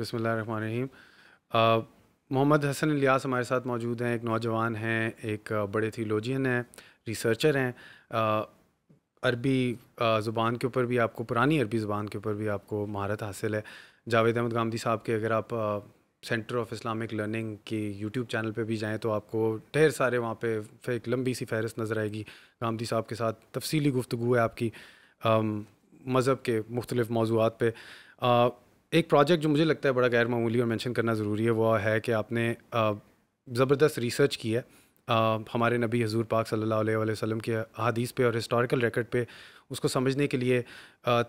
बसमीम मोहम्मद हसन इलियास हमारे साथ मौजूद हैं एक नौजवान हैं एक बड़े थीलोजियन हैं रिसर्चर हैं अरबी ज़ुबान के ऊपर भी आपको पुरानी अरबी ज़ुबान के ऊपर भी आपको महारत हासिल है जावेद अहमद गांधी साहब के अगर आप सेंटर ऑफ इस्लामिक लर्निंग की यूट्यूब चैनल पे भी जाएं तो आपको ढेर सारे वहाँ पे एक लंबी सी फहरस्त नज़र आएगी गांधी साहब के साथ तफसीली गुफ्तु है आपकी मज़हब के मुख्तलिफ़ मौजूद पर एक प्रोजेक्ट जो मुझे लगता है बड़ा गैर मामूली और मेंशन करना ज़रूरी है वो है कि आपने ज़बरदस्त रिसर्च की है हमारे नबी हजूर पाक सल्लल्लाहु अलैहि वसल्लम के अदीस पे और हिस्टोरिकल रिकॉर्ड पे उसको समझने के लिए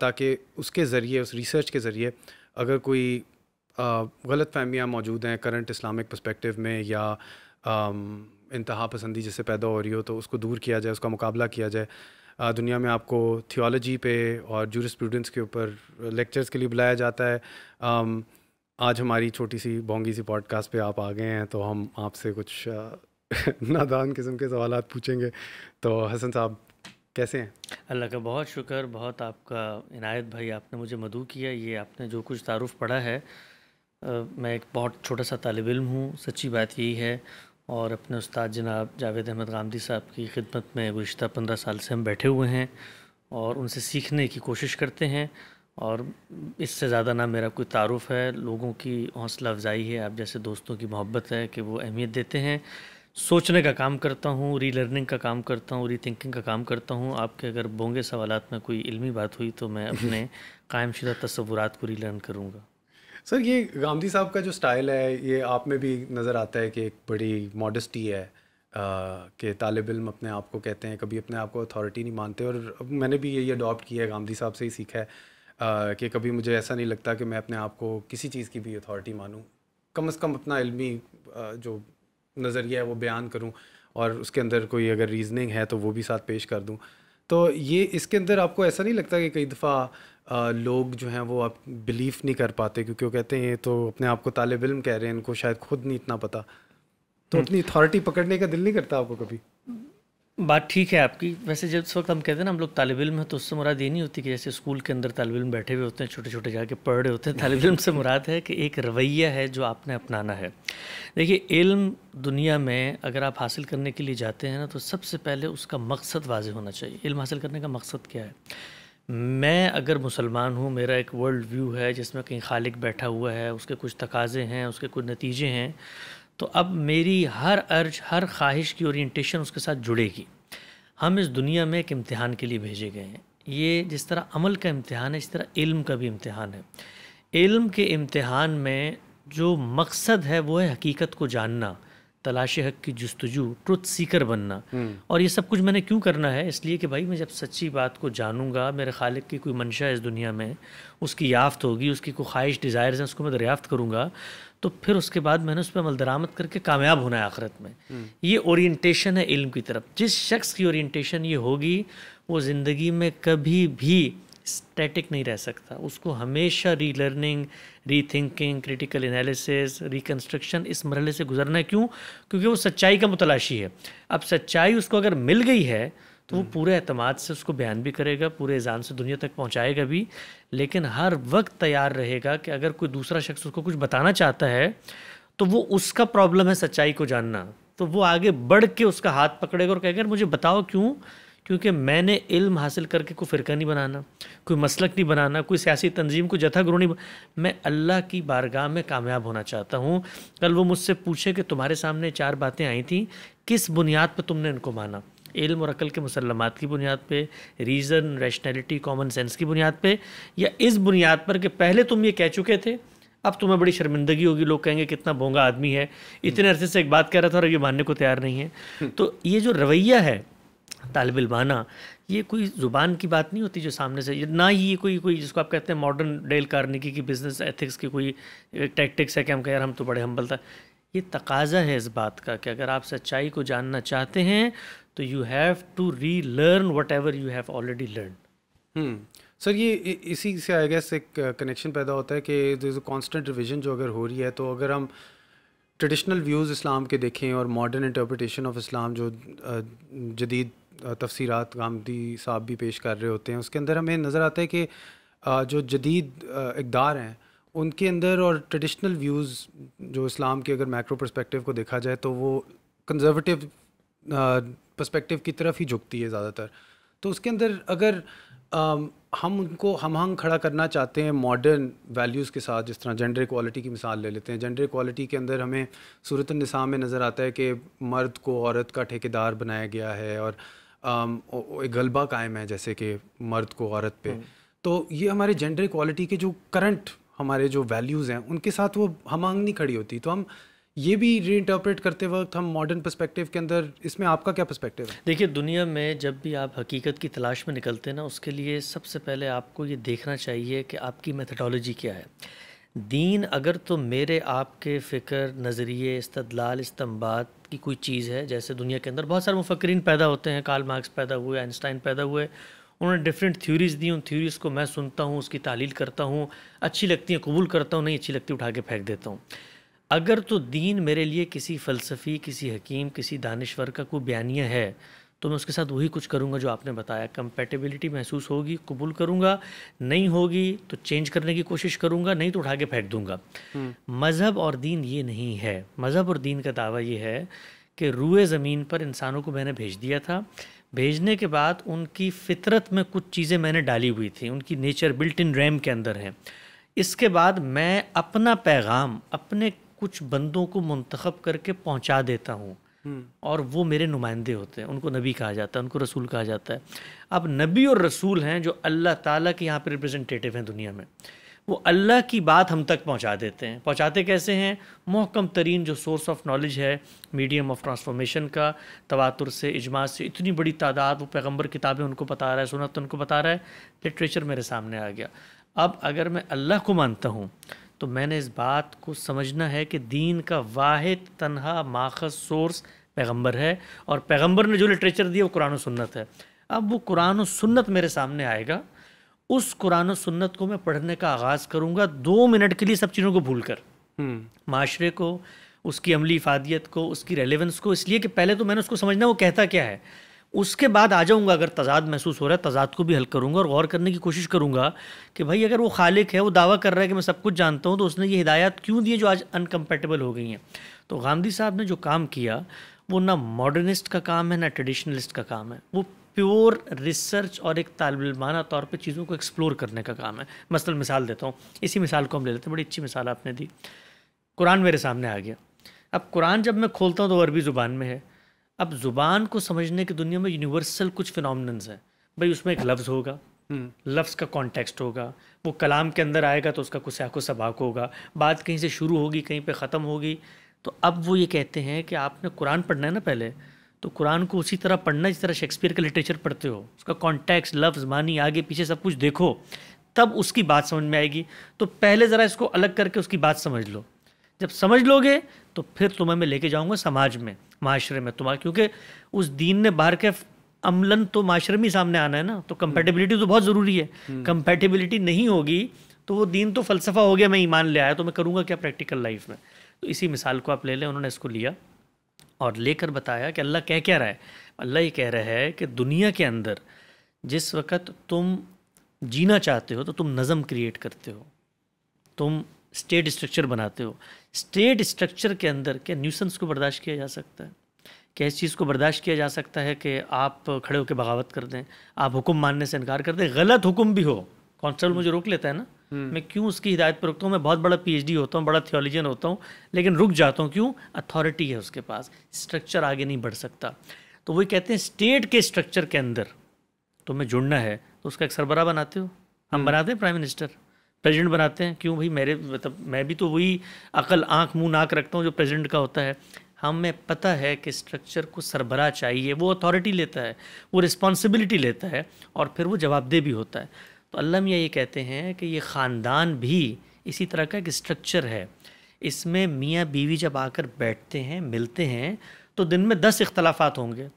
ताकि उसके ज़रिए उस रिसर्च के ज़रिए अगर कोई गलत फहमियाँ मौजूद हैं करंट इस्लामिक पर्सपेक्टिव में या इंतहा पसंदी जैसे पैदा हो रही हो तो उसको दूर किया जाए उसका मुकाबला किया जाए दुनिया में आपको थियोलॉजी पे और जूरिस्प्रूडेंस के ऊपर लेक्चर्स के लिए बुलाया जाता है um, आज हमारी छोटी सी बोंगी सी पॉडकास्ट पे आप आ गए हैं तो हम आपसे कुछ नादान किस्म के सवाल पूछेंगे तो हसन साहब कैसे हैं अल्लाह का बहुत शुक्र बहुत आपका इनायत भाई आपने मुझे मधु किया ये आपने जो कुछ तारुफ पढ़ा है आ, मैं एक बहुत छोटा सा तालब इम हूँ सच्ची बात यही है और अपने उस्ताद जनाब जावेद अहमद गांधी साहब की खिदमत में गुज्त पंद्रह साल से हम बैठे हुए हैं और उनसे सीखने की कोशिश करते हैं और इससे ज़्यादा ना मेरा कोई तारुफ़ है लोगों की हौसला अफजाई है आप जैसे दोस्तों की मोहब्बत है कि वो अहमियत देते हैं सोचने का काम करता हूँ री लर्निंग का काम करता हूँ री थिंकिंग का काम करता हूँ आपके अगर बोंगे सवालत में कोई इलमी बात हुई तो मैं अपने कायम शुदा तस्वुरा को रीलर्न करूँगा सर ये गांधी साहब का जो स्टाइल है ये आप में भी नज़र आता है कि एक बड़ी मॉडस्टी है कि तालब इम अपने आप को कहते हैं कभी अपने आप को अथॉरिटी नहीं मानते और मैंने भी यही अडॉप्ट किया है गांधी साहब से ही सीखा है कि कभी मुझे ऐसा नहीं लगता कि मैं अपने आप को किसी चीज़ की भी अथॉरिटी मानूँ कम अज़ कम अपना इलमी जो नज़रिया है वो बयान करूँ और उसके अंदर कोई अगर रीजनिंग है तो वो भी साथ पेश कर दूँ तो ये इसके अंदर आपको ऐसा नहीं लगता कि कई दफ़ा लोग जो हैं वो आप बिलीव नहीं कर पाते क्योंकि वो कहते हैं ये तो अपने आप को तालब इम कह रहे हैं इनको शायद खुद नहीं इतना पता तो हम्म। अपनी अथॉरिटी पकड़ने का दिल नहीं करता आपको कभी बात ठीक है आपकी वैसे जब उस वक्त हम कहते हैं ना हम लोग तालब इम है तो उससे मुराद ये नहीं होती कि जैसे स्कूल के अंदर तालब इम बैठे हुए होते हैं छोटे छोटे जाके पढ़ रहे होते हैं तालब इम से मुराद है कि एक रवैया है जो आपने अपनाना है देखिए इल्म दुनिया में अगर आप हासिल करने के लिए जाते हैं ना तो सबसे पहले उसका मकसद वाज होना चाहिए इल्म हासिल करने का मकसद क्या है मैं अगर मुसलमान हूँ मेरा एक वर्ल्ड व्यू है जिसमें कहीं खालिक बैठा हुआ है उसके कुछ तकाजे हैं उसके कुछ नतीजे हैं तो अब मेरी हर अर्ज हर ख्वाहिश की ओरिएंटेशन उसके साथ जुड़ेगी हम इस दुनिया में एक इम्तहान के लिए भेजे गए हैं ये जिस तरह अमल का इम्तहान है इस तरह इल्म का भी इम्तहान है इल्म के इम्तहान में जो मकसद है वो है हकीकत को जानना तलाश हक की जस्तजू ट्रुथ सीकर बनना हम्म। और ये सब कुछ मैंने क्यों करना है इसलिए कि भाई मैं जब सच्ची बात को जानूंगा मेरे खालिक की कोई मंशा इस दुनिया में उसकी याफ्त होगी उसकी कोई ख्वाहिश डिज़ायर्स हैं उसको मैं दरियाफ्त करूँगा तो फिर उसके बाद मैंने उस पर अमल दरामद करके कामयाब होना है आखिरत में हम्म। ये ओरिएंटेशन है इल्म की तरफ जिस शख्स की ओरिएंटेशन ये होगी वो ज़िंदगी में कभी भी स्टैटिक नहीं रह सकता उसको हमेशा relearning rethinking critical analysis reconstruction इस मरहले से गुजरना है क्यों क्योंकि वो सच्चाई का मुतलाशी है अब सच्चाई उसको अगर मिल गई है तो वो हम्म। पूरे अतमाद से उसको बयान भी करेगा पूरे ऐजान से दुनिया तक पहुँचाएगा भी लेकिन हर वक्त तैयार रहेगा कि अगर कोई दूसरा शख्स उसको कुछ बताना चाहता है तो वो उसका प्रॉब्लम है सच्चाई को जानना तो वो आगे बढ़ के उसका हाथ पकड़ेगा और कहेगा मुझे बताओ क्यों क्योंकि मैंने इल्म हासिल करके कोई फ़िरका नहीं बनाना कोई मसलक नहीं बनाना कोई सियासी तंजीम को जथा गुरु नहीं मैं अल्लाह की बारगाह में कामयाब होना चाहता हूँ कल वो मुझसे पूछे कि तुम्हारे सामने चार बातें आई थी किस बुनियाद पर तुमने इनको माना इल्म और अकल के मुसलमत की बुनियाद पे रीज़न रैशनैलिटी कॉमन सेंस की बुनियाद पे या इस बुनियाद पर कि पहले तुम ये कह चुके थे अब तुम्हें बड़ी शर्मिंदगी होगी लोग कहेंगे कितना बोंगा आदमी है इतने अरसे से एक बात कह रहा था और ये मानने को तैयार नहीं है तो ये जो रवैया है तालब इलमाना ये कोई ज़ुबान की बात नहीं होती जो सामने से ना ही ये कोई कोई जिसको आप कहते हैं मॉडर्न डेल कारने की बिज़नेस एथिक्स की कोई टैक्टिक्स है कि हम कह रहे हम तो बड़े हम्बल था ये तकाजा है इस बात का कि अगर आप सच्चाई को जानना चाहते हैं तो you have to relearn whatever you have already learn sir ये इसी से आई गेस एक कनेक्शन पैदा होता है कि कॉन्स्टेंट रिविजन जो अगर हो रही है तो अगर हम ट्रेडिशनल व्यूज़ इस्लाम के देखें और मॉडर्न इंटरप्रटेशन ऑफ इस्लाम जो जदीद तफसीरत गामदी साहब भी पेश कर रहे होते हैं उसके अंदर हमें नज़र आता है कि जो जदीद इकदार हैं उनके अंदर और ट्रेडिशनल व्यूज़ जो इस्लाम के अगर मैक्रो परस्पेक्टिव को देखा जाए तो वो कंजर्वेटिव परस्पेक्टिव की तरफ ही झुकती है ज़्यादातर तो उसके अंदर अगर आ, हम उनको हम हंग खड़ा करना चाहते हैं मॉडर्न वैल्यूज़ के साथ जिस तरह जेंडर इक्वालिटी की मिसाल ले लेते हैं जेंडर इक्वालिटी के अंदर हमें सूरत निसा में नज़र आता है कि मर्द को औरत का ठेकेदार बनाया गया है और Um, एक गलबा कायम है जैसे कि मर्द को औरत पे हम्म। तो ये हमारे जेंडर इक्वालिटी के जो करंट हमारे जो वैल्यूज़ हैं उनके साथ वो हमांग नहीं खड़ी होती तो हम ये भी रीइंटरप्रेट करते वक्त हम मॉडर्न पर्सपेक्टिव के अंदर इसमें आपका क्या पर्सपेक्टिव है देखिए दुनिया में जब भी आप हकीकत की तलाश में निकलते हैं ना उसके लिए सबसे पहले आपको ये देखना चाहिए कि आपकी मेथडोलॉजी क्या है दीन अगर तो मेरे आपके फ़िक्र नज़रिए इस्तलाल इस्तम्बात की कोई चीज़ है जैसे दुनिया के अंदर बहुत सारे मुफक्रीन पैदा होते हैं कार्ल मार्क्स पैदा हुए आइंस्टाइन पैदा हुए उन्होंने डिफरेंट थ्योरीज़ दी उन थ्योरीज़ को मैं सुनता हूँ उसकी तालील करता हूँ अच्छी लगती हैं कबूल करता हूँ नहीं अच्छी लगती उठा के फेंक देता हूँ अगर तो दीन मेरे लिए किसी फ़लसफ़ी किसी हकीम किसी दानश्वर का कोई बयानिया है तो मैं उसके साथ वही कुछ करूँगा जो आपने बताया कंपेटेबिलिटी महसूस होगी कबूल करूँगा नहीं होगी तो चेंज करने की कोशिश करूँगा नहीं तो उठा के फेंक दूँगा हम्म। मज़हब और दीन ये नहीं है मज़हब और दीन का दावा ये है कि रुए ज़मीन पर इंसानों को मैंने भेज दिया था भेजने के बाद उनकी फितरत में कुछ चीज़ें मैंने डाली हुई थी उनकी नेचर बिल्ट इन रैम के अंदर है इसके बाद मैं अपना पैगाम अपने कुछ बंदों को मंतखब करके पहुंचा देता हूँ और वो मेरे नुमाइंदे होते हैं उनको नबी कहा जाता है उनको रसूल कहा जाता है अब नबी और रसूल हैं जो अल्लाह ताला के यहाँ पर रिप्रेजेंटेटिव हैं दुनिया में वो अल्लाह की बात हम तक पहुँचा देते हैं पहुँचाते कैसे हैं मोहकम तरीन जो सोर्स ऑफ नॉलेज है मीडियम ऑफ ट्रांसफॉर्मेशन का तवातुर से इजमा से इतनी बड़ी तादाद वो पैगंबर किताबें उनको बता रहा है सुनत उनको बता रहा है लिटरेचर मेरे सामने आ गया अब अगर मैं अल्लाह को मानता हूँ तो मैंने इस बात को समझना है कि दीन का वाहिद तनहा माखज सोर्स पैगंबर है और पैगंबर ने जो लिटरेचर दिया वो कुरान सुन्नत है अब वो कुरान सुन्नत मेरे सामने आएगा उस कुरान सुन्नत को मैं पढ़ने का आगाज़ करूँगा दो मिनट के लिए सब चीज़ों को भूल कर हम्म। माशरे को उसकी अमली इफादियत को उसकी रेलेवेंस को इसलिए कि पहले तो मैंने उसको समझना वो कहता क्या है उसके बाद आ जाऊँगा अगर तजाद महसूस हो रहा है तजाद को भी हल करूँगा और गौर करने की कोशिश करूँगा कि भाई अगर वो खालिक है वो दावा कर रहा है कि मैं सब कुछ जानता हूँ तो उसने ये हिदायत क्यों दी जो आज अनकम्पेटेबल हो गई हैं तो गांधी साहब ने जो काम किया वो ना मॉडर्निस्ट का काम है ना ट्रेडिशनलिस्ट का काम है वो प्योर रिसर्च और एक तालबिलमाना तौर पर चीज़ों को एक्सप्लोर करने का काम है मसल मिसाल देता हूँ इसी मिसाल को हम ले लेते हैं बड़ी अच्छी मिसाल आपने दी कुरान मेरे सामने आ गया अब कुरान जब मैं खोलता हूँ तो अरबी ज़ुबान में है अब ज़ुबान को समझने की दुनिया में यूनिवर्सल कुछ फिनोमिनस हैं भाई उसमें एक लफ्ज़ होगा हम्म। लफ्ज़ का कॉन्टेक्स्ट होगा वो कलाम के अंदर आएगा तो उसका कुछ सयाको सबाक होगा बात कहीं से शुरू होगी कहीं पे ख़त्म होगी तो अब वो ये कहते हैं कि आपने कुरान पढ़ना है ना पहले तो कुरान को उसी तरह पढ़ना जिस तरह शेक्सपियर का लिटरेचर पढ़ते हो उसका कॉन्टेक्स्ट लफ्ज़ मानी आगे पीछे सब कुछ देखो तब उसकी बात समझ में आएगी तो पहले ज़रा इसको अलग करके उसकी बात समझ लो जब समझ लोगे तो फिर तुम्हें मैं लेके जाऊँगा समाज में माशरे में तुम्हारा क्योंकि उस दीन ने बाहर के अमलन तो माशरे में सामने आना है ना तो कंपेटेबिलिटी तो बहुत ज़रूरी है कंपेटेबिलिटी हम्म। नहीं होगी तो वो दीन तो फ़लसफ़ा हो गया मैं ईमान ले आया तो मैं करूँगा क्या प्रैक्टिकल लाइफ में तो इसी मिसाल को आप ले लें उन्होंने इसको लिया और लेकर बताया कि अल्लाह कह क्या रहा है अल्लाह ये कह रहा है कि दुनिया के अंदर जिस वक़्त तुम जीना चाहते हो तो तुम नज़म क्रिएट करते हो तुम स्टेट स्ट्रक्चर बनाते हो स्टेट स्ट्रक्चर के अंदर क्या न्यूसेंस को बर्दाश्त किया जा सकता है क्या इस चीज़ को बर्दाश्त किया जा सकता है कि आप खड़े होकर बगावत कर दें आप हुक्म मानने से इनकार कर दें गलत हुक्म भी हो कॉन्स्टेबल मुझे रोक लेता है ना हम्म। मैं क्यों उसकी हिदायत पर रुकता हूँ मैं बहुत बड़ा पीएचडी होता हूँ बड़ा थियोलॉजियन होता हूँ लेकिन रुक जाता हूँ क्यों अथॉरिटी है उसके पास स्ट्रक्चर आगे नहीं बढ़ सकता तो वही कहते हैं स्टेट के स्ट्रक्चर के अंदर तुम्हें तो जुड़ना है तो उसका एक सरबरा बनाते हो हम बनाते हैं प्राइम मिनिस्टर प्रेसिडेंट बनाते हैं क्यों भाई मेरे मतलब मैं भी तो वही अकल आंख मुंह नाक रखता हूँ जो प्रेसिडेंट का होता है हाँ, हमें पता है कि स्ट्रक्चर को सरबराह चाहिए वो अथॉरिटी लेता है वो रिस्पॉन्सिबिलिटी लेता है और फिर वो जवाबदेह भी होता है तो अल्लाह मियाँ ये कहते हैं कि ये ख़ानदान भी इसी तरह का एक स्ट्रक्चर है इसमें मियाँ बीवी जब आकर बैठते हैं मिलते हैं तो दिन में दस इख्तलाफात होंगे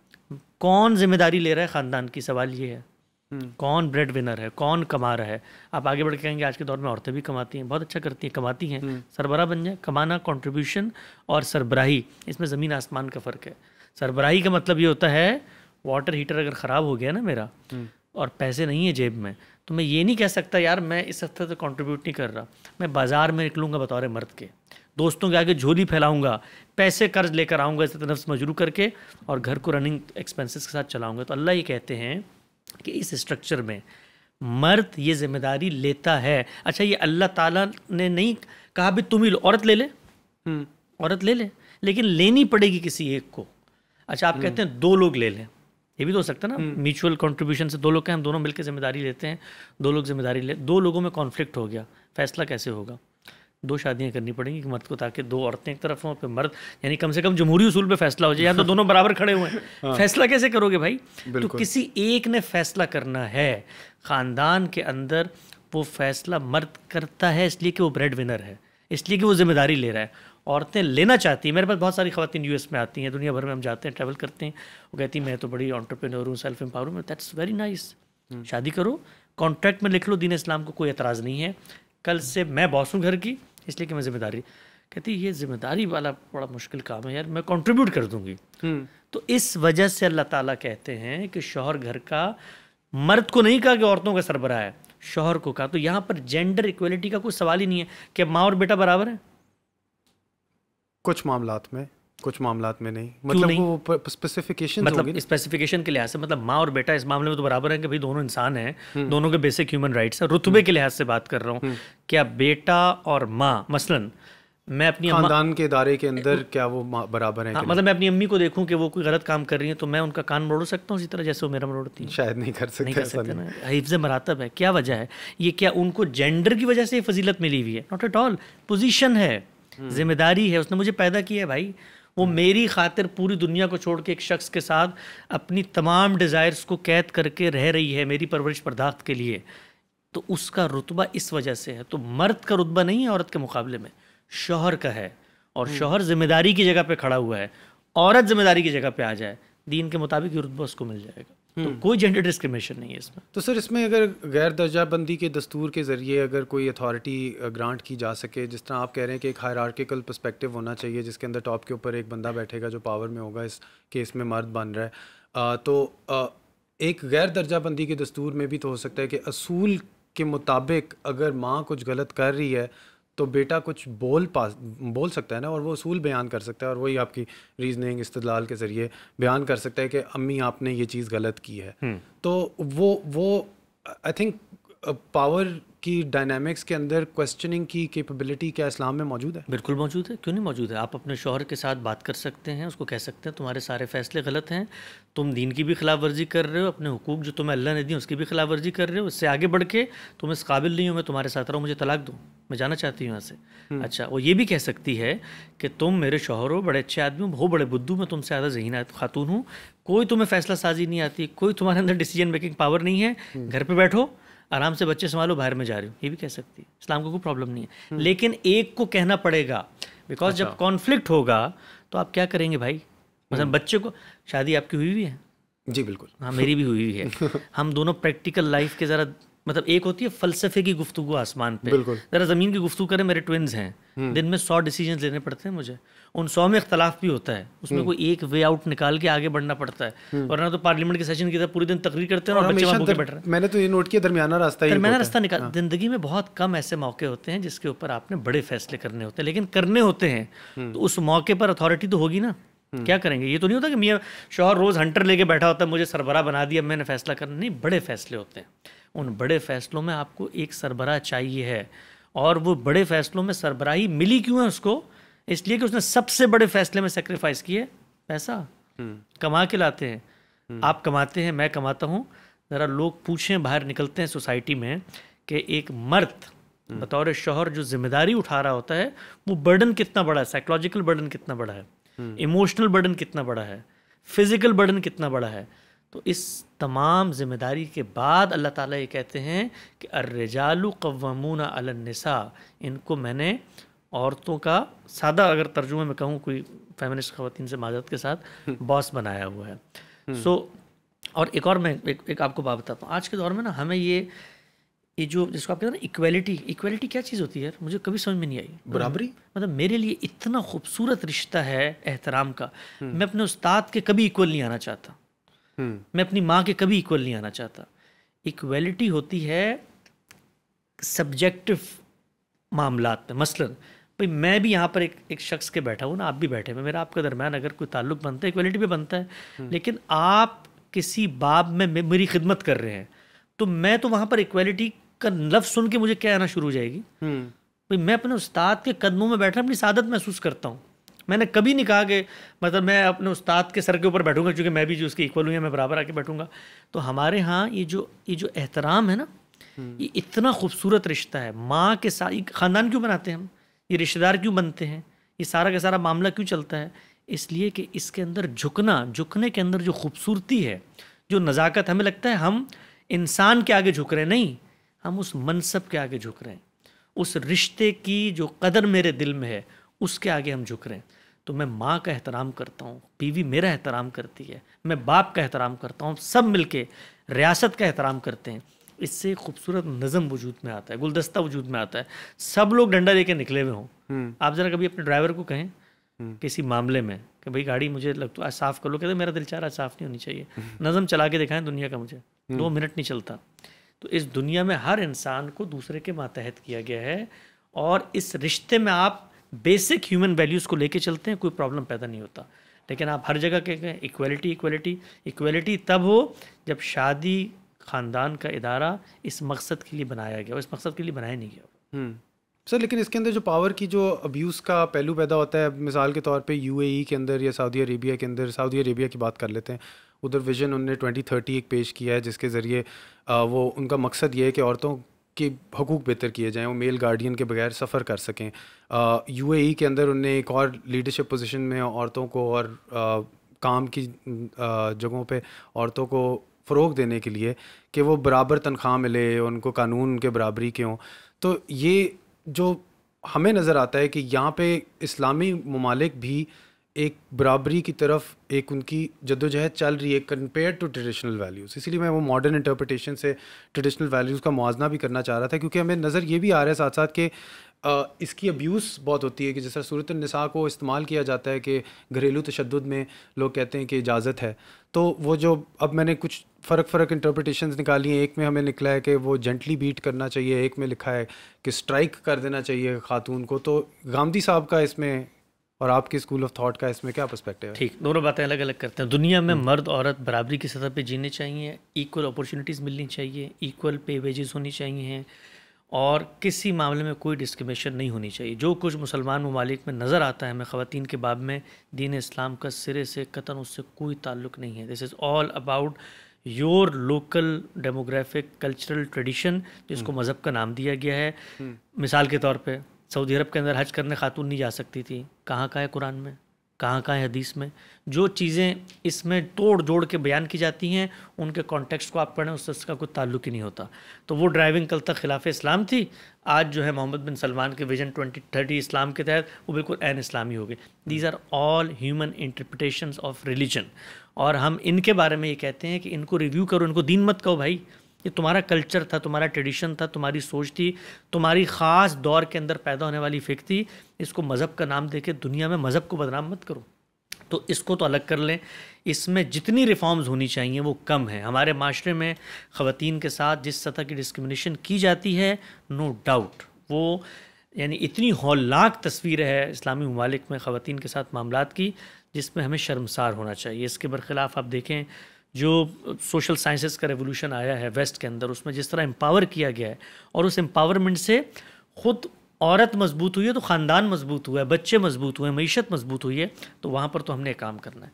कौन जिम्मेदारी ले रहा है ख़ानदान की सवाल ये है हम्म। कौन ब्रेड विनर है कौन कमा रहा है आप आगे बढ़ के कहेंगे आज के दौर में औरतें भी कमाती हैं बहुत अच्छा करती हैं कमाती हैं हम्म। सरबराह बन जाए कमाना कॉन्ट्रीब्यूशन और सरबराही इसमें ज़मीन आसमान का फ़र्क है सरबराही का मतलब ये होता है वाटर हीटर अगर ख़राब हो गया ना मेरा हम्म। और पैसे नहीं है जेब में तो मैं ये नहीं कह सकता यार मैं इस हफ्ते तो कंट्रीब्यूट नहीं कर रहा मैं बाज़ार में निकलूँगा बतौर मर्द के दोस्तों के आगे झोली फैलाऊंगा पैसे कर्ज लेकर आऊँगा इस तरफ से मजरू करके और घर को रनिंग एक्सपेंसेस के साथ चलाऊँगा तो अल्लाह ये कहते हैं कि इस स्ट्रक्चर में मर्द ये जिम्मेदारी लेता है अच्छा ये अल्लाह ताला ने नहीं कहा भी तुम ही औरत ले ले हम्म। औरत ले ले लेकिन लेनी पड़ेगी किसी एक को अच्छा आप हम्म। कहते हैं दो लोग ले लें ये भी तो हो सकता है ना म्यूचुअल हम्म। कंट्रीब्यूशन से दो लोग कहें हम दोनों मिलकर जिम्मेदारी लेते हैं दो लोग जिम्मेदारी ले दो लोगों में कॉन्फ्लिक्ट हो गया फैसला कैसे होगा दो शादियां करनी पड़ेंगी एक मर्द को ताकि दो औरतें एक तरफ हों पर मर्द यानी कम से कम जमहूरी उसूल पे फैसला हो जाए या तो दोनों बराबर खड़े हुए हैं हाँ। फैसला कैसे करोगे भाई तो किसी एक ने फैसला करना है ख़ानदान के अंदर वो फैसला मर्द करता है इसलिए कि वो ब्रेड विनर है इसलिए कि वो जिम्मेदारी ले रहा है औरतें लेना चाहती हैं मेरे पास बहुत सारी खातन एस में आती हैं दुनिया भर में हम जाते हैं ट्रैवल करते हैं वो कहती हैं मैं तो बड़ी ऑन्टरप्रेन्योर हूँ सेल्फ एम्पावर हूँ दैट्स वेरी नाइस शादी करो कॉन्ट्रैक्ट में लिख लो दीन इस्लाम को कोई एतराज़ नहीं है कल से मैं बॉस हूँ घर की इसलिए कि मैं जिम्मेदारी कहती ये जिम्मेदारी वाला बड़ा मुश्किल काम है यार मैं कंट्रीब्यूट कर दूंगी हम्म। तो इस वजह से अल्लाह ताला कहते हैं कि शोहर घर का मर्द को नहीं कहा कि औरतों का सरबरा है शोहर को कहा तो यहाँ पर जेंडर इक्वलिटी का कोई सवाल ही नहीं है कि माँ और बेटा बराबर है कुछ मामला में कुछ मामला में नहीं मतलब नहीं? वो स्पेसिफिकेशन मतलब स्पेसिफिकेशन के लिहाज से मतलब माँ और बेटा इस मामले में तो बराबर है कि भाई दोनों इंसान हैं हम्म। दोनों के बेसिक ह्यूमन राइट्स हैं रुतबे हम्म। के लिहाज से बात कर रहा हूँ हम्म। क्या बेटा और माँ मसलन मैं अपनी खानदान के इदारे के अंदर क्या वो बराबर है हाँ, मतलब मैं अपनी अम्मी को देखूं कि वो कोई गलत काम कर रही है तो मैं उनका कान मरोड़ सकता हूँ इसी तरह जैसे वो मेरा मरोड़ती है शायद नहीं कर सकते नहीं कर सकते ना हिफ्ज मरातब है क्या वजह है ये क्या उनको जेंडर की वजह से ये फजीलत मिली हुई है नॉट एट ऑल पोजिशन है जिम्मेदारी है उसने मुझे पैदा किया है भाई वो मेरी खातिर पूरी दुनिया को छोड़ के एक शख्स के साथ अपनी तमाम डिज़ायर्स को कैद करके रह रही है मेरी परवरिश बर्दाश्त के लिए तो उसका रुतबा इस वजह से है तो मर्द का रुतबा नहीं है औरत के मुकाबले में शोहर का है और हम्म। शोहर जिम्मेदारी की जगह पर खड़ा हुआ है औरत जिम्मेदारी की जगह पर आ जाए दीन के मुताबिक ये रुतबा उसको मिल जाएगा तो हम्म। कोई जेंडर डिस्क्रिमिनेशन नहीं है इसमें तो सर इसमें अगर गैर दर्जाबंदी के दस्तूर के ज़रिए अगर कोई अथॉरिटी ग्रांट की जा सके जिस तरह आप कह रहे हैं कि एक हायरार्किकल पर्सपेक्टिव होना चाहिए जिसके अंदर टॉप के ऊपर एक बंदा बैठेगा जो पावर में होगा इस केस में मर्द बन रहा है आ, तो आ, एक गैर दर्जाबंदी के दस्तूर में भी तो हो सकता है कि असूल के मुताबिक अगर माँ कुछ गलत कर रही है तो बेटा कुछ बोल पा बोल सकता है ना और वो असूल बयान कर सकता है और वही आपकी रीजनिंग इस्तलाल के ज़रिए बयान कर सकता है कि अम्मी आपने ये चीज़ गलत की है हम्म। तो वो वो आई थिंक पावर की डायनामिक्स के अंदर क्वेश्चनिंग की कैपेबिलिटी क्या इस्लाम में मौजूद है बिल्कुल मौजूद है क्यों नहीं मौजूद है आप अपने शोहर के साथ बात कर सकते हैं उसको कह सकते हैं तुम्हारे सारे फैसले गलत हैं तुम दीन की भी खिलाफ वर्जी कर रहे हो अपने हुकूक जो तुम्हें अल्लाह ने दी उसकी भी खिलाफ वर्जी कर रहे हो उससे आगे बढ़ के तुम इस काबिल नहीं हो मैं तुम्हारे साथ रहूँ मुझे तलाक दो मैं जाना चाहती हूँ यहाँ से हम्म। अच्छा वो ये भी कह सकती है कि तुम मेरे शोहर हो बड़े अच्छे आदमी हो बहुत बड़े बुद्धू मैं तुमसे ज़्यादा जहीन खातून हूँ कोई तुम्हें फैसला साजी नहीं आती कोई तुम्हारे अंदर डिसीजन मेकिंग पावर नहीं है हम्म। घर पर बैठो आराम से बच्चे संभालो बाहर में जा रहे हो ये भी कह सकती है इस्लाम को कोई प्रॉब्लम नहीं है हम्म। लेकिन एक को कहना पड़ेगा बिकॉज अच्छा। जब कॉन्फ्लिक्ट होगा तो आप क्या करेंगे भाई मतलब हम्म। बच्चे को शादी आपकी हुई हुई है जी बिल्कुल हाँ मेरी भी हुई हुई है हम दोनों प्रैक्टिकल लाइफ के ज़रा मतलब एक होती है फलसफे की गुफ्तु आसमान पे ज़रा ज़मीन की गुफ्तु करें मेरे ट्विन्स हैं हम्म। दिन में सौ डिसीजन लेने पड़ते हैं मुझे उन सौ में इख्तलाफ भी होता है उसमें हम्म। कोई एक वे आउट निकाल के आगे बढ़ना पड़ता है हम्म। वरना तो पार्लियामेंट के सेशन की तरह पूरे दिन तकरीर करते हैं और, और बच्चे वहाँ बैठ रहे हैं मैंने तो ये नोट किया दरमियाना रास्ता दरमियाना रास्ता निकाल हाँ। ज़िंदगी में बहुत कम ऐसे मौके होते हैं जिसके ऊपर आपने बड़े फैसले करने होते हैं लेकिन करने होते हैं तो उस मौके पर अथॉरिटी तो होगी ना क्या करेंगे ये तो नहीं होता कि मियाँ शोहर रोज़ हंटर लेके बैठा होता है मुझे सरबरा बना दिया मैंने फैसला करना नहीं बड़े फैसले होते हैं उन बड़े फैसलों में आपको एक सरबरा चाहिए है और वो बड़े फैसलों में सरबराही मिली क्यों है उसको इसलिए कि उसने सबसे बड़े फैसले में सेक्रीफाइस किए पैसा हम्म। कमा के लाते हैं हम्म। आप कमाते हैं मैं कमाता हूँ ज़रा लोग पूछें बाहर निकलते हैं सोसाइटी में कि एक मर्द हम्म। बतौर शोहर जो जिम्मेदारी उठा रहा होता है वो बर्डन कितना बड़ा है साइकोलॉजिकल बर्डन कितना बड़ा है इमोशनल बर्डन कितना बड़ा है फिजिकल बर्डन कितना बड़ा है तो इस तमाम ज़िम्मेदारी के बाद अल्लाह ताला ये कहते हैं कि अर्रजालु कवामून अलनसा इनको मैंने औरतों का सादा अगर तर्जुमे में कहूँ कोई फेमिनिस्ट खवतिन से माजरत के साथ बॉस हम्म। बनाया हुआ है सो हम्म। और एक और मैं एक, एक आपको बात बताता हूँ आज के दौर में ना हमें ये ये जो जिसको आप कहते हैं ना इक्वलिटी इक्वलिटी क्या चीज़ होती है मुझे कभी समझ में नहीं आई बराबरी मतलब मेरे लिए इतना खूबसूरत रिश्ता है एहतराम का हम्म। मैं अपने उस्ताद के कभी इक्वल नहीं आना चाहता हम्म। मैं अपनी माँ के कभी इक्वल नहीं आना चाहता इक्वलिटी होती है सब्जेक्टिव मामलात में मसलन भाई मैं भी यहाँ पर एक एक शख्स के बैठा हूँ ना आप भी बैठे हैं मेरा आपके दरम्यान अगर कोई ताल्लुक बनता है इक्वलिटी भी बनता है हम्म। लेकिन आप किसी बाब में मेरी खिदमत कर रहे हैं तो मैं तो वहाँ पर इक्वलिटी का लफ्ज सुन के मुझे क्या आना शुरू हो जाएगी हम्म। भाई मैं अपने उस्ताद के कदमों में बैठा अपनी सादत महसूस करता हूँ मैंने कभी नहीं कहा कि मतलब मैं अपने उस्ताद के सर के ऊपर बैठूंगा क्योंकि मैं भी जो उसके इक्वल हूँ या मैं बराबर आके बैठूंगा तो हमारे यहाँ ये जो ये जो एहतराम है ना हम्म। ये इतना खूबसूरत रिश्ता है माँ के साथ ख़ानदान क्यों बनाते हैं हम ये रिश्तेदार क्यों बनते हैं ये सारा का सारा मामला क्यों चलता है इसलिए कि इसके अंदर झुकना झुकने के अंदर जो खूबसूरती है जो नज़ाकत हमें लगता है हम इंसान के आगे झुक रहे हैं नहीं हम उस मनसब के आगे झुक रहे हैं उस रिश्ते की जो कदर मेरे दिल में है उसके आगे हम झुक रहे हैं तो मैं माँ का एहतराम करता हूँ बीवी मेरा एहतराम करती है मैं बाप का एहतराम करता हूँ सब मिल के रियासत का एहतराम करते हैं इससे खूबसूरत नज़म वजूद में आता है गुलदस्ता वजूद में आता है सब लोग डंडा लेके निकले हुए हों हम्म। आप ज़रा कभी अपने ड्राइवर को कहें हम्म। किसी मामले में कि भाई गाड़ी मुझे लगता है आज साफ़ कर लो कहते मेरा दिल चाह रहा साफ़ नहीं होनी चाहिए नज़म चला के दिखाएं दुनिया का मुझे हम्म। दो मिनट नहीं चलता तो इस दुनिया में हर इंसान को दूसरे के मातहत किया गया है और इस रिश्ते में आप बेसिक ह्यूमन वैल्यूज़ को लेके चलते हैं कोई प्रॉब्लम पैदा नहीं होता लेकिन आप हर जगह कह गए इक्वलिटी इक्वलिटी इक्वलिटी तब हो जब शादी ख़ानदान का इदारा इस मकसद के लिए बनाया गया इस मकसद के लिए बनाया नहीं गया हम्म। सर लेकिन इसके अंदर जो पावर की जो अब्यूज़ का पहलू पैदा होता है मिसाल के तौर पे यूएई e के अंदर या सऊदी अरेबिया के अंदर सऊदी अरेबिया की बात कर लेते हैं उधर विजन ट्वेंटी 2030 एक पेश किया है जिसके ज़रिए वो उनका मकसद ये है कि औरतों के हकूक़ बेहतर किए जाएं वो मेल गार्डियन के बगैर सफ़र कर सकें यू e के अंदर उनने एक और लीडरशिप पोजीशन में औरतों को और आ, काम की जगहों पे औरतों को फ़रोग देने के लिए कि वो बराबर तनख्वाह मिले उनको कानून के बराबरी के हों तो ये जो हमें नज़र आता है कि यहाँ पे इस्लामी ममालिक भी एक बराबरी की तरफ एक उनकी जद्दोजहद चल रही है कंपेयर टू ट्रेडिशनल वैल्यूज़ इसीलिए मैं वो मॉडर्न इंटरप्रटेशन से ट्रेडिशनल वैल्यूज़ का मुआजना भी करना चाह रहा था क्योंकि हमें नज़र ये भी आ रहा है साथ साथ कि इसकी अब्यूज़ बहुत होती है कि जैसा सूरत नसा को इस्तेमाल किया जाता है कि घरेलू तशद में लोग कहते हैं कि इजाज़त है तो वो जो अब मैंने कुछ फ़र्क फ़र्क इंटरप्रटेशन निकाली हैं एक में हमें निकला है कि वो जेंटली बीट करना चाहिए एक में लिखा है कि स्ट्राइक कर देना चाहिए खातून को तो गांधी साहब का इसमें और आपके स्कूल ऑफ थॉट का इसमें क्या पर्सपेक्टिव है ठीक दोनों बातें अलग अलग करते हैं दुनिया में मर्द औरत बराबरी की सतह पर जीने चाहिए इक्वल अपॉर्चुनिटीज़ मिलनी चाहिए इक्वल पे वेजेस होनी चाहिए और किसी मामले में कोई डिस्क्रिमिनेशन नहीं होनी चाहिए जो कुछ मुसलमान ममालिक में नज़र आता है हमें ख़वान के बाब में दीन इस्लाम का सिरे से कतन उससे कोई ताल्लुक नहीं है this is all about your local demographic cultural tradition जिसको हम्म। मज़हब का नाम दिया गया है मिसाल के तौर पे सऊदी अरब के अंदर हज करने खातून नहीं जा सकती थी कहाँ का है कुरान में कहाँ कहाँ है हदीस में जो चीज़ें इसमें तोड़ जोड़ के बयान की जाती हैं उनके कॉन्टेक्स्ट को आप पढ़ें उससे उसका कोई ताल्लुक ही नहीं होता तो वो ड्राइविंग कल तक खिलाफ इस्लाम थी आज जो है मोहम्मद बिन सलमान के विजन ट्वेंटी थर्टी इस्लाम के तहत वो बिल्कुल एन इस्लामी हो गए these are all human interpretation of religion और हम इनके बारे में ये कहते हैं कि इनको रिव्यू करो इनको दीन मत कहो भाई ये तुम्हारा कल्चर था तुम्हारा ट्रेडिशन था तुम्हारी सोच थी तुम्हारी ख़ास दौर के अंदर पैदा होने वाली फिक्र थी इसको मज़हब का नाम देखे दुनिया में मज़हब को बदनाम मत करो तो इसको तो अलग कर लें इसमें जितनी रिफॉर्म्स होनी चाहिए वो कम है हमारे माशरे में ख़वान के साथ जिस सतह की डिस्क्रमिनेशन की जाती है नो डाउट वो यानी इतनी हौलाक तस्वीर है इस्लामी ममालिक में ख़वान के साथ मामला की जिसमें हमें शर्मसार होना चाहिए इसके बरखिलाफ़ आप देखें जो सोशल साइंसेस का रेवोल्यूशन आया है वेस्ट के अंदर उसमें जिस तरह एम्पावर किया गया है और उस एम्पावरमेंट से खुद औरत मजबूत हुई है तो ख़ानदान मजबूत हुआ है बच्चे मजबूत हुए हैं मीशत मजबूत हुई है तो वहाँ पर तो हमने काम करना है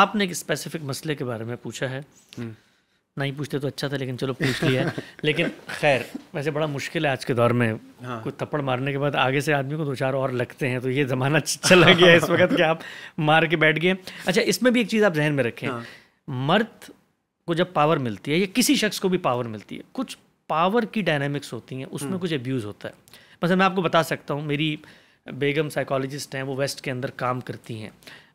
आपने एक स्पेसिफिक मसले के बारे में पूछा है हम्म। नहीं पूछते तो अच्छा था लेकिन चलो पूछ लिया लेकिन खैर वैसे बड़ा मुश्किल है आज के दौर में हाँ। कुछ थप्पड़ मारने के बाद आगे से आदमी को दो चार और लगते हैं तो ये ज़माना चला गया इस वक्त कि आप मार के बैठ गए अच्छा इसमें भी एक चीज़ आप जहन में रखें हाँ। मर्द को जब पावर मिलती है या किसी शख्स को भी पावर मिलती है कुछ पावर की डायनामिक्स होती हैं उसमें हम्म। कुछ अब्यूज़ होता है मतलब मैं आपको बता सकता हूँ मेरी बेगम साइकोलॉजिस्ट हैं वो वेस्ट के अंदर काम करती हैं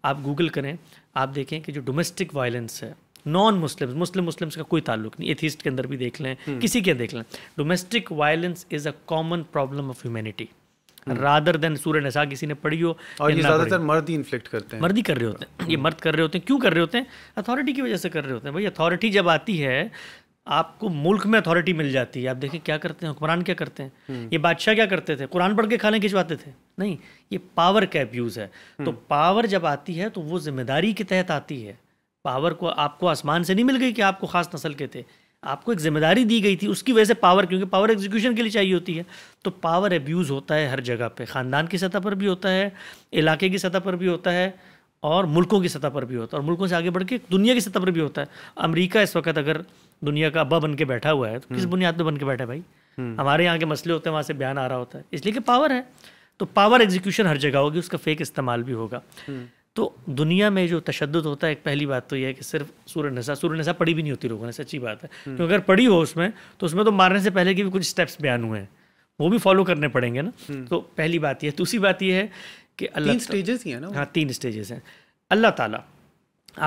आप गूगल करें आप देखें कि जो डोमेस्टिक वायलेंस है नॉन मुस्लिम मुस्लिम मुस्लिम्स का कोई ताल्लुक नहीं एथिस्ट के अंदर भी देख लें हम्म। किसी के देख लें domestic violence is a common problem of humanity rather than सूर्य नशा किसी ने पढ़ी हो और ये ज़्यादातर मर्द ही इन्फ्लेक्ट करते हैं मर्द ही कर रहे होते हैं hmm. ये मर्द कर रहे होते हैं क्यों कर रहे होते हैं अथॉरिटी की वजह से कर रहे होते हैं भाई अथॉरिटी जब आती है आपको मुल्क में अथॉरिटी मिल जाती है आप देखें क्या करते हैं हुक्मरान क्या करते हैं hmm. ये बादशाह क्या करते थे कुरान पढ़ के खाने खिंचवाते थे नहीं ये पावर का अब्यूज़ है hmm. तो पावर जब आती है तो वो जिम्मेदारी के तहत आती है पावर को आपको आसमान से नहीं मिल गई कि आपको खास नस्ल के थे आपको एक जिम्मेदारी दी गई थी उसकी वजह से पावर क्योंकि पावर एग्जीक्यूशन के लिए चाहिए होती है तो पावर एब्यूज़ होता है हर जगह पे ख़ानदान की सतह पर भी होता है इलाके की सतह पर भी होता है और मुल्कों की सतह पर भी होता है और मुल्कों से आगे बढ़ के दुनिया की सतह पर भी होता है अमरीका इस वक्त अगर दुनिया का अबा बन के बैठा हुआ है तो किस हम्म। बुनियाद पर बन के बैठा है भाई हम्म। हमारे यहाँ के मसले होते हैं वहाँ से बयान आ रहा होता है इसलिए कि पावर है तो पावर एग्जीक्यूशन हर जगह होगी उसका फेक इस्तेमाल भी होगा हम्म। तो दुनिया में जो तशद होता है एक पहली बात तो यह है कि सिर्फ सूर्य नशा सूर्य नशा पड़ी भी नहीं होती लोगों ने सच्ची बात है हम्म। क्योंकि अगर पड़ी हो उसमें तो उसमें तो मारने से पहले के भी कुछ स्टेप्स बयान हुए हैं वो भी फॉलो करने पड़ेंगे ना हम्म। तो पहली बात यह दूसरी बात यह है कि अल्लाह स्टेजेस ही है ना हाँ तीन स्टेजेस हैं अल्लाह ताला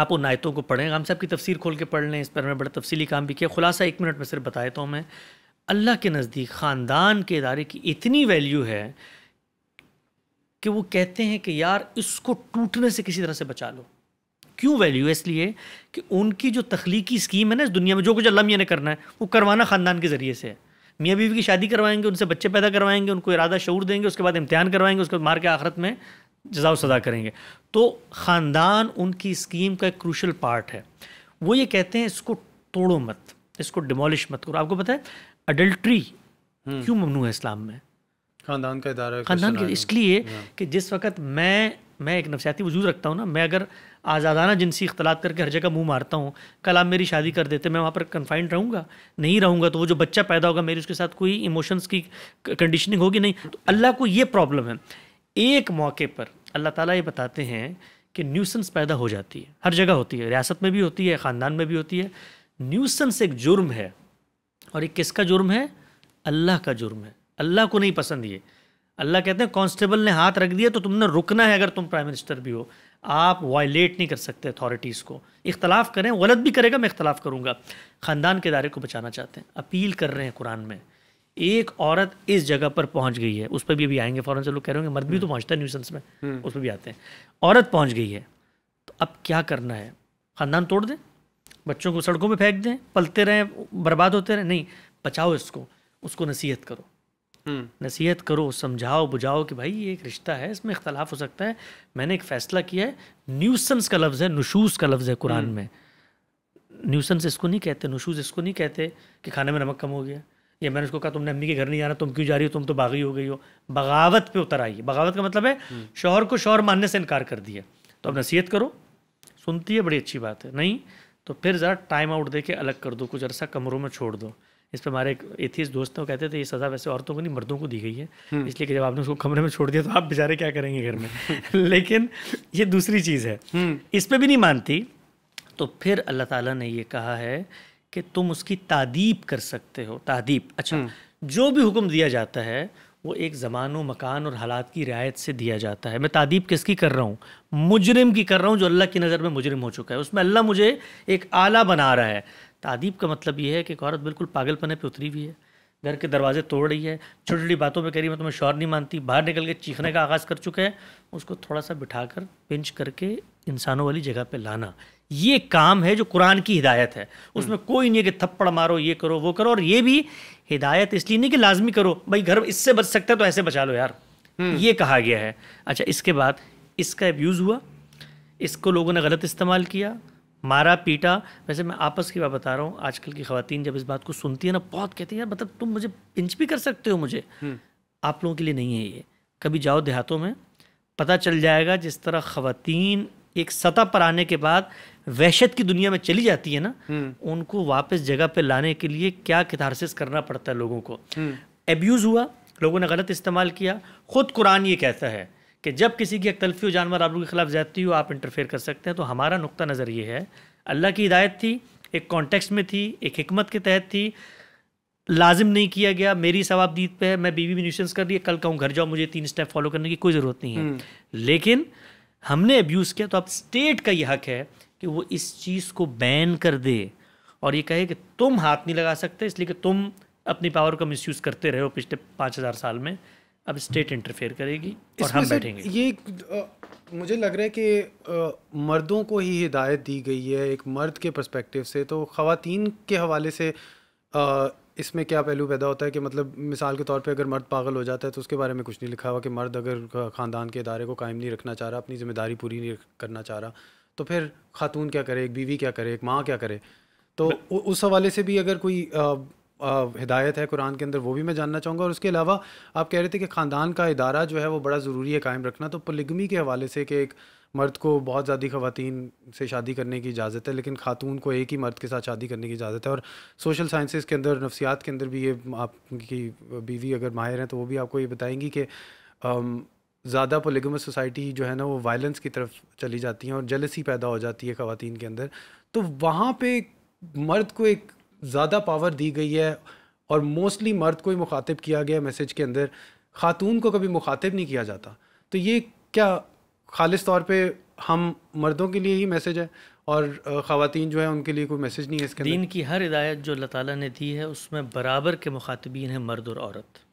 आप उन नायतों को पढ़ें हम साहब की तफसीर खोल के पढ़ लें इस पर मैं बड़ा तफसीली काम भी किया खुलासा एक मिनट में सिर्फ बताया तो मैं अल्लाह के नज़दीक ख़ानदान के इदारे की इतनी वैल्यू है कि वो कहते हैं कि यार इसको टूटने से किसी तरह से बचा लो क्यों वैल्यू है इसलिए कि उनकी जो तख्लीकी स्कीम है ना इस दुनिया में जो कुछ अल्लाह मियाँ ने करना है वो करवाना ख़ानदान के ज़रिए से मियाँ बीवी की शादी करवाएंगे उनसे बच्चे पैदा करवाएंगे उनको इरादा शूर देंगे उसके बाद इम्तहान करवाएंगे उसके बाद मार के आखरत में जजाव सदा करेंगे तो ख़ानदान उनकी स्कीम का एक क्रूशल पार्ट है वो ये कहते हैं इसको तोड़ो मत इसको डिमोलिश मत करो आपको पता है अडल्ट्री हम्म। क्यों ममनू है इस्लाम में खानदान का इदारा खानदान के इसलिए कि जिस वक्त मैं मैं एक नफसियाती वजूद रखता हूँ ना मैं अगर आज़ादाना जिनसी इख्तलात करके हर जगह मुंह मारता हूँ कल आप मेरी शादी कर देते मैं वहाँ पर कन्फाइंड रहूँगा नहीं रहूँगा तो वो जो बच्चा पैदा होगा मेरी उसके साथ कोई इमोशंस की कंडीशनिंग होगी नहीं तो अल्लाह को ये प्रॉब्लम है एक मौके पर अल्लाह ताला ये बताते हैं कि न्यूसेंस पैदा हो जाती है हर जगह होती है रियासत में भी होती है ख़ानदान में भी होती है न्यूसेंस एक जुर्म है और एक किसका जुर्म है अल्लाह का जुर्म है अल्लाह को नहीं पसंद ये अल्लाह कहते हैं कांस्टेबल ने हाथ रख दिया तो तुमने रुकना है अगर तुम प्राइम मिनिस्टर भी हो आप वायलेट नहीं कर सकते अथॉरिटीज़ को इख्तलाफ करें गलत भी करेगा मैं इख्तलाफ करूँगा ख़ानदान के दायरे को बचाना चाहते हैं अपील कर रहे हैं कुरान में एक औरत इस जगह पर पहुंच गई है उस पर भी अभी आएंगे फ़ौरन से लोग कह रहे होंगे मर्द भी तो पहुँचता है न्यूसेंस में हम्म। उस पर भी आते हैं औरत पहुँच गई है तो अब क्या करना है ख़ानदान तोड़ दें बच्चों को सड़कों पर फेंक दें पलते रहें बर्बाद होते रहें नहीं बचाओ इसको उसको नसीहत करो हम्म। नसीहत करो समझाओ बुझाओ कि भाई ये एक रिश्ता है इसमें इख्तलाफ हो सकता है मैंने एक फ़ैसला किया है न्यूसन्स का लफ्ज़ है नशूस का लफ्ज़ है कुरान हम्म। में न्यूसन्स इसको नहीं कहते नुशूस इसको नहीं कहते कि खाने में नमक कम हो गया या मैंने उसको कहा तुमने अम्मी के घर नहीं जाना तुम क्यों जा रही हो तुम तो बागी हो गई हो बगावत पे उतर आई बगावत का मतलब है हम्म। शोहर को शोहर मानने से इनकार कर दिया तो अब नसीहत करो सुनती है बड़ी अच्छी बात है नहीं तो फिर ज़रा टाइम आउट दे के अलग कर दो कुछ अरसा कमरों में छोड़ दो इस पर हमारे एथिस दोस्तों तो कहते थे ये सज़ा वैसे औरतों को नहीं मर्दों को दी गई है हम्म। इसलिए कि जब आपने उसको कमरे में छोड़ दिया तो आप बेचारे क्या करेंगे घर में लेकिन ये दूसरी चीज़ है हम्म। इस पर भी नहीं मानती तो फिर अल्लाह ताला ने ये कहा है कि तुम उसकी तादीब कर सकते हो तादीब अच्छा हम्म। जो भी हुक्म दिया जाता है वो एक जमानो मकान और हालात की रियायत से दिया जाता है मैं तादीब किसकी कर रहा हूँ मुजरिम की कर रहा हूँ जो अल्लाह की नज़र में मुजरिम हो चुका है उसमें अल्लाह मुझे एक आला बना रहा है तादीब का मतलब ये है कि एक औरत बिल्कुल पागलपने पर उतरी हुई है घर के दरवाजे तोड़ रही है छोटी छोटी बातों में कह रही मैं तुम्हें शौर नहीं मानती बाहर निकल के चीखने का आगाज़ कर चुके हैं उसको थोड़ा सा बिठा कर पिंच करके इंसानों वाली जगह पर लाना ये काम है जो कुरान की हिदायत है उसमें हम्म। कोई नहीं है कि थप्पड़ मारो ये करो वो करो और ये भी हिदायत इसलिए नहीं कि लाजमी करो भाई घर इससे बच सकता है तो ऐसे बचा लो यार हम्म। ये कहा गया है अच्छा इसके बाद इसका एब्यूज़ हुआ इसको लोगों ने गलत इस्तेमाल किया मारा पीटा वैसे मैं आपस की बात बता रहा हूँ आजकल की खातन जब इस बात को सुनती है ना बहुत कहती है यार मतलब तुम मुझे पिंच भी कर सकते हो मुझे हम्म। आप लोगों के लिए नहीं है ये कभी जाओ देहातों में पता चल जाएगा जिस तरह खातन एक सतह पर आने के बाद वहशत की दुनिया में चली जाती है ना हम्म। उनको वापस जगह पे लाने के लिए क्या कितारसिस करना पड़ता है लोगों को एब्यूज़ हम्म। हुआ लोगों ने गलत इस्तेमाल किया ख़ुद कुरान ये कहता है कि जब किसी की अक्तलफी जानवर आबरू के ख़िलाफ़ जाती हो आप इंटरफेयर कर सकते हैं तो हमारा नुकता नज़र ये है अल्लाह की हिदायत थी एक कॉन्टेक्स्ट में थी एक हमत के तहत थी लाजिम नहीं किया गया मेरी सवाबदीद पे है मैं बीवी भी न्यूशंस कर रही है कल कहूँ घर जाओ मुझे तीन स्टेप फॉलो करने की कोई ज़रूरत नहीं है हम्म। लेकिन हमने अब्यूज़ किया तो अब स्टेट का ये हक है कि वो इस चीज़ को बैन कर दे और ये कहे कि तुम हाथ नहीं लगा सकते इसलिए कि तुम अपनी पावर का मिसयूज़ करते रहे हो पिछले पाँच हज़ार साल में अब स्टेट इंटरफेयर करेगी और हम बैठेंगे ये आ, मुझे लग रहा है कि आ, मर्दों को ही हिदायत दी गई है एक मर्द के पर्सपेक्टिव से तो ख़वातीन के हवाले से आ, इसमें क्या पहलू पैदा होता है कि मतलब मिसाल के तौर पे अगर मर्द पागल हो जाता है तो उसके बारे में कुछ नहीं लिखा हुआ कि मर्द अगर ख़ानदान के इदारे को कायम नहीं रखना चाह रहा अपनी ज़िम्मेदारी पूरी नहीं करना चाह रहा तो फिर खातून क्या करे एक बीवी क्या करे एक माँ क्या करे तो उस हवाले से भी अगर कोई हिदायत है कुरान के अंदर वो भी मैं जानना चाहूँगा और उसके अलावा आप कह रहे थे कि ख़ानदान का इदारा जो है वो बड़ा ज़रूरी है कायम रखना तो पुलिगमी के हवाले से कि एक मर्द को बहुत ज़्यादा खवतान से शादी करने की इजाज़त है लेकिन खातून को एक ही मर्द के साथ शादी करने की इजाज़त है और सोशल साइंसिस के अंदर नफसियात के अंदर भी ये आपकी बीवी अगर माहिर हैं तो वो भी आपको ये बताएंगी कि ज़्यादा पोलिगमस सोसाइटी जो है ना वो वायलेंस की तरफ चली जाती है और जलसी पैदा हो जाती है ख़वान के अंदर तो वहाँ पर मर्द को एक ज़्यादा पावर दी गई है और मोस्टली मर्द को ही मुखातिब किया गया मैसेज के अंदर ख़ातून को कभी मुखातिब नहीं किया जाता तो ये क्या खालिश तौर पर हम मर्दों के लिए ही मैसेज है और ख़वान जो है उनके लिए कोई मैसेज नहीं है इसके दिन की हर हिदायत जो अल्लाह ताली ने दी है उसमें बराबर के मुखातबीन हैं मर्द और औरत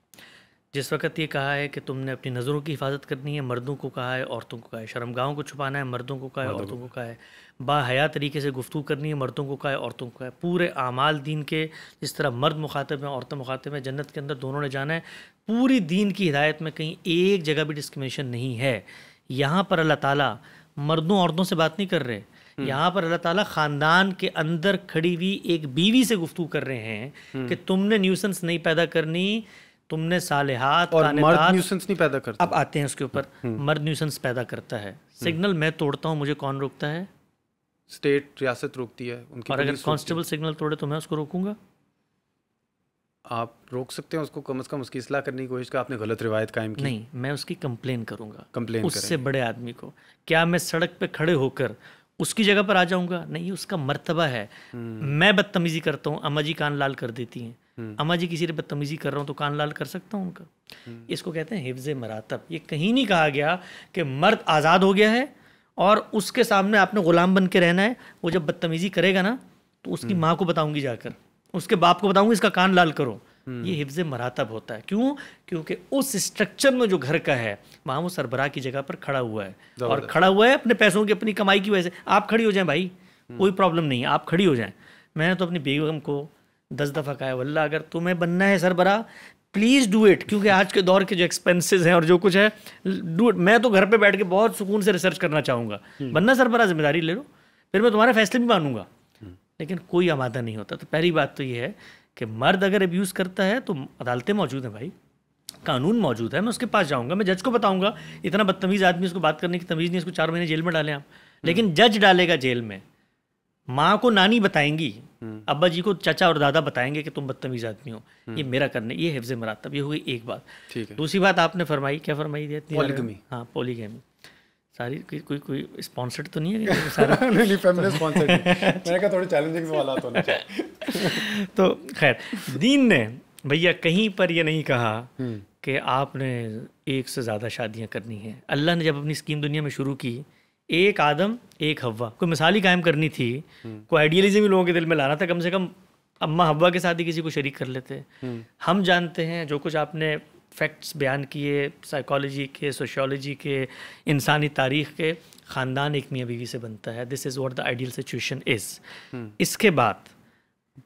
जिस वक्त ये कहा है कि तुमने अपनी नज़रों की हिफाजत करनी है मर्दों को कहा है औरतों को कहा है शर्मगाहों को छुपाना है मर्दों को कहा है औरतों को कहा है बाहया तरीके से गुफ्तु करनी है मर्दों को कहा है औरतों को कहा है पूरे आमाल दीन के जिस तरह मर्द मुखातब हैं औरतें मुखातब हैं जन्नत के अंदर दोनों ने जाना है पूरी दीन की हिदायत में कहीं एक जगह भी डिस्क्रमिनेशन नहीं है यहाँ पर अल्लाह ताली मर्दों औरतों से बात नहीं कर रहे हम्म। यहाँ पर अल्लाह ताला ख़ानदान के अंदर खड़ी हुई एक बीवी से गुफ्तु कर रहे हैं हम्म। कि तुमने न्यूसेंस नहीं पैदा करनी तुमने हाथ और मर्द न्यूसेंस नहीं पैदा करता अब आते हैं उसके ऊपर हम्म। मर्द न्यूसेंस पैदा करता है हम्म। सिग्नल मैं तोड़ता हूँ मुझे कौन रोकता है स्टेट रियासत रोकती है उनकी और अगर कांस्टेबल सिग्नल तोड़े तो मैं उसको रोकूंगा आप रोक सकते हैं उसको कम से कम उसकी इसलाह करने की कोशिश कर आपने गलत रिवायत कायम की नहीं मैं उसकी कंप्लेन करूंगा कंप्लेन उससे बड़े आदमी को क्या मैं सड़क पे खड़े होकर उसकी जगह पर आ जाऊंगा नहीं उसका मर्तबा है हम्म। मैं बदतमीजी करता हूँ अम्मा जी कान लाल कर देती हैं हम्म। अम्मा जी किसी ने बदतमीजी कर रहा हूँ तो कान लाल कर सकता हूँ उनका हम्म। इसको कहते हैं हिफ्ज मरातब ये कहीं नहीं कहा गया कि मर्द आज़ाद हो गया है और उसके सामने आपने गुलाम बन के रहना है वो जब बदतमीजी करेगा ना तो उसकी माँ को बताऊंगी जाकर उसके बाप को बताऊंगी इसका कान लाल करो हम्म। ये हिफ्ज मरातब होता है क्यों क्योंकि उस स्ट्रक्चर में जो घर का है वहां वो सरबराह की जगह पर खड़ा हुआ है और खड़ा हुआ है अपने पैसों की अपनी कमाई की वजह से आप खड़ी हो जाए भाई हम्म। कोई प्रॉब्लम नहीं है आप खड़ी हो जाए मैंने तो अपनी बेगम को दस दफ़ा कहा वल्ला अगर तुम्हें बनना है सरबरा प्लीज़ डू इट क्योंकि आज के दौर के जो एक्सपेंसेस हैं और जो कुछ है डू इट मैं तो घर पे बैठ के बहुत सुकून से रिसर्च करना चाहूंगा हम्म। बनना सरबराह जिम्मेदारी ले लो फिर मैं तुम्हारे फैसले भी मानूंगा लेकिन कोई आमादा नहीं होता तो पहली बात तो ये है कि मर्द अगर अब्यूज़ करता है तो अदालतें मौजूद हैं भाई कानून मौजूद है मैं उसके पास जाऊंगा मैं जज को बताऊंगा इतना बदतमीज़ आदमी उसको बात करने की तमीज़ नहीं इसको चार महीने जेल में डालें आप हम्म। लेकिन जज डालेगा जेल में माँ को नानी बताएंगी हम्म। अब्बा जी को चाचा और दादा बताएंगे कि तुम बदतमीज़ आदमी हो हम्म। ये मेरा करने ये हिफ्ज मरातब ये हुई एक बात दूसरी बात आपने फरमाई क्या फरमाई दी पोलीगमी हाँ पोलीगमी सारी कोई कोई कोई स्पॉन्सर्ड तो नहीं है सारा नहीं नहीं फैमिली स्पॉन्सर्ड मैंने कहा थोड़े चैलेंजिंग वाला तो चाहिए तो खैर दीन ने भैया कहीं पर यह नहीं कहा हम्म। कि आपने एक से ज़्यादा शादियां करनी है अल्लाह ने जब अपनी स्कीम दुनिया में शुरू की एक आदम एक हवा कोई मिसाल ही कायम करनी थी हम्म। कोई आइडियलिज्म ही लोगों के दिल में लाना था कम से कम अम्मा हवा के साथ ही किसी को शरीक कर लेते हम्म। हम जानते हैं जो कुछ आपने फैक्ट्स बयान किए साइकोलॉजी के सोशोलॉजी के इंसानी तारीख के ख़ानदान एक मियाँ बीवी से बनता है this is what the ideal situation is इसके बाद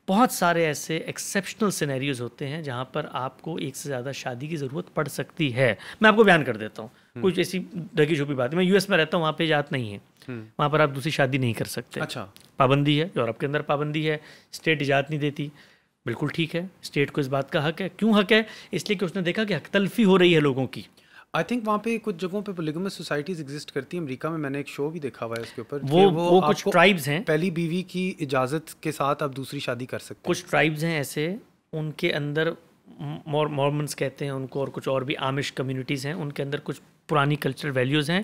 बहुत सारे ऐसे एक्सेप्शनल सिनेरियोज होते हैं जहाँ पर आपको एक से ज़्यादा शादी की ज़रूरत पड़ सकती है मैं आपको बयान कर देता हूँ हम्म। कुछ ऐसी डगी छुपी बात है मैं यूएस में रहता हूँ वहाँ पे जात नहीं है हम्म। वहाँ पर आप दूसरी शादी नहीं कर सकते अच्छा पाबंदी है यूरोप के अंदर पाबंदी है स्टेट इजाज़त नहीं देती बिल्कुल ठीक है स्टेट को इस बात का हक है क्यों हक है इसलिए कि उसने देखा कि हक तलफी हो रही है लोगों की आई थिंक वहाँ पे कुछ जगहों पे पोलिगमस सोसाइटीज एग्जिस्ट करती है अमेरिका में मैंने एक शो भी देखा हुआ है उसके ऊपर वो, वो वो कुछ ट्राइब्स हैं पहली बीवी की इजाज़त के साथ आप दूसरी शादी कर सकते कुछ ट्राइब्स हैं ऐसे उनके अंदर मॉर्मन्स कहते हैं उनको और कुछ और भी आमिश कम्युनिटीज़ हैं उनके अंदर कुछ पुरानी कल्चरल वैल्यूज़ हैं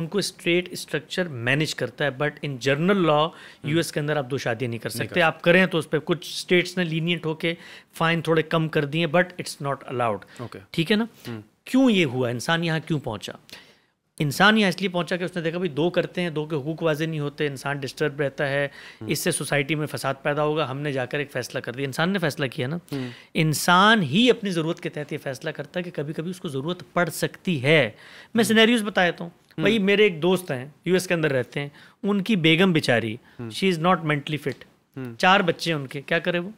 उनको स्ट्रेट स्ट्रक्चर मैनेज करता है but in general law US के अंदर आप दो शादियाँ नहीं कर सकते नहीं कर। आप करें तो उस पर कुछ स्टेट्स ने लीनियंट होके फाइन थोड़े कम कर दिए बट इट्स नॉट अलाउड ठीक है ना हम्म। क्यों ये हुआ इंसान यहाँ क्यों पहुँचा इंसान यहाँ इसलिए पहुँचा कि उसने देखा भाई दो करते हैं दो के हुकूक वाजे नहीं होते इंसान डिस्टर्ब रहता है हम्म। इससे सोसाइटी में फसाद पैदा होगा हमने जाकर एक फ़ैसला कर दिया इंसान ने फ़ैसला किया ना हम्म। इंसान ही अपनी ज़रूरत के तहत ये फ़ैसला करता है कि कभी कभी उसको ज़रूरत पड़ सकती है मैं सिनेरियोज़ हम्म। बता देता हूँ भाई मेरे एक दोस्त हैं यूएस के अंदर रहते हैं उनकी बेगम बेचारी she is not mentally fit चार बच्चे हैं उनके क्या करे वो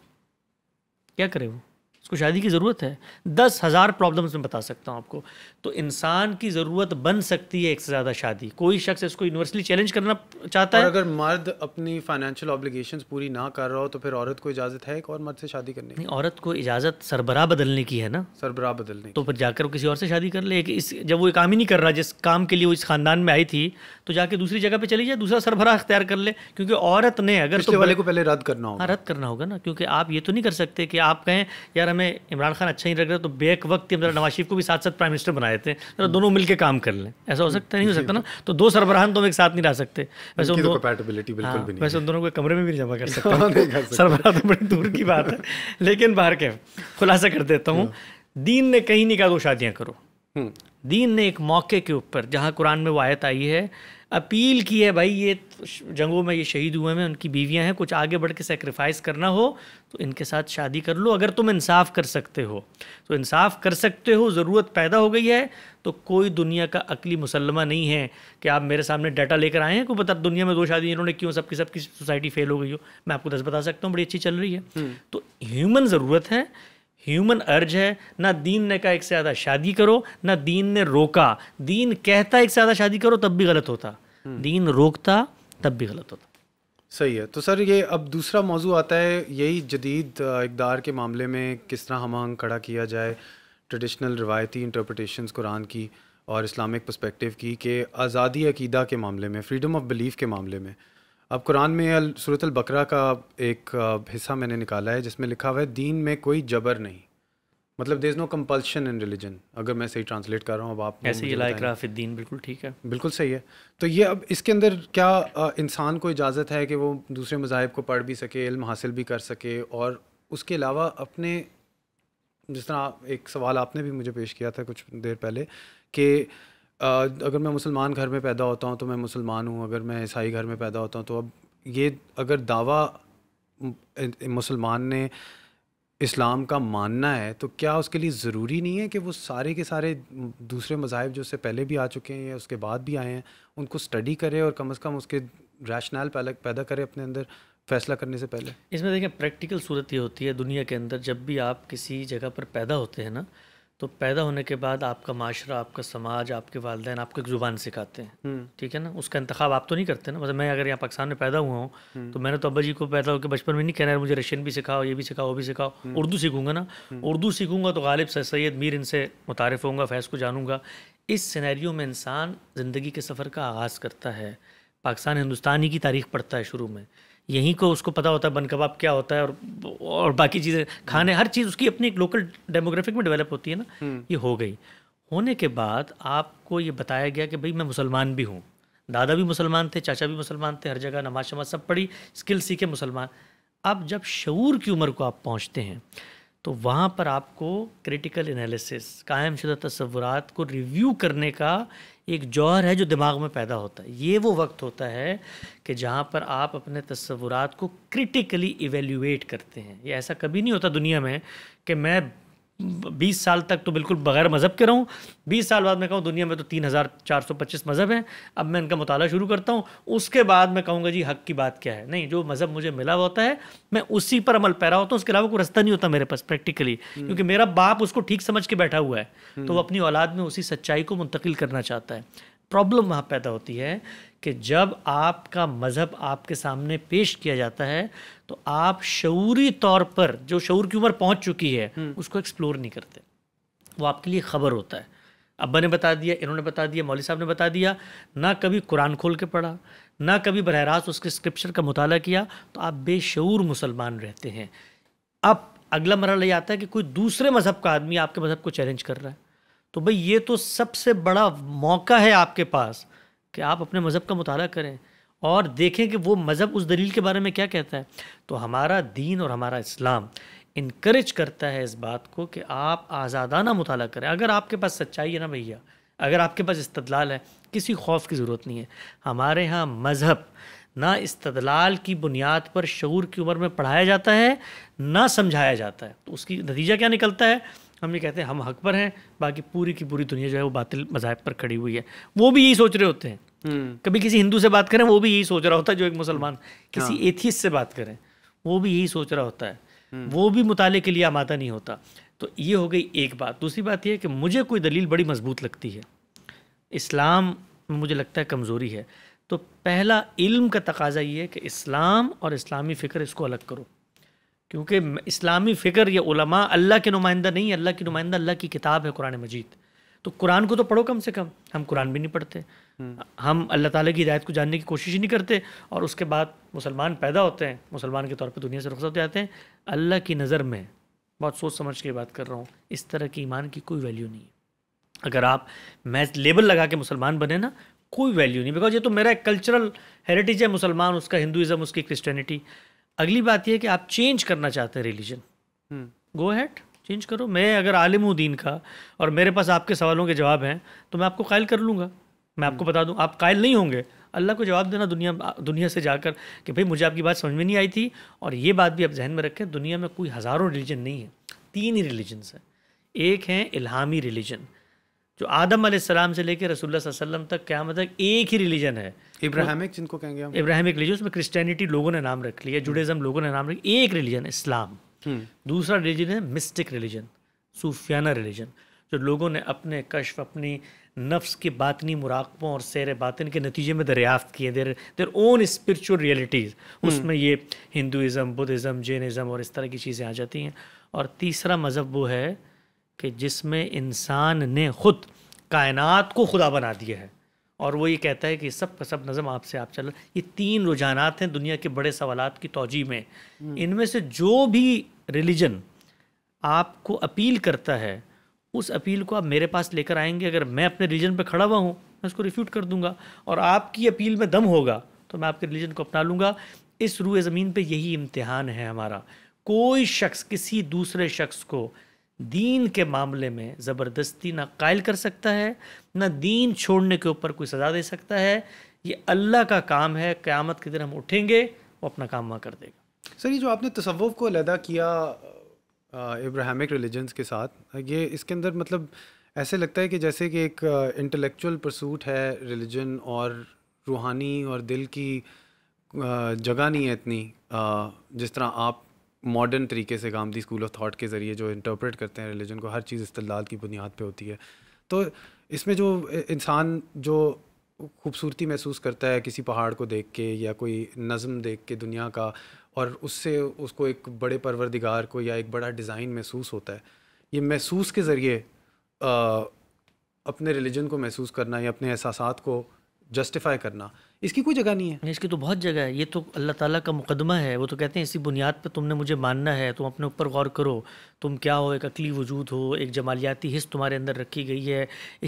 क्या करे वो उसको शादी की ज़रूरत है दस हज़ार प्रॉब्लम्स में बता सकता हूँ आपको तो इंसान की ज़रूरत बन सकती है एक से ज़्यादा शादी कोई शख्स इसको यूनिवर्सली चैलेंज करना चाहता है अगर मर्द अपनी फाइनेंशियल ऑब्लिगेशन पूरी ना कर रहा हो तो फिर औरत को इजाज़त है एक और मर्द से शादी करने की औरत को इजाज़त सरबराह बदलने की है ना सरबराह बदलने तो फिर जाकर वो किसी और से शादी कर ले इस जब वो काम ही नहीं कर रहा जिस काम के लिए वो इस खानदान में आई थी तो जाके दूसरी जगह पर चली जाए दूसरा सरबरा अख्तियार कर ले क्योंकि औरत ने अगर तो वाले को पहले रद्द करना होगा हाँ, रद्द करना होगा ना क्योंकि आप ये तो नहीं कर सकते कि आप कहें यार में इमरान खान अच्छा ही लग रहा तो बेक वक्त ही नवाज शरीफ को भी साथ साथ प्राइम मिनिस्टर बनाए थे हैं जरा दोनों मिलकर काम कर लें ऐसा हो सकता नहीं हो सकता ना तो दो सरबराहान तो हम एक साथ नहीं रह सकते वैसे उन तो दोनों हाँ, वैसे उन दोनों को कमरे में भी जमा कर सकते हाँ, सरबराह तो बड़ी दूर की बात है लेकिन बाहर के खुलासा कर देता हूँ हाँ। दीन ने कहीं नहीं कहा दो शादियाँ करो हम्म। दीन ने एक मौके के ऊपर जहाँ कुरान में वायत आई है अपील की है भाई ये जंगों में ये शहीद हुए हैं उनकी बीवियां हैं कुछ आगे बढ़ के सेक्रीफाइस करना हो तो इनके साथ शादी कर लो अगर तुम इंसाफ कर सकते हो तो इंसाफ कर सकते हो ज़रूरत पैदा हो गई है तो कोई दुनिया का अकली मुसलमा नहीं है कि आप मेरे सामने डाटा लेकर आए हैं को बता दुनिया में दो शादी इन्होंने क्यों सबकी सबकी सोसाइटी फेल हो गई हो मैं आपको दस बता सकता हूँ बड़ी अच्छी चल रही है हम्म। तो ह्यूमन ज़रूरत है ह्यूमन अर्ज है ना दीन ने कहा एक से ज़्यादा शादी करो ना दीन ने रोका दीन कहता एक से ज़्यादा शादी करो तब भी गलत होता हम्म। दीन रोकता तब भी गलत होता सही है तो सर ये अब दूसरा मौजू आता है यही जदीद इकदार के मामले में किस तरह हम खड़ा किया जाए ट्रेडिशनल रवायती इंटरप्रटेशन कुरान की और इस्लामिक पर्सपेक्टिव की कि आज़ादी अकीदा के मामले में फ्रीडम ऑफ बिलीफ के मामले में अब कुरान में सूरत बकरा का एक हिस्सा मैंने निकाला है जिसमें लिखा हुआ है दीन में कोई जबर नहीं मतलब there is no compulsion in religion अगर मैं सही ट्रांसलेट कर रहा हूँ अब आप ऐसे ही लाइक राफिद्दीन बिल्कुल ठीक है बिल्कुल सही है तो ये अब इसके अंदर क्या इंसान को इजाज़त है कि वो दूसरे मज़ाहब को पढ़ भी सके इल्म हासिल भी कर सके और उसके अलावा अपने जिस तरह एक सवाल आपने भी मुझे पेश किया था कुछ देर पहले कि अगर मैं मुसलमान घर में पैदा होता हूँ तो मैं मुसलमान हूँ अगर मैं ईसाई घर में पैदा होता हूँ तो अब ये अगर दावा मुसलमान ने इस्लाम का मानना है तो क्या उसके लिए ज़रूरी नहीं है कि वो सारे के सारे दूसरे मज़ाहब जो उससे पहले भी आ चुके हैं या उसके बाद भी आए हैं उनको स्टडी करें और कम अज़ कम उसके रैशनल पैदा करें अपने अंदर फैसला करने से पहले इसमें देखें प्रैक्टिकल सूरत ये होती है दुनिया के अंदर जब भी आप किसी जगह पर पैदा होते हैं ना तो पैदा होने के बाद आपका माशरा आपका समाज आपके वालदेन आपको एक ज़ुबान सिखाते हैं हम्म। ठीक है ना उसका इंतखा आप तो नहीं करते ना मतलब मैं अगर यहाँ पाकिस्तान में पैदा हुआ हूँ हम्म। तो मैंने तो अब्बा जी को पैदा होकर बचपन में नहीं कहना है मुझे रशियन भी सिखाओ ये भी सिखाओ वो भी सिखाओ हम्म। उर्दू सीखूंगा ना उर्दू सीखूंगा तो गालिब सर सैद मीर इनसे मुतारफ़ होंगे फैज़ को जानूंगा इस सैनैरियो में इंसान ज़िंदगी के सफ़र का आगाज़ करता है पाकिस्तान हिंदुस्तान ही की तारीख पढ़ता है शुरू में यहीं को उसको पता होता है बन कबाब क्या होता है और और बाकी चीज़ें खाने हर चीज़ उसकी अपनी एक लोकल डेमोग्राफिक में डेवलप होती है ना हम्म। ये हो गई होने के बाद आपको ये बताया गया कि भाई मैं मुसलमान भी हूँ दादा भी मुसलमान थे चाचा भी मुसलमान थे हर जगह नमाज शमाज सब पढ़ी स्किल सीखे मुसलमान अब जब शूर की उम्र को आप पहुँचते हैं तो वहाँ पर आपको क्रिटिकल एनालिसिस कायम शुदा तस्वुरात को रिव्यू करने का एक जौहर है जो दिमाग में पैदा होता है ये वो वक्त होता है कि जहाँ पर आप अपने तस्वुरात को क्रिटिकली इवेल्यूएट करते हैं ये ऐसा कभी नहीं होता दुनिया में कि मैं बीस साल तक तो बिल्कुल बगैर मज़हब के रहूँ बीस साल बाद मैं कहूँ दुनिया में तो तीन हज़ार चार सौ पच्चीस मज़हब हैं अब मैं इनका मुताला शुरू करता हूँ उसके बाद मैं कहूँगा जी हक की बात क्या है नहीं जो मज़हब मुझे मिला हुआ होता है मैं उसी पर अमल पैरा होता हूँ उसके अलावा कोई रास्ता नहीं होता मेरे पास प्रैक्टिकली हम्म। क्योंकि मेरा बाप उसको ठीक समझ के बैठा हुआ है तो वो हम्म। अपनी औलाद में उसी सच्चाई को मुंतकिल करना चाहता है प्रॉब्लम वहाँ पैदा होती है कि जब आपका मज़हब आपके सामने पेश किया जाता है तो आप शूरी तौर पर जो शूर की उम्र पहुँच चुकी है हम्म। उसको एक्सप्लोर नहीं करते वो आपके लिए ख़बर होता है अब्बा ने बता दिया इन्होंने बता दिया मौली साहब ने बता दिया ना कभी कुरान खोल के पढ़ा ना कभी बरह रास्त उसके स्क्रिप्चर का मताल किया तो आप बेशूर मुसलमान रहते हैं अब अगला मरल ये आता है कि कोई दूसरे मज़हब का आदमी आपके मज़हब को चैलेंज कर रहा है तो भाई ये तो सबसे बड़ा मौका है आपके पास कि आप अपने मज़हब का मुताल करें और देखें कि वो मज़हब उस दलील के बारे में क्या कहता है तो हमारा दीन और हमारा इस्लाम इनक्रेज करता है इस बात को कि आप आज़ादाना मुताल करें अगर आपके पास सच्चाई है ना भैया अगर आपके पास इस्तलाल है किसी खौफ की ज़रूरत नहीं है हमारे यहाँ मज़हब ना इस्तलाल की बुनियाद पर शूर की उम्र में पढ़ाया जाता है ना समझाया जाता है तो उसकी नतीजा क्या निकलता है हम ये कहते हैं हम हक पर हैं बाकी पूरी की पूरी दुनिया जो है वो बातिल मजाहब पर खड़ी हुई है वो भी यही सोच रहे होते हैं हम्म। कभी किसी हिंदू से बात करें वो भी यही सोच रहा होता है जो एक मुसलमान हाँ। किसी एथियस से बात करें वो भी यही सोच रहा होता है हम्म। वो भी मुताले के लिए आमादा नहीं होता तो ये हो गई एक बात दूसरी बात यह कि मुझे कोई दलील बड़ी मजबूत लगती है इस्लाम में मुझे लगता है कमज़ोरी है तो पहला इल्म का तकाजा ये है कि इस्लाम और इस्लामी फ़िक्र इसको अलग करो क्योंकि इस्लामी फ़िक्र या उलमा अल्लाह के नुमाइंदा नहीं है अल्लाह की नुमाइंदा अल्लाह की किताब है कुरान मजीद तो कुरान को तो पढ़ो कम से कम हम कुरान भी नहीं पढ़ते हम्म। हम अल्लाह ताला की हिदायत को जानने की कोशिश ही नहीं करते और उसके बाद मुसलमान पैदा होते हैं मुसलमान के तौर पर दुनिया से रुखसत होते जाते हैं अल्लाह की नज़र में बहुत सोच समझ के बात कर रहा हूँ इस तरह की ईमान की कोई वैल्यू नहीं है अगर आप मैच लेबल लगा के मुसलमान बने ना कोई वैल्यू नहीं बिकॉज ये तो मेरा एक कल्चरल हेरिटेज है मुसलमान उसका हिंदुज़म उसकी क्रिस्टनिटी अगली बात यह कि आप चेंज करना चाहते हैं रिलीजन गो हैड चेंज करो मैं अगर आलिम हूँ दीन का और मेरे पास आपके सवालों के जवाब हैं तो मैं आपको कायल कर लूँगा मैं आपको हम्म। बता दूँ आप कायल नहीं होंगे अल्लाह को जवाब देना दुनिया दुनिया से जाकर कि भाई मुझे आपकी बात समझ में नहीं आई थी और ये बात भी आप जहन में रखें दुनिया में कोई हज़ारों रिलीजन नहीं है तीन ही रिलीजन्स हैं एक हैं इल्हामी रिलीजन जो आदम सलाम से लेकर रसुल्ला वसल्लम तक क्या मतलब एक ही रिलीजन है इब्राहिमिक तो, जिनको कहेंगे हम इब्राहिमिक रिलीजन उसमें क्रिस्टियनिटी लोगों ने नाम रख लिया जुडेज़म लोगों ने नाम रख एक रिलीजन इस्लाम हम्म। दूसरा रिलीजन है मिस्टिक रिलीजन सूफियाना रिलीजन जो लोगों ने अपने कश्फ अपनी नफ्स के बातनी मुराकबों और सैर बातिन के नतीजे में दरियाफ्त किए their their own spiritual realities उसमें ये हिंदुज़म बुद्धज़म जैनज़म और इस तरह की चीज़ें आ जाती हैं और तीसरा मज़हब वो है कि जिसमें इंसान ने खुद कायनात को खुदा बना दिया है और वो ये कहता है कि सब का सब नज़म आपसे आप चल ये तीन रुझानात हैं दुनिया के बड़े सवाल की तोजी में हम्म। इनमें से जो भी रिलीजन आपको अपील करता है उस अपील को आप मेरे पास लेकर आएंगे अगर मैं अपने रिलीजन पर खड़ा हुआ हूँ मैं उसको रिफ्यूट कर दूंगा और आपकी अपील में दम होगा तो मैं आपके रिलीजन को अपना लूँगा इस रूए ज़मीन पर यही इम्तहान है हमारा कोई शख्स किसी दूसरे शख्स को दीन के मामले में ज़बरदस्ती ना कायल कर सकता है ना दीन छोड़ने के ऊपर कोई सज़ा दे सकता है ये अल्लाह का काम है क़्यामत के दिन हम उठेंगे वो अपना काम वहाँ कर देगा सर ये जो आपने तसव्वुफ़ को अलहदा किया इब्राहमिक रिलीजन्स के साथ ये इसके अंदर मतलब ऐसे लगता है कि जैसे कि एक इंटेलेक्चुअल परसूट है रिलीजन और रूहानी और दिल की जगह नहीं है इतनी जिस तरह आप मॉडर्न तरीके से गांधी स्कूल ऑफ थाट के ज़रिए जो इंटरप्रेट करते हैं रिलीजन को हर चीज़ इस्तलाल की बुनियाद पे होती है तो इसमें जो इंसान जो खूबसूरती महसूस करता है किसी पहाड़ को देख के या कोई नज़म देख के दुनिया का और उससे उसको एक बड़े परवरदिगार को या एक बड़ा डिज़ाइन महसूस होता है ये महसूस के ज़रिए अपने रिलीजन को महसूस करना या अपने एहसास को जस्टिफाई करना इसकी कोई जगह नहीं है इसकी तो बहुत जगह है ये तो अल्लाह ताला का मुकदमा है वो तो कहते हैं इसी बुनियाद पर तुमने मुझे मानना है तुम अपने ऊपर गौर करो तुम क्या हो एक अकली वजूद हो एक जमालियाती हिस्स तुम्हारे अंदर रखी गई है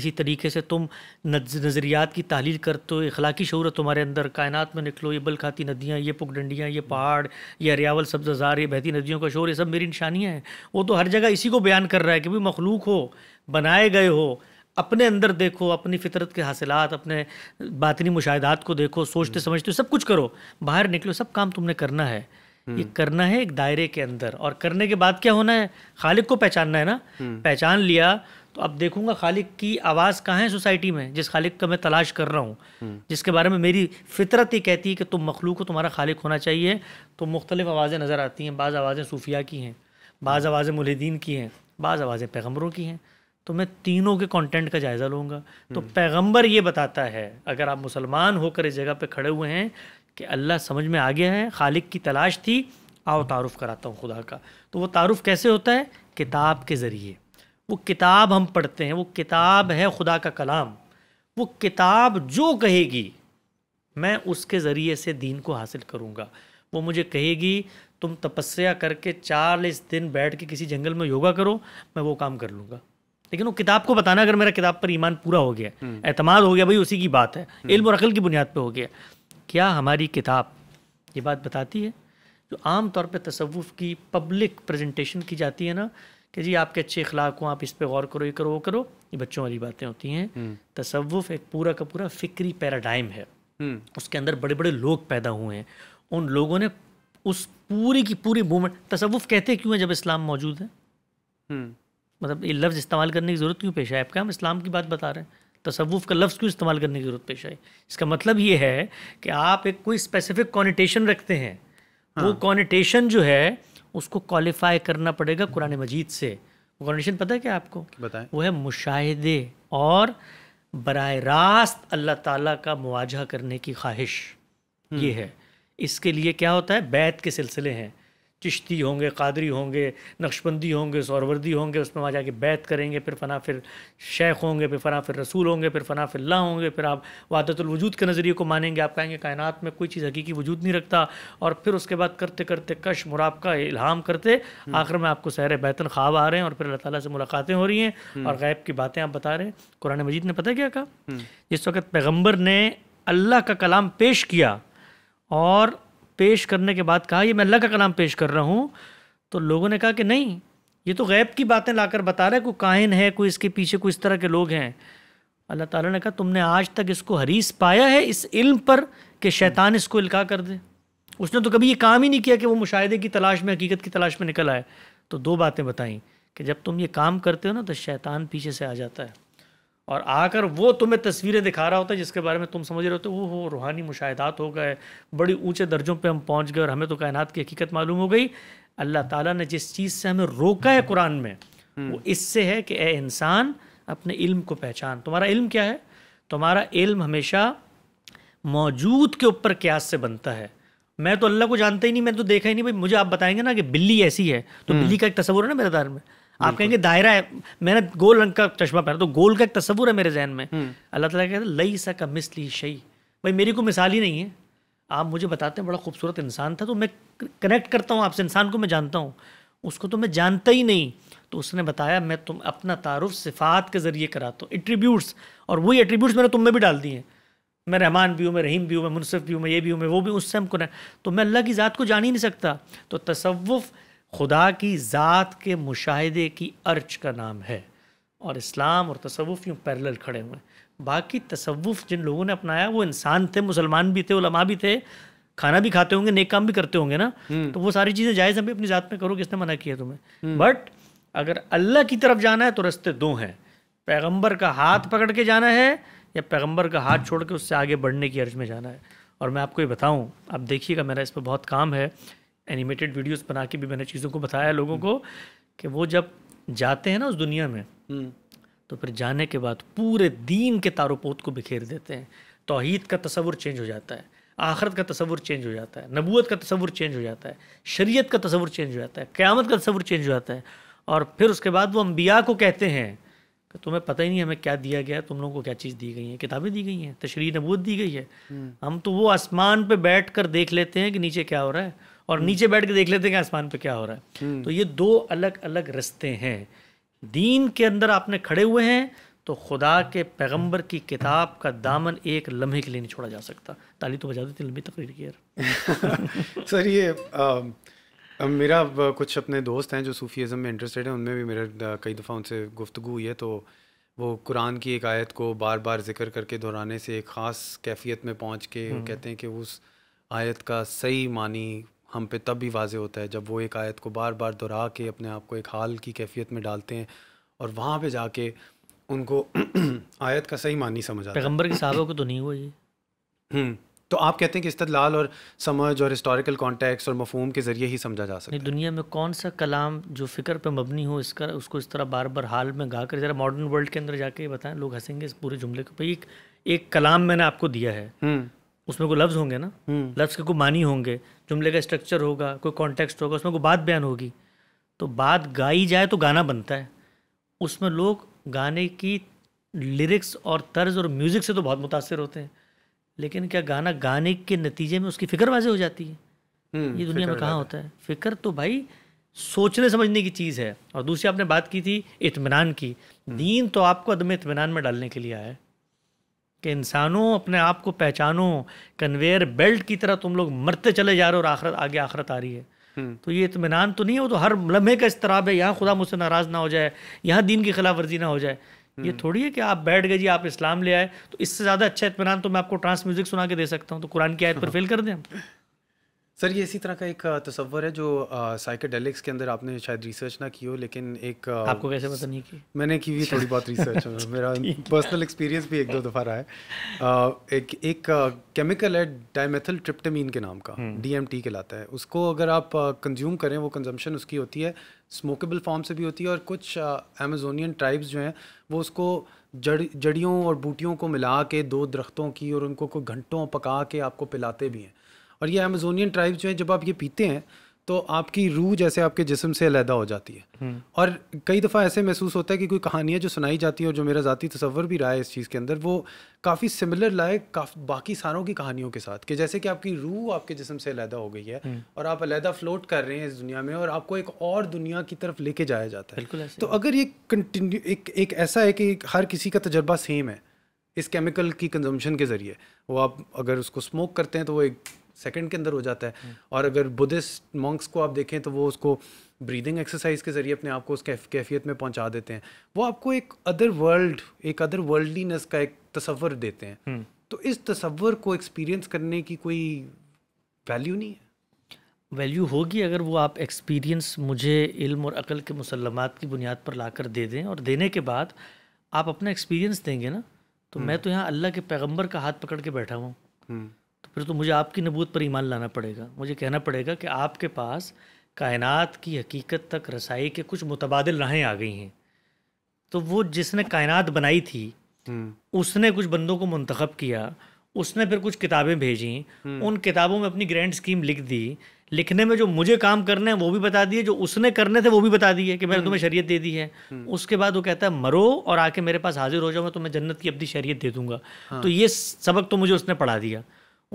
इसी तरीके से तुम नज़रियात की तहलील करते हो अखलाकी शूर तुम्हारे अंदर कायनात में निकलो ये बल खाती नदियाँ ये पुकडंडियाँ ये पहाड़ ये हरियावल सब्जाजार ये बहती नदियों का शोर ये सब मेरी निशानियाँ हैं वो तो हर जगह इसी को बयान कर रहा है कि भाई मखलूक हो बनाए गए हो अपने अंदर देखो अपनी फितरत के हासिलात अपने बातनी मुशाहदात को देखो सोचते हम्म। समझते सब कुछ करो बाहर निकलो सब काम तुमने करना है ये हम्म। करना है एक दायरे के अंदर और करने के बाद क्या होना है खालिक को पहचानना है ना हम्म। पहचान लिया तो अब देखूंगा खालिक की आवाज़ कहाँ है सोसाइटी में जिस खालिक का मैं तलाश कर रहा हूँ जिसके बारे में मेरी फितरत ही कहती है कि तुम मखलूक को तुम्हारा खालिक होना चाहिए तो मुख्तलिफ आवाज़ें नज़र आती हैं बाज़ आवाज़ें सूफिया की हैं बाज़ आवाज़ें मुलिदीन की हैं बाज़ आवाज़ें पैगम्बरों की हैं तो मैं तीनों के कंटेंट का जायज़ा लूँगा तो हम्म। पैगंबर ये बताता है अगर आप मुसलमान होकर इस जगह पे खड़े हुए हैं कि अल्लाह समझ में आ गया है खालिक की तलाश थी आओ हम्म। तारुफ़ कराता हूँ खुदा का तो वो तारुफ़ कैसे होता है किताब के ज़रिए वो किताब हम पढ़ते हैं वो किताब है खुदा का कलाम वो किताब जो कहेगी मैं उसके ज़रिए से दीन को हासिल करूँगा वो मुझे कहेगी तुम तपस्या करके चालीस दिन बैठ के किसी जंगल में योगा करो मैं वो काम कर लूँगा लेकिन वो किताब को बताना अगर मेरा किताब पर ईमान पूरा हो गया एतमाद हो गया भाई उसी की बात है इल्म और अकल की बुनियाद पर हो गया क्या हमारी किताब ये बात बताती है जो आम तौर पे तसवुफ़ की पब्लिक प्रेजेंटेशन की जाती है ना कि जी आपके अच्छे अखलाक हों आप इस पर गौर करो ये करो वो करो ये बच्चों वाली बातें होती हैं हम्म। तसवुफ़ एक पूरा का पूरा फ़िक्री पैराडाइम है हम्म। उसके अंदर बड़े बड़े लोग पैदा हुए हैं उन लोगों ने उस पूरी की पूरी मूवमेंट तसवुफ़ कहते क्यों है जब इस्लाम मौजूद है हम्म। मतलब ये लफ्ज़ इस्तेमाल करने की ज़रूरत क्यों पेश आए आपका हम इस्लाम की बात बता रहे हैं तसवुफ़ का लफ्ज़ क्यों इस्तेमाल करने की ज़रूरत पेश आई इसका मतलब ये है कि आप एक कोई स्पेसिफिक कॉनिटेशन रखते हैं हाँ। वो कॉनिटेशन जो है उसको क्वालिफाई करना पड़ेगा कुरान मजीद से वो कॉनिटेशन पता है क्या आपको बताएं वो है मुशाहदे और बर रास्त अल्लाह ताला का मुआजा करने की ख्वाहिश हम्म। ये है इसके लिए क्या होता है बैत के सिलसिले हैं चिश्ती होंगे कादरी होंगे नक्शबंदी होंगे सौरवर्दी होंगे उसमें वहाँ जाके बैत करेंगे फिर फना फिर शेख होंगे फिर फना फिर रसूल होंगे फिर फना फिर ला होंगे फिर आप वजूद के नज़रिए को मानेंगे आप कहेंगे कायनात में कोई चीज़ हकीकी वजूद नहीं रखता और फिर उसके बाद करते करते कश मुराबका इल्हाम करते हम्म। आखिर में आपको सहर बैतन ख्वाब आ रहे हैं और फिर अल्लाह ताली से मुलाकातें हो रही हैं हम्म। और गैब की बातें आप बता रहे हैं कुरान मजीद ने पता क्या कहा हम्म। जिस वक्त पैगम्बर ने अल्लाह का कलाम पेश किया और पेश करने के बाद कहा ये मैं अल्लाह का कलाम पेश कर रहा हूँ तो लोगों ने कहा कि नहीं ये तो गैब की बातें लाकर बता रहा है कोई काहिन है कोई इसके पीछे कोई इस तरह के लोग हैं अल्लाह ताला ने कहा तुमने आज तक इसको हरीस पाया है इस इल्म पर कि शैतान इसको इल्का कर दे उसने तो कभी ये काम ही नहीं किया कि वो मुशाहदे की तलाश में हकीकत की तलाश में निकल आए तो दो बातें बताई कि जब तुम ये काम करते हो ना तो शैतान पीछे से आ जाता है और आकर वो तुम्हें तस्वीरें दिखा रहा होता है जिसके बारे में तुम समझ रहे होते हो वो रूहानी मुशाहदात हो गए बड़ी ऊंचे दर्जों पे हम पहुंच गए और हमें तो कायनात की हकीकत मालूम हो गई अल्लाह ताला ने जिस चीज़ से हमें रोका है कुरान में हम्म। वो इससे है कि ए इंसान अपने इल्म को पहचान तुम्हारा इल्म क्या है तुम्हारा इल्म हमेशा मौजूद के ऊपर क्यास से बनता है मैं तो अल्लाह को जानता ही नहीं मैं तो देखा ही नहीं भाई मुझे आप बताएंगे ना कि बिल्ली ऐसी है तो हम्म। बिल्ली का एक तस्वुर है ना मेरे दार में आप कहेंगे दायरा है मैंने गोल रंग का चश्मा पहना तो गोल का एक तस्वूर है मेरे जहन में हम्म। अल्लाह तला कहते लई सा का ली शई भाई मेरी कोई मिसाल ही नहीं है आप मुझे बताते हैं बड़ा खूबसूरत इंसान था तो मैं कनेक्ट करता हूँ आपसे इंसान को मैं जानता हूँ उसको तो मैं जानता ही नहीं तो उसने बताया मैं तुम अपना तारुफ सिफात के ज़रिए कराता हूँ एट्रीब्यूट्स और वही एट्रीब्यूट्स मैंने तुम में भी डाल दिए हैं मैं रहमान भी हूँ मैं रहीम भी हूँ मैं मुनसिफ भी हूँ मैं ये भी हूँ मैं वो भी उससे हम कनेक्ट तो मैं अल्लाह की ज़ात को जान ही नहीं सकता तो तसवुफ़ खुदा की ज़ात के मुशाहदे की अर्ज का नाम है और इस्लाम और तसवुफ़ यूँ पैरल खड़े हुए हैं बाकी तसवुफ़ जिन लोगों ने अपनाया वो इंसान थे मुसलमान भी थे उलमा भी थे खाना भी खाते होंगे नेक काम भी करते होंगे ना हम्म। तो वो सारी चीज़ें जायज़ हमें अपनी ज़ात में करो किसने मना किया तुम्हें हम्म। बट अगर अल्लाह की तरफ जाना है तो रस्ते दो हैं पैगंबर का हाथ पकड़ के जाना है या पैगंबर का हाथ छोड़ के उससे आगे बढ़ने की अर्ज में जाना है और मैं आपको ये बताऊँ आप देखिएगा मेरा इस पर बहुत काम है एनिमेटेड वीडियोस बना के भी मैंने चीज़ों को बताया लोगों को कि वो जब जाते हैं ना उस दुनिया में हम्म। तो फिर जाने के बाद पूरे दीन के तारोपोत को बिखेर देते हैं तोहहीद का तस्वुर चेंज हो जाता है आखरत का तस्वुर चेंज हो जाता है नबूत का तस्वुर चेंज हो जाता है शरीयत का तस्वुर चेंज हो जाता है क़्यामत का तस्वुर चेंज हो जाता है और फिर उसके बाद वो अम्बिया को कहते हैं कि तुम्हें पता ही नहीं हमें क्या दिया गया तुम लोगों को क्या चीज़ दी गई है किताबें दी गई हैं तशरी नबूत दी गई है हम्म। हम तो वो आसमान पर बैठ कर देख लेते हैं कि नीचे क्या हो रहा है और हम्म। नीचे बैठ के देख लेते हैं कि आसमान पे क्या हो रहा है हम्म। तो ये दो अलग अलग रस्ते हैं दीन के अंदर आपने खड़े हुए हैं तो खुदा के पैगंबर की किताब का दामन एक लम्हे के लिए नहीं छोड़ा जा सकता ताली तो बजा देती लंबी तकरीर की यार सर ये आ, मेरा कुछ अपने दोस्त हैं जो सूफीज़म में इंटरेस्टेड हैं उनमें भी मेरा कई दफ़ा उनसे गुफ्तु हुई है तो वो कुरान की एक आयत को बार बार जिक्र करके दोहराने से एक ख़ास कैफियत में पहुँच के हम्म। कहते हैं कि उस आयत का सही मानी हम पे तब भी वाजे होता है जब वो एक आयत को बार बार दोहरा के अपने आप को एक हाल की कैफियत में डालते हैं और वहाँ पे जाके उनको आयत का सही मानी समझ आता पैगम्बर के साहबों को तो नहीं हुआ ये हम्म, तो आप कहते हैं कि इस्तलाल और समझ और हिस्टोरिकल कॉन्टेक्स्ट और मफहम के ज़रिए ही समझा जा सकता है दुनिया में कौन सा कलाम जो फ़िक्र पर मबनी हो इसका उसको इस तरह बार बार हाल में गा कर ज़रा मॉडर्न वर्ल्ड के अंदर जाके बताएं लोग हंसेंगे इस पूरे जुमले के ऊपर एक एक कलाम मैंने आपको दिया है हम्म। उसमें कोई लफ्ज़ होंगे ना हम्म। लफ्ज़ के कोई मानी होंगे जुमले का स्ट्रक्चर होगा कोई कॉन्टेक्स्ट होगा उसमें कोई बात बयान होगी तो बात गाई जाए तो गाना बनता है उसमें लोग गाने की लिरिक्स और तर्ज और म्यूज़िक से तो बहुत मुतासर होते हैं लेकिन क्या गाना गाने के नतीजे में उसकी फिक्र वाजी हो जाती है हम्म, ये दुनिया में कहाँ होता है फिक्र तो भाई सोचने समझने की चीज़ है और दूसरी आपने बात की थी इतमान की हम्म। दीन तो आपको अदम इतमान में डालने के लिए आया है कि इंसानों अपने आप को पहचानो कन्वेयर बेल्ट की तरह तुम लोग मरते चले जा रहे हो और आखरत आगे आखरत आ रही है हम्म। तो ये इतमान तो नहीं हो तो हर लम्हे का इसतराब है यहाँ खुदा मुझसे नाराज़ ना हो जाए यहाँ दीन की खिलाफ वर्जी ना हो जाए ये हम्म। थोड़ी है कि आप बैठ गए जी आप इस्लाम ले आए तो इससे ज़्यादा अच्छा इतमान तो मैं आपको ट्रांस म्यूज़िक सुना के दे सकता हूँ तो कुरान की आयत पर फेल कर दें सर ये इसी तरह का एक तस्वर है जो साइकेडेलिक्स के अंदर आपने शायद रिसर्च ना की हो लेकिन एक आपको कैसे पता नहीं की मैंने की हुई अच्छा। थोड़ी बहुत रिसर्च मेरा पर्सनल एक्सपीरियंस भी एक दो दफ़ा रहा है आ, एक एक केमिकल है डायमेथल ट्रिप्टमीन के नाम का डीएमटी हम्म। कहलाता है उसको अगर आप कंज्यूम करें वो कंजम्पशन उसकी होती है स्मोकेबल फॉर्म से भी होती है और कुछ अमेजोनियन ट्राइब्स जो हैं वो उसको जड़ जड़ियों और बूटियों को मिला के दो दरख्तों की और उनको को घंटों पका के आपको पिलाते भी हैं और ये अमेजोनियन ट्राइब्स जो है जब आप ये पीते हैं तो आपकी रूह जैसे आपके जिसम से अलहदा हो जाती है हम्म। और कई दफ़ा ऐसे महसूस होता है कि कोई कहानियाँ जो सुनाई जाती हैं और जो मेरा ज़ाती तस्वर भी रहा है इस चीज़ के अंदर वो काफ़ी सिमिलर लाए काफ़ी बाकी सारों की कहानियों के साथ कि जैसे कि आपकी रूह आपके जिसम से अलहदा हो गई है हम्म। और आप अलहदा फ्लोट कर रहे हैं इस दुनिया में और आपको एक और दुनिया की तरफ लेके जाया जाता है तो अगर ये कंटिन्यू एक एक ऐसा है कि हर किसी का तजर्बा सेम है इस केमिकल की कंजम्पशन के ज़रिए वो आप अगर उसको स्मोक करते हैं तो वो एक सेकंड के अंदर हो जाता है हम्म। और अगर बुद्धिस्ट मॉन्क्स को आप देखें तो वो उसको ब्रीदिंग एक्सरसाइज के ज़रिए अपने आप को उस कैफियत में पहुंचा देते हैं वो आपको एक अदर वर्ल्ड एक अदर वर्ल्डलीनेस का एक तस्वर देते हैं हम्म। तो इस तस्वर को एक्सपीरियंस करने की कोई वैल्यू नहीं है वैल्यू होगी अगर वो आप एक्सपीरियंस मुझे इल्म और अकल के मुसलमत की बुनियाद पर लाकर दे दें और देने के बाद आप अपना एक्सपीरियंस देंगे ना तो हम्म। मैं तो यहाँ अल्लाह के पैगम्बर का हाथ पकड़ के बैठा हुआ हूँ तो फिर तो मुझे आपकी नबूत पर ईमान लाना पड़ेगा मुझे कहना पड़ेगा कि आपके पास कायनात की हकीकत तक रसाई के कुछ मुतबादल राहें आ गई हैं तो वो जिसने कायनात बनाई थी हम्म। उसने कुछ बंदों को मंतखब किया उसने फिर कुछ किताबें भेजी हम्म। उन किताबों में अपनी ग्रैंड स्कीम लिख दी लिखने में जो मुझे काम करने हैं वो भी बता दिए जो उसने करने थे वो भी बता दिए कि मैंने हम्म। तुम्हें शरीयत दे दी है उसके बाद वो कहता है मरो और आके मेरे पास हाजिर हो जाओ मैं तुम्हें जन्नत की अपनी शरीयत दे दूंगा हाँ। तो ये सबक तो मुझे उसने पढ़ा दिया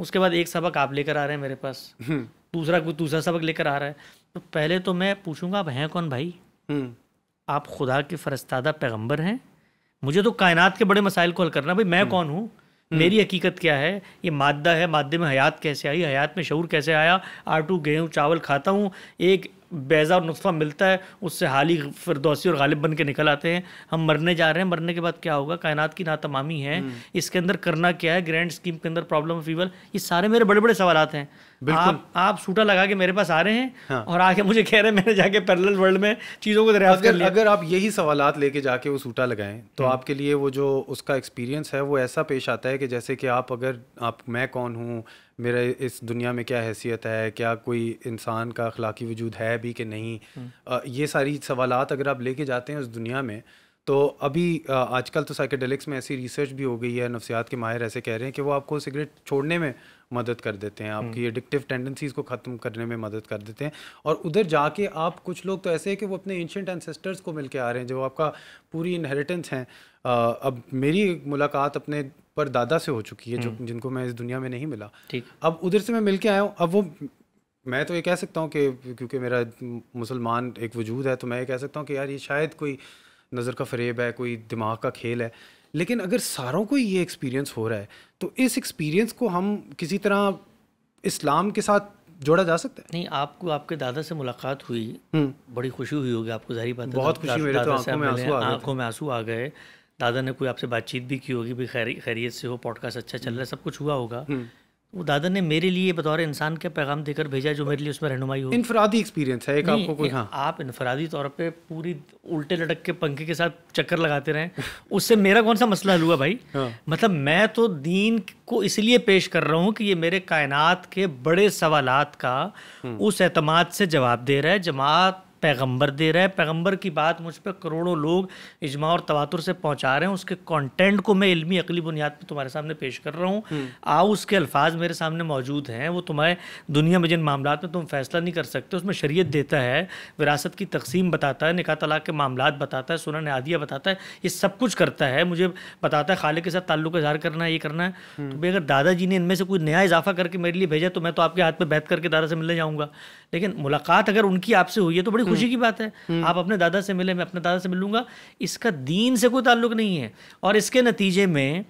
उसके बाद एक सबक आप लेकर आ रहे हैं मेरे पास हम्म। दूसरा कोई दूसरा सबक लेकर आ रहा है तो पहले तो मैं पूछूंगा आप हैं कौन भाई हम्म। आप खुदा के फरस्तादा पैगंबर हैं मुझे तो कायनात के बड़े मसाइल को हल करना भाई मैं हम्म। कौन हूँ मेरी हकीकत क्या है ये मादा है मादे में हयात कैसे आई हयात में शूर कैसे आया आटू गेहूँ चावल खाता हूँ एक बेजा और नुस्खा मिलता है उससे हाल हाली फिरदौसी और गालिब बन के निकल आते हैं हम मरने जा रहे हैं मरने के बाद क्या होगा कायनात की नातमामी है हम्म। इसके अंदर करना क्या है ग्रैंड स्कीम के अंदर प्रॉब्लम ऑफ ईवल ये सारे मेरे बड़े बड़े सवाल हैं आप आप सूटा लगा के मेरे पास आ रहे हैं हाँ। और आके मुझे कह रहे हैं मैंने जाके पैरल वर्ल्ड में चीज़ों को दरियाफ्त कर लिया अगर आप यही सवाल लेके जाके वो सूटा लगाएं तो हम्म। आपके लिए वो जो उसका एक्सपीरियंस है वो ऐसा पेश आता है कि जैसे कि आप अगर आप मैं कौन हूँ मेरा इस दुनिया में क्या हैसियत है क्या कोई इंसान का अखलाकी वजूद है भी कि नहीं आ, हम्म। ये सारी सवाल अगर आप लेके जाते हैं उस दुनिया में तो अभी आजकल तो साइकेडेलिक्स में ऐसी रिसर्च भी हो गई है नफसियात के माहिर ऐसे कह रहे हैं कि वो आपको सिगरेट छोड़ने में मदद कर देते हैं आपकी एडिक्टिव हम्म। टेंडेंसीज़ को ख़त्म करने में मदद कर देते हैं और उधर जाके आप कुछ लोग तो ऐसे हैं कि वो अपने एंशेंट एनसेस्टर्स को मिल के आ रहे हैं जो आपका पूरी इनहेरिटेंस हैं अब मेरी मुलाकात अपने पर दादा से हो चुकी है जो हम्म। जिनको मैं इस दुनिया में नहीं मिला अब उधर से मैं मिल के आया हूँ अब वो मैं तो ये कह सकता हूँ कि क्योंकि मेरा मुसलमान एक वजूद है तो मैं ये कह सकता हूँ कि यार ये शायद कोई नज़र का फरेब है कोई दिमाग का खेल है लेकिन अगर सारों को ये एक्सपीरियंस हो रहा है तो इस एक्सपीरियंस को हम किसी तरह इस्लाम के साथ जोड़ा जा सकता है नहीं आपको आपके दादा से मुलाकात हुई हम्म। बड़ी खुशी हुई होगी आपको जारी बात बहुत खुशी मेरे तो आंखों में आंसू आ गए दादा ने कोई आपसे बातचीत भी की होगी भाई खैरी खैरियत से हो पॉडकास्ट अच्छा चल रहा है हम्म। सब कुछ हुआ होगा हम्म। वो दादा ने मेरे लिए बतौर इंसान के पैगाम देकर भेजा जो मेरे लिए उसमें रहनुमाई हो इनफरादी एक्सपीरियंस है एक आपको कोई हाँ आप इनफरादी तौर पे पूरी उल्टे लटक के पंखे के साथ चक्कर लगाते रहे उससे मेरा कौन सा मसला हल हुआ भाई हाँ। मतलब मैं तो दीन को इसलिए पेश कर रहा हूँ कि ये मेरे कायनात के बड़े सवालत का हम्म। उस अतमाद से जवाब दे रहा है जमात पैगंबर दे रहा है पैगंबर की बात मुझ पर करोड़ों लोग इजमा और तवातुर से पहुंचा रहे हैं उसके कंटेंट को मैं इल्मी अकली बुनियाद पर तुम्हारे सामने पेश कर रहा हूँ हम्म। आओ उसके अल्फाज मेरे सामने मौजूद हैं वो तुम्हारे दुनिया में जिन मामला में तुम फैसला नहीं कर सकते उसमें शरीय देता है विरासत की तकसीम बताता है निका तलाक के मामला बताता है सुना नदिया बताता है ये सब कुछ करता है मुझे बताता है खाले के साथ ताल्लुक इजहार करना है ये करना है हम्म। तो भाई अगर दादाजी ने इनमें से कोई नया इजाफा करके मेरे लिए भेजा तो मैं तो आपके हाथ में बैठ करके दादा से मिलने जाऊँगा लेकिन मुलाकात अगर उनकी आपसे हुई है तो बड़ी खुशी हम्म। की बात है हम्म। आप अपने दादा से मिले मैं अपने दादा से मिलूंगा इसका दीन से कोई ताल्लुक नहीं है और इसके नतीजे में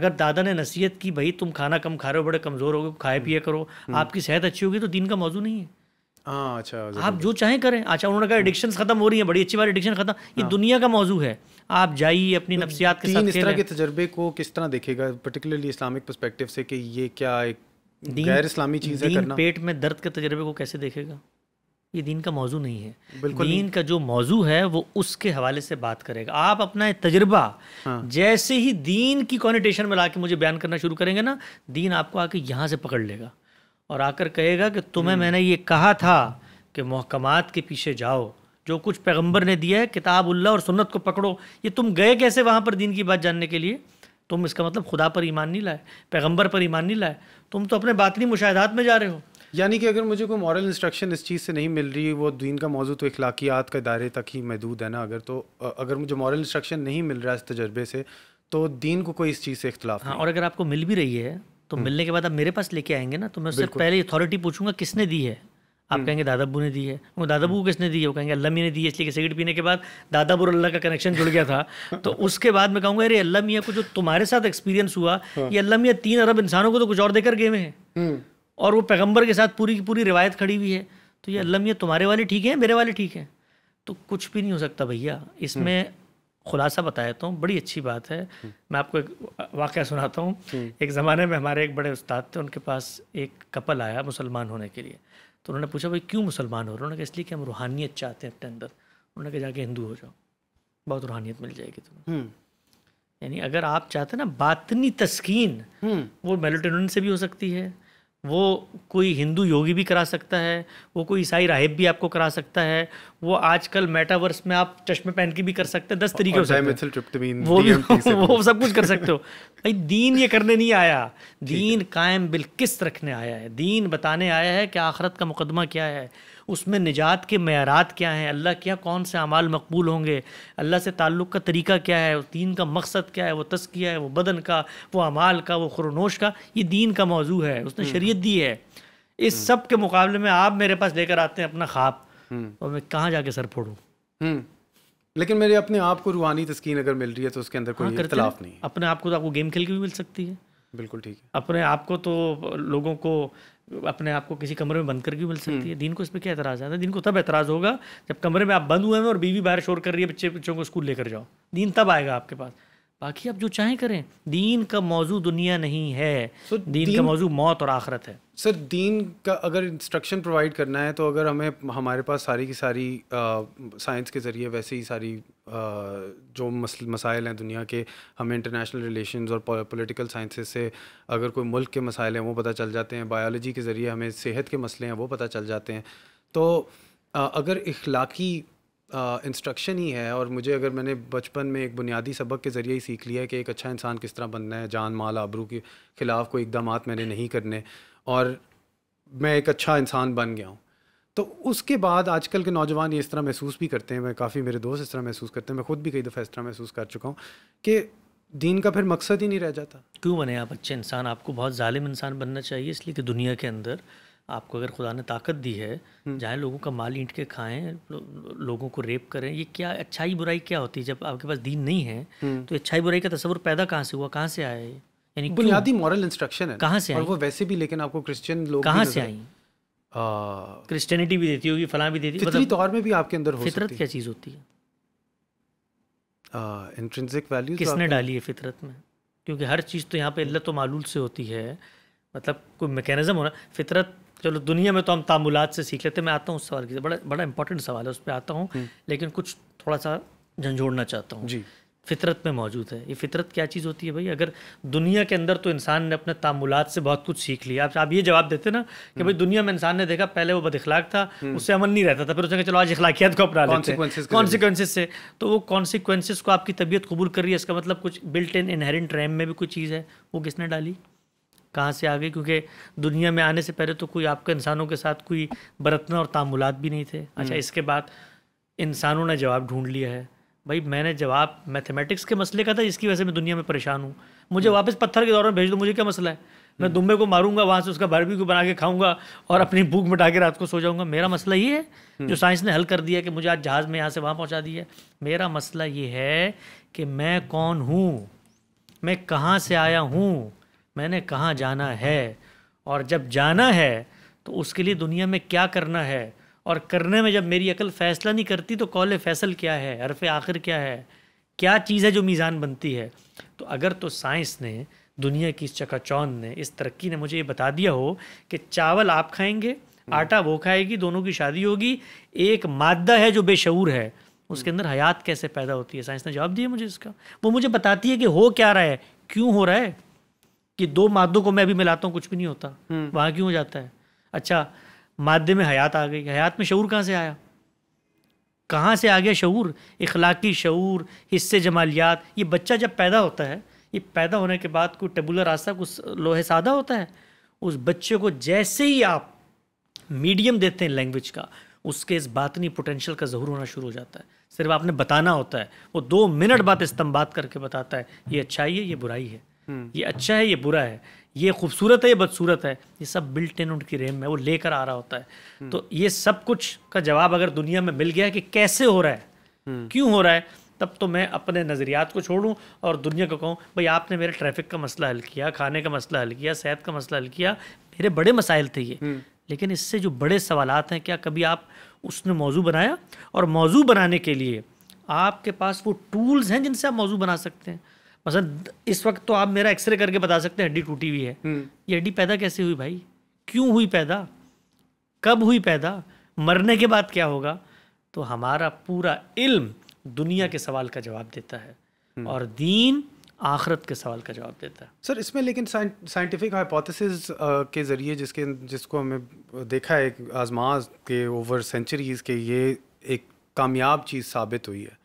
अगर दादा ने नसीहत की भाई तुम खाना कम खा रहे हो बड़े कमज़ोर हो गए खाए पिए करो हम्म। आपकी सेहत अच्छी होगी तो दीन का मौजूद नहीं है हाँ, अच्छा आप जो चाहें करें अच्छा उन्होंने कहा एडिक्शन खत्म हो रही है बड़ी अच्छी बात एडिक्शन खत्म ये हाँ। दुनिया का मौजू है आप जाइए अपनी तो के साथ इस तरह के तजर्बे को किस तरह देखेगा पर्टिकुलरली इस्लामिक पर्सपेक्टिव से कि ये क्या एक गैर इस्लामी चीज़ है करना पेट में दर्द के तजर्बे को कैसे देखेगा ये दीन का मौजू नहीं है बिल्कुल दीन का जो मौजू है वो उसके हवाले से बात करेगा आप अपना तजर्बा हाँ। जैसे ही दीन की कॉनिटेशन में ला के मुझे बयान करना शुरू करेंगे ना दीन आपको आके यहाँ से पकड़ लेगा और आकर कहेगा कि तुम्हें हम्म। मैंने ये कहा था कि महकमात के पीछे जाओ जो कुछ पैगंबर ने दिया है किताबुल्ला और सुन्नत को पकड़ो ये तुम गए कैसे वहाँ पर दीन की बात जानने के लिए तुम इसका मतलब खुदा पर ईमान नहीं लाए पैगंबर पर ईमान नहीं लाए तुम तो अपने बातनी मुशाहदात में जा रहे हो यानी कि अगर मुझे कोई मॉरल इंस्ट्रक्शन इस चीज़ से नहीं मिल रही वो दीन का मौजूद तो अखलाकियात के दायरे तक ही महदूद है ना अगर तो अगर मुझे मॉरल इंस्ट्रक्शन नहीं मिल रहा है इस तजर्बे से तो दीन को कोई इस चीज़ से इख्तलाफ हाँ और अगर आपको मिल भी रही है तो हम्म। मिलने के बाद आप मेरे पास लेके आएंगे ना तो मैं उससे पहले अथॉरिटी पूछूंगा किसने दी है आप हम्म। कहेंगे दादाबू ने दी है वो दादाबू किसने दी है वो कहेंगे अल्लामी ने दी है इसलिए कि सिगरेट पीने के बाद दादाबू और अल्लाह का कनेक्शन जुड़ गया था तो उसके बाद मैं कहूँगा अरे अल्लाह मियाँ को जो तुम्हारे साथ एक्सपीरियंस हुआ हाँ। ये अल्लाह मियाँ तीन अरब इंसानों को तो कुछ और देकर गए हुए हैं हम्म। और वो पैगम्बर के साथ पूरी की पूरी रिवायत खड़ी हुई है तो ये हम्म। अल्लाह मियाँ तुम्हारे वाले ठीक हैं मेरे वाले ठीक हैं तो कुछ भी नहीं हो सकता भैया इसमें खुलासा बता देता तो हूँ बड़ी अच्छी बात है मैं आपको एक वाक़ सुनाता हूँ एक ज़माने में हमारे एक बड़े उस्ताद थे उनके पास एक कपल आया मुसलमान होने के लिए तो उन्होंने पूछा भाई क्यों मुसलमान हो रहे उन्होंने कहा इसलिए कि हम रूहानियत चाहते हैं अपने अंदर उन्होंने कहा जाके हिंदू हो जाओ बहुत रूहानियत मिल जाएगी तुम्हें हम्म। यानी अगर आप चाहते ना बातनी तस्कीन हम्म। वो मेलोटेनिन से भी हो सकती है वो कोई हिंदू योगी भी करा सकता है वो कोई ईसाई राहिब भी आपको करा सकता है वो आजकल मेटावर्स में आप चश्मे पहन के भी कर सकते हैं दस तरीके हो सकते हैं वो वो सब कुछ कर सकते हो भाई दीन ये करने नहीं आया दीन कायम बिलकिस्त रखने आया है दीन बताने आया है कि आखरत का मुकदमा क्या है उसमें निजात के मैारात क्या हैं अल्लाह के यहाँ कौन से अमाल मकबूल होंगे अल्लाह से ताल्लुक़ का तरीका क्या है दीन का मकसद क्या है वो तस्किया है वो बदन का वो अमाल का वो खुरनोश का ये दीन का मौजू है उसने हम्म। शरीय दी है इस हम्म। सब के मुकाबले में आप मेरे पास लेकर आते हैं अपना ख्वाब हम्म। और मैं कहाँ जाके सर फोड़ूँ लेकिन मेरे अपने आप को रूहानी तस्कीन अगर मिल रही है तो उसके अंदर कोई हाँ, इख्तलाफ नहीं अपने आप को तो आपको गेम खेल के भी मिल सकती है बिल्कुल ठीक है अपने आप को तो लोगों को अपने आप को किसी कमरे में बंद करके मिल सकती है हम्म। दिन को इसमें क्या एतराज़ आता है दिन को तब एतराज़ होगा जब कमरे में आप बंद हुए हैं और बीवी बाहर शोर कर रही है बच्चे बच्चों को स्कूल लेकर जाओ दिन तब आएगा आपके पास बाकी आप जो चाहें करें दीन का मौजू दुनिया नहीं है so, दीन, दीन का मौजू मौत और आखरत है सर दीन का अगर इंस्ट्रक्शन प्रोवाइड करना है तो अगर हमें हमारे पास सारी की सारी साइंस के ज़रिए वैसे ही सारी आ, जो मसाइल हैं दुनिया के हमें इंटरनेशनल रिलेशंस और पॉलिटिकल साइंसेस से अगर कोई मुल्क के मसाइल हैं वो पता चल जाते हैं बायोलॉजी के ज़रिए हमें सेहत के मसले हैं वो पता चल जाते हैं तो आ, अगर इखलाकी इंस्ट्रक्शन ही है और मुझे अगर मैंने बचपन में एक बुनियादी सबक के ज़रिए ही सीख लिया है कि एक अच्छा इंसान किस तरह बनना है जान माल आबरू के ख़िलाफ़ कोई इकदाम मैंने नहीं करने और मैं एक अच्छा इंसान बन गया हूँ तो उसके बाद आजकल के नौजवान ये इस तरह महसूस भी करते हैं मैं काफ़ी मेरे दोस्त इस तरह महसूस करते हैं मैं खुद भी कई दफ़ा इस तरह महसूस कर चुका हूँ कि दीन का फिर मकसद ही नहीं रह जाता क्यों बने आप अच्छे इंसान आपको बहुत ालिम इंसान बनना चाहिए इसलिए कि दुनिया के अंदर आपको अगर खुदा ने ताकत दी है हम्म। जहाँ लोगों का माल ईंट के खाएं लो, लोगों को रेप करें ये क्या अच्छाई बुराई क्या होती है जब आपके पास दीन नहीं है हम्म। तो अच्छाई बुराई का तस्वर पैदा कहाँ से हुआ कहाँ से आया ये यानी बुनियादी मॉरल इंस्ट्रक्शन है कहाँ से और वो वैसे भी लेकिन आपको क्रिश्चियन लोग कहाँ से आई क्रिश्चियनिटी भी देती होगी फला भी देती मतलब तौर में भी आपके अंदर फितरत क्या चीज़ होती है इंट्रेंसिक वैल्यू तो किसने डाली है फितरत में क्योंकि हर चीज़ तो यहाँ पे इल्लत तो मालूल से होती है मतलब कोई मैकेनिज्म होना फितरत चलो दुनिया में तो हम तामुलात से सीख लेते मैं आता हूँ उस सवाल की बड़ा बड़ा इंपॉर्टेंट सवाल है उस पर आता हूँ हम्म। लेकिन कुछ थोड़ा सा झंझोड़ना चाहता हूँ जी फितरत में मौजूद है ये फितरत क्या चीज़ होती है भाई अगर दुनिया के अंदर तो इंसान ने अपने तामुलात से बहुत कुछ सीख लिया आप ये जवाब देते ना कि भाई हम्म। दुनिया में इंसान ने देखा पहले वो बद अखलाक था हम्म। उससे अमन नहीं रहता था फिर उसने कहा चलो आज अखलाकियात को अपना लेते हैं कॉन्सिक्वेंसेस से तो वो कॉन्सिक्वेंसेस को आपकी तबीयत कबूल कर रही है इसका मतलब कुछ बिल्ट इन इनहेरेंट रैम में भी कोई चीज़ है वो किसने डाली कहाँ से आ गई क्योंकि दुनिया में आने से पहले तो कोई आपके इंसानों के साथ कोई बरतना और तामुलात भी नहीं थे अच्छा हम्म। इसके बाद इंसानों ने जवाब ढूंढ लिया है भाई मैंने जवाब मैथमेटिक्स के मसले का था जिसकी वजह से मैं दुनिया में परेशान हूँ मुझे हम्म। वापस पत्थर के दौर में भेज दो मुझे क्या मसला है मैं हम्म। दुम्बे को मारूंगा वहाँ से उसका बारबी को बना के खाऊंगा और अपनी भूख मिटा के रात को सो जाऊंगा मेरा मसला ये है जो साइंस ने हल कर दिया कि मुझे आज जहाज़ में यहाँ से वहाँ पहुँचा दिया मेरा मसला ये है कि मैं कौन हूँ मैं कहाँ से आया हूँ मैंने कहाँ जाना है और जब जाना है तो उसके लिए दुनिया में क्या करना है और करने में जब मेरी अकल फ़ैसला नहीं करती तो कौल फैसल क्या है हरफ आखिर क्या है क्या चीज़ है जो मीज़ान बनती है तो अगर तो साइंस ने दुनिया की इस चकाचौन ने इस तरक्की ने मुझे ये बता दिया हो कि चावल आप खाएंगे हम्म। आटा वो खाएगी दोनों की शादी होगी एक मादा है जो बेशूर है हम्म। उसके अंदर हयात कैसे पैदा होती है साइंस ने जवाब दिया मुझे इसका वो मुझे बताती है कि हो क्या रहा है क्यों हो रहा है कि दो मादों को मैं अभी मिलाता हूँ कुछ भी नहीं होता हम्म। वहाँ क्यों हो जाता है अच्छा मादे में हयात आ गई हयात में शूर कहाँ से आया कहाँ से आ गया शूर इखलाकी शूर हिस्से जमालियात ये बच्चा जब पैदा होता है ये पैदा होने के बाद कोई टेबुलर रास्ता कुछ लोहे सादा होता है उस बच्चे को जैसे ही आप मीडियम देते हैं लैंग्वेज का उसके इस बातनी पोटेंशियल का जहूर होना शुरू हो जाता है सिर्फ आपने बताना होता है वो दो मिनट बाद बात करके बताता है ये अच्छाई है ये बुराई है हम्म। ये अच्छा है ये बुरा है ये खूबसूरत है ये बदसूरत है ये सब बिल्ट इन उनकी रेम में वो लेकर आ रहा होता है हम्म। तो ये सब कुछ का जवाब अगर दुनिया में मिल गया कि कैसे हो रहा है हम्म। क्यों हो रहा है तब तो मैं अपने नज़रियात को छोड़ूं और दुनिया को कहूं भाई आपने मेरे ट्रैफिक का मसला हल किया खाने का मसला हल किया सेहत का मसला हल किया मेरे बड़े मसाइल थे ये लेकिन इससे जो बड़े सवाल हैं क्या कभी आप उसने मौजू बनाया और मौजू बनाने के लिए आपके पास वो टूल्स हैं जिनसे आप मौजू बना सकते हैं मतलब इस वक्त तो आप मेरा एक्सरे करके बता सकते हैं हड्डी टूटी हुई है हम्म। ये हड्डी पैदा कैसे हुई भाई क्यों हुई पैदा कब हुई पैदा मरने के बाद क्या होगा तो हमारा पूरा इल्म दुनिया के सवाल का जवाब देता है हम्म। और दीन आखरत के सवाल का जवाब देता है सर इसमें लेकिन साइंटिफिक हाइपोथेसिस के ज़रिए जिसके जिसको हमें देखा है आजमा के ओवर सेंचुरीज़ के ये एक कामयाब चीज़ साबित हुई है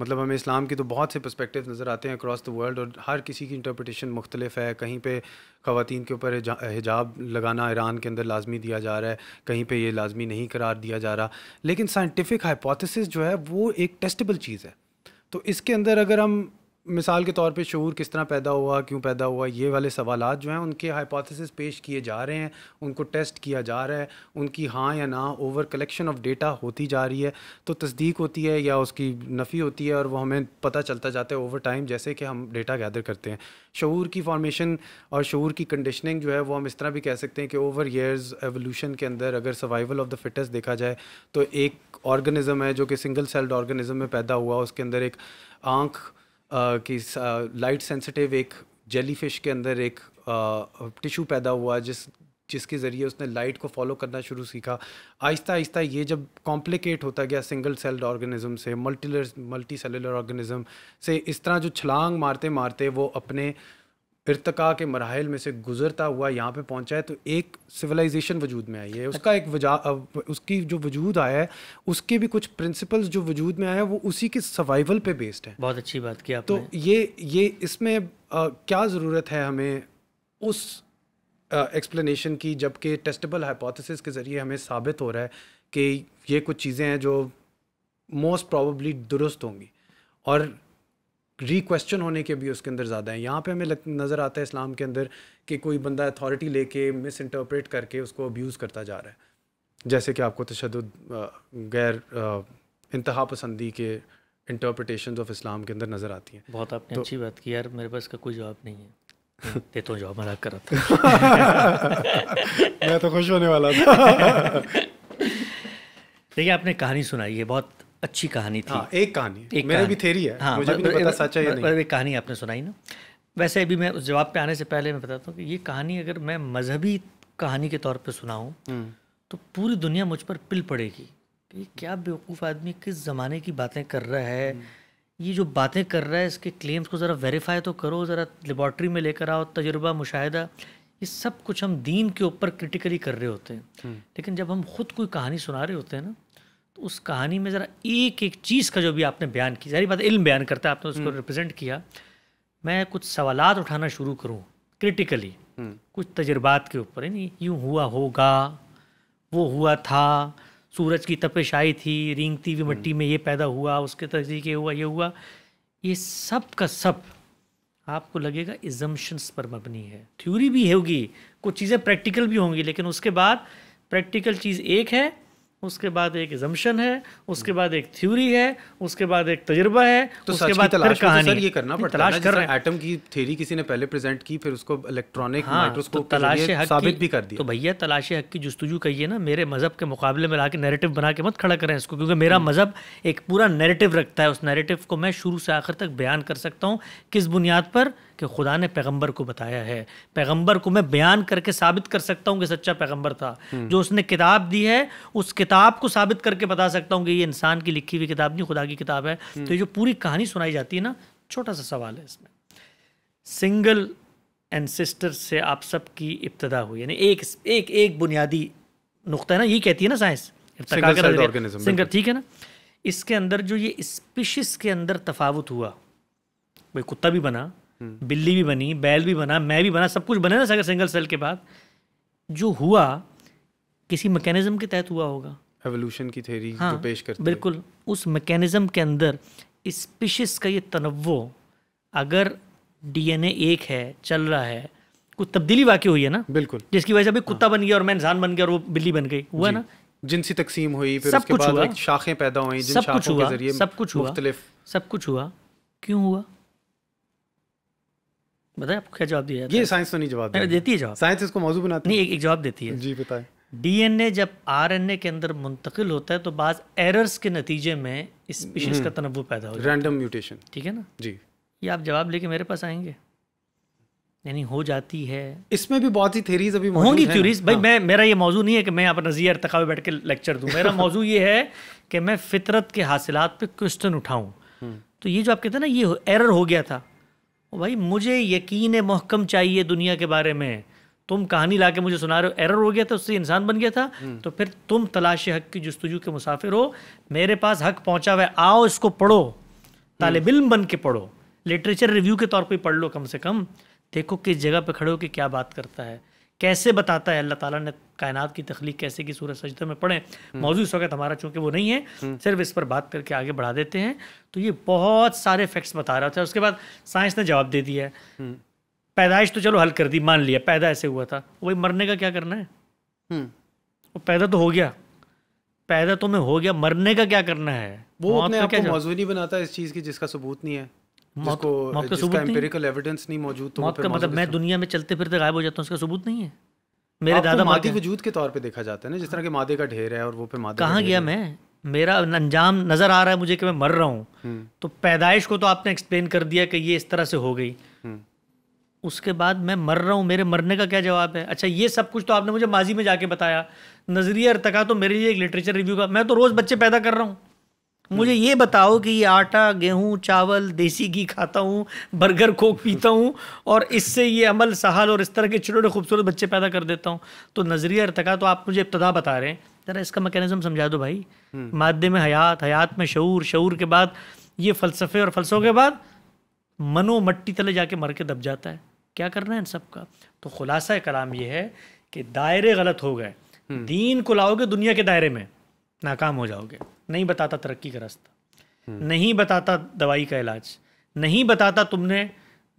मतलब हमें इस्लाम के तो बहुत से पर्सपेक्टिव नज़र आते हैं अक्रॉस द वर्ल्ड और हर किसी की इंटरप्रटेशन मुख्तलिफ है कहीं पे खातन के ऊपर हिजाब लगाना ईरान के अंदर लाजमी दिया जा रहा है कहीं पे ये लाजमी नहीं करार दिया जा रहा लेकिन साइंटिफिक हाइपोथेसिस जो है वो एक टेस्टेबल चीज़ है तो इसके अंदर अगर हम मिसाल के तौर पे शूर किस तरह पैदा हुआ क्यों पैदा हुआ ये वाले सवाल जो हैं उनके हाइपोथेसिस पेश किए जा रहे हैं उनको टेस्ट किया जा रहा है उनकी हाँ या ना ओवर कलेक्शन ऑफ डेटा होती जा रही है तो तस्दीक होती है या उसकी नफ़ी होती है और वो हमें पता चलता जाता है ओवर टाइम जैसे कि हम डेटा गैदर करते हैं शूर की फॉर्मेशन और शूर की कंडीशनिंग जो है वो हम इस तरह भी कह सकते हैं कि ओवर ईयर्स एवोल्यूशन के अंदर अगर सर्वाइवल ऑफ द फिटेस्ट देखा जाए तो एक ऑर्गेनिज़म है जो कि सिंगल सेल्ड ऑर्गेनिज़म में पैदा हुआ उसके अंदर एक आँख कि लाइट सेंसिटिव एक जेलीफिश के अंदर एक टिश्यू पैदा हुआ जिस जिसके ज़रिए उसने लाइट को फॉलो करना शुरू सीखा आहिस्ता आहिस्ता ये जब कॉम्प्लिकेट होता गया सिंगल सेल्ड ऑर्गेनिज्म से मल्टीलर मल्टी सेलुलर ऑर्गेनिज्म से इस तरह जो छलांग मारते मारते वो अपने इर्तका के मराहल में से गुजरता हुआ यहाँ पे पहुँचा है तो एक सिविलाइजेशन वजूद में आई है उसका एक वजा उसकी जो वजूद आया है उसके भी कुछ प्रिंसिपल्स जो वजूद में आए हैं वो उसी के सर्वाइवल पे बेस्ड है बहुत अच्छी बात की तो आपने तो ये ये इसमें क्या ज़रूरत है हमें उस एक्सप्लेनेशन की जबकि टेस्टेबल हाइपोथेसिस के ज़रिए हमें साबित हो रहा है कि ये कुछ चीज़ें हैं जो मोस्ट प्रॉबली दुरुस्त होंगी और री क्वेश्चन होने के भी उसके अंदर ज़्यादा है यहाँ पे हमें नज़र आता है इस्लाम के अंदर कि कोई बंदा अथॉरिटी लेके मिस इंटरप्रेट करके उसको अब्यूज़ करता जा रहा है जैसे कि आपको तशद गैर इंतहा पसंदी के इंटरप्रटेशन ऑफ इस्लाम के अंदर नज़र आती हैं बहुत आपने तो, अच्छी बात की यार मेरे पास का कोई जवाब नहीं है दे तो जवाब मना कर रहा था मैं तो खुश होने वाला था देखिए आपने कहानी सुनाई है बहुत अच्छी कहानी थी आ, हाँ, एक कहानी एक मेरे भी थेरी है हाँ, मुझे भी नहीं पता या नहीं एक कहानी आपने सुनाई ना वैसे अभी मैं उस जवाब पे आने से पहले मैं बताता हूँ कि ये कहानी अगर मैं मजहबी कहानी के तौर पे सुनाऊँ हम्म। तो पूरी दुनिया मुझ पर पिल पड़ेगी कि क्या बेवकूफ़ आदमी किस ज़माने की बातें कर रहा है हम्म। ये जो बातें कर रहा है इसके क्लेम्स को ज़रा वेरीफाई तो करो ज़रा लेबॉर्ट्री में लेकर आओ तजुर्बा मुशाहिदा ये सब कुछ हम दीन के ऊपर क्रिटिकली कर रहे होते हैं हम्म। लेकिन जब हम खुद कोई कहानी सुना रहे होते हैं ना तो उस कहानी में ज़रा एक एक चीज़ का जो भी आपने बयान की सारी बात इल्म बयान करता है आपने उसको हम्म। रिप्रेजेंट किया मैं कुछ सवाल उठाना शुरू करूँ क्रिटिकली हम्म। कुछ तजर्बात के ऊपर यानी यूँ हुआ होगा वो हुआ था सूरज की तपिश आई थी रिंगती हुई हम्म। मिट्टी में ये पैदा हुआ उसके तरीके हुआ ये हुआ ये सब का सब आपको लगेगा इजम्पन्स पर मबनी है थ्योरी भी होगी कुछ चीज़ें प्रैक्टिकल भी होंगी लेकिन उसके बाद प्रैक्टिकल चीज़ एक है उसके बाद एक जम्पन है उसके बाद एक थ्योरी है उसके बाद एक तजर्बा है तो उसके बाद फिर तो कहानी तो ये करना पड़ता तलाश कर रहे हैं एटम की थ्योरी किसी ने पहले प्रेजेंट की फिर उसको इलेक्ट्रॉनिक हाँ, माइक्रोस्कोप तो तलाश हक साबित भी कर दिया तो भैया तलाश हक की जस्तुजू कहिए ना मेरे मजहब के मुकाबले में ला के नैरेटिव बना के मत खड़ा करें इसको क्योंकि मेरा हम्म। मजहब एक पूरा नैरेटिव रखता है उस नैरेटिव को मैं शुरू से आखिर तक बयान कर सकता हूँ किस बुनियाद पर कि खुदा ने पैगंबर को बताया है पैगंबर को मैं बयान करके साबित कर सकता हूँ कि सच्चा पैगंबर था हम्म। जो उसने किताब दी है उस किताब को साबित करके बता सकता हूँ कि ये इंसान की लिखी हुई किताब नहीं खुदा की किताब है हम्म। तो ये जो पूरी कहानी सुनाई जाती है ना छोटा सा सवाल है इसमें सिंगल एनसिस्टर से आप सब की इब्तदा हुई यानी एक एक एक बुनियादी नुकता है ना ये कहती है ना साइंस सिंगल ठीक है ना इसके अंदर जो ये स्पीशीज़ के अंदर तफावत हुआ भाई कुत्ता भी बना बिल्ली भी बनी बैल भी बना मैं भी बना सब कुछ बने ना सर सिंगल सेल के बाद जो हुआ किसी मैकेनिज्म के तहत हुआ होगा एवोल्यूशन की थ्योरी हाँ, जो पेश करते बिल्कुल उस मैकेनिज्म के अंदर स्पीशीज का ये तनवो अगर डीएनए एक है चल रहा है कुछ तब्दीली वाकई हुई है ना बिल्कुल जिसकी वजह से अभी कुत्ता हाँ। बन गया और मैं इंसान बन गया और वो बिल्ली बन गई हुआ ना जिनसी तकसीम हुई फिर सब उसके कुछ बाद हुआ शाखें पैदा हुई जिन सब कुछ हुआ सब कुछ हुआ सब कुछ हुआ क्यों हुआ बताए आपको क्या जवाब दिया ये साइंस तो नहीं जवाब देती है जवाब साइंस इसको मौजूद बनाती नहीं एक जवाब देती है जी बताए डीएनए जब आरएनए के अंदर मुंतकिल होता है तो बाज एरर्स के नतीजे में स्पीशीज का हम्म। तनवु पैदा होता है रैंडम म्यूटेशन ठीक है ना जी ये आप जवाब लेके मेरे पास आएंगे यानी हो जाती है इसमें भी बहुत ही थेरीज अभी होंगी थ्योरीज भाई हाँ। मैं मेरा ये मौजू नहीं है कि मैं आप पर नज़ीर तकावे बैठ के लेक्चर दूँ मेरा मौजू ये है कि मैं फितरत के हासिलात पे क्वेश्चन उठाऊँ हम्म। तो ये जो आप कहते हैं ना ये एरर हो गया था भाई मुझे यकीन महकम चाहिए दुनिया के बारे में तुम कहानी ला के मुझे सुना रहे हो एरर हो गया था उससे इंसान बन गया था हम्म। तो फिर तुम तलाश हक की जस्तुजू के मुसाफिर हो मेरे पास हक पहुंचा हुआ आओ इसको पढ़ो तालब इम हम्म। बन के पढ़ो लिटरेचर रिव्यू के तौर पर पढ़ लो कम से कम देखो किस जगह पर खड़े हो कि क्या बात करता है कैसे बताता है अल्लाह ताला ने कायनात की तख्लीक कैसे की सूरज सजदे में पढ़ें हम्म। मौजू इस वक्त हमारा चूँकि वो नहीं है हम्म। सिर्फ इस पर बात करके आगे बढ़ा देते हैं तो ये बहुत सारे फैक्ट्स बता रहा था उसके बाद साइंस ने जवाब दे दिया है हम्म। पैदाइश तो चलो हल कर दी मान लिया पैदा ऐसे हुआ था वही मरने का क्या करना है वो पैदा तो हो गया पैदा तो मैं हो गया मरने का क्या करना है वो अपने आप को मौजूद नहीं बनाता इस चीज़ की जिसका सबूत नहीं है मौत का एम्पिरिकल एविडेंस नहीं मौजूद तो मौत का मतलब मैं दुनिया में चलते फिरते गायब हो जाता हूँ उसका सबूत नहीं है मेरे दादा मादी वजूद के तौर पे देखा जाता है ना जिस तरह के मादे का ढेर है और वो पे मादे कहाँ गया मैं मेरा अंजाम नज़र आ रहा है मुझे कि मैं मर रहा हूँ हम्म। तो पैदाइश को तो आपने एक्सप्लेन कर दिया कि ये इस तरह से हो गई हम्म। उसके बाद मैं मर रहा हूँ मेरे मरने का क्या जवाब है अच्छा ये सब कुछ तो आपने मुझे माजी में जाके बताया नज़रिया अरतका तो मेरे लिए एक लिटरेचर रिव्यू का मैं तो रोज़ बच्चे पैदा कर रहा हूँ मुझे ये बताओ कि ये आटा गेहूँ चावल देसी घी खाता हूँ बर्गर कोक पीता हूँ और इससे ये अमल सहाल और इस तरह के छोटे खूबसूरत बच्चे पैदा कर देता हूँ तो नज़रिया अरतका तो आप मुझे इब्तदा बता रहे हैं ज़रा इसका मैकेनिज्म समझा दो भाई हम्म। मादे में हयात हयात में शूर शूर के बाद ये फ़लसफ़े और फलसों के बाद मनो मट्टी तले जाके मर के दब जाता है क्या करना है इन सब का तो खुलासा कलाम ये है कि दायरे गलत हो गए हम्म। दीन को लाओगे दुनिया के दायरे में नाकाम हो जाओगे नहीं बताता तरक्की का रास्ता हम्म। नहीं बताता दवाई का इलाज नहीं बताता तुमने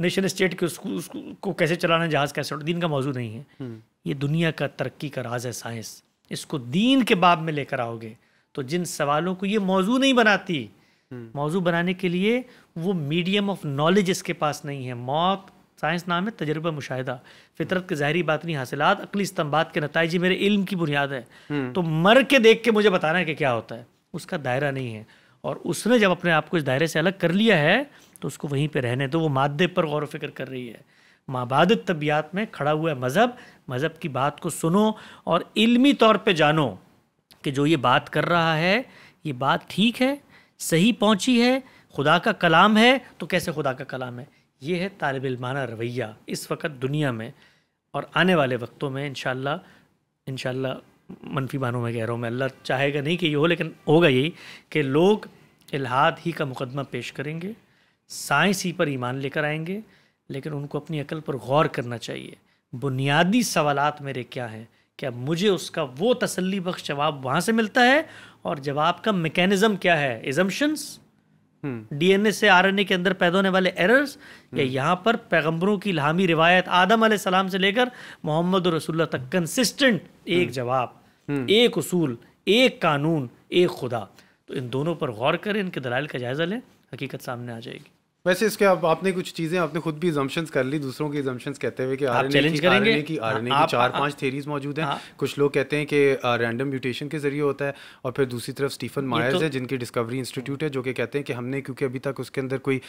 नेशनल स्टेट के उसको, उसको को कैसे चलाना जहाज़ कैसे दीन का मौजूद नहीं है हम्म। ये दुनिया का तरक्की का राज है साइंस इसको दीन के बाब में लेकर आओगे तो जिन सवालों को ये मौजू नहीं बनाती हम्म। मौजू बनाने के लिए वो मीडियम ऑफ नॉलेज इसके पास नहीं है मौत साइंस नाम है तजर्बा मुशाहिदा फितरत के ज़ाहरी बातनी हासिलत अकली इस्तम्बात के नतज मेरे इल्म की बुनियाद है हम्म। तो मर के देख के मुझे बताना है कि क्या होता है उसका दायरा नहीं है और उसने जब अपने आप को इस दायरे से अलग कर लिया है तो उसको वहीं पर रहने तो वो मादे पर गौर फिक्र कर रही है माबाद तबियात में खड़ा हुआ है मज़हब मज़हब की बात को सुनो और इल्मी तौर पे जानो कि जो ये बात कर रहा है ये बात ठीक है सही पहुंची है खुदा का कलाम है तो कैसे खुदा का कलाम है ये है तालब इलमाना रवैया इस वक्त दुनिया में और आने वाले वक्तों में इन इनशाला मनफी बानों में कह रहा हूँ मैं अल्लाह चाहेगा नहीं कि ये हो लेकिन होगा यही कि लोग इलाहाद ही का मुकदमा पेश करेंगे साइंस ही पर ईमान लेकर आएंगे लेकिन उनको अपनी अकल पर गौर करना चाहिए बुनियादी सवाल मेरे क्या हैं क्या मुझे उसका वो तसल्ली बख्श जवाब वहाँ से मिलता है और जवाब का मेकेनिज़म क्या है एजम्पन्स हम्म। डीएनए से आरएनए के अंदर पैदा होने वाले एरर्स या हम्म। यहाँ पर पैगंबरों की लामी रिवायत आदम सलाम से लेकर मोहम्मद रसुल्ला तक कंसिस्टेंट एक हम्म। जवाब एक उसूल एक कानून एक खुदा तो इन दोनों पर गौर करें इनके दलाल का जायज़ा लें हकीकत सामने आ जाएगी वैसे इसके आप, आपने कुछ चीजें आपने खुद भी जम्पशंस कर ली दूसरों की जम्पशंस कहते हुए कि आरएनए की आरएनए की आरएनए हाँ, की चार हाँ। पांच थेरीज मौजूद हैं हाँ। कुछ लोग कहते हैं कि रैंडम म्यूटेशन के जरिए होता है और फिर दूसरी तरफ स्टीफन मायर्स है जिनकी डिस्कवरी इंस्टीट्यूट है जो कि कहते हैं कि हमने क्योंकि अभी तक उसके अंदर कोई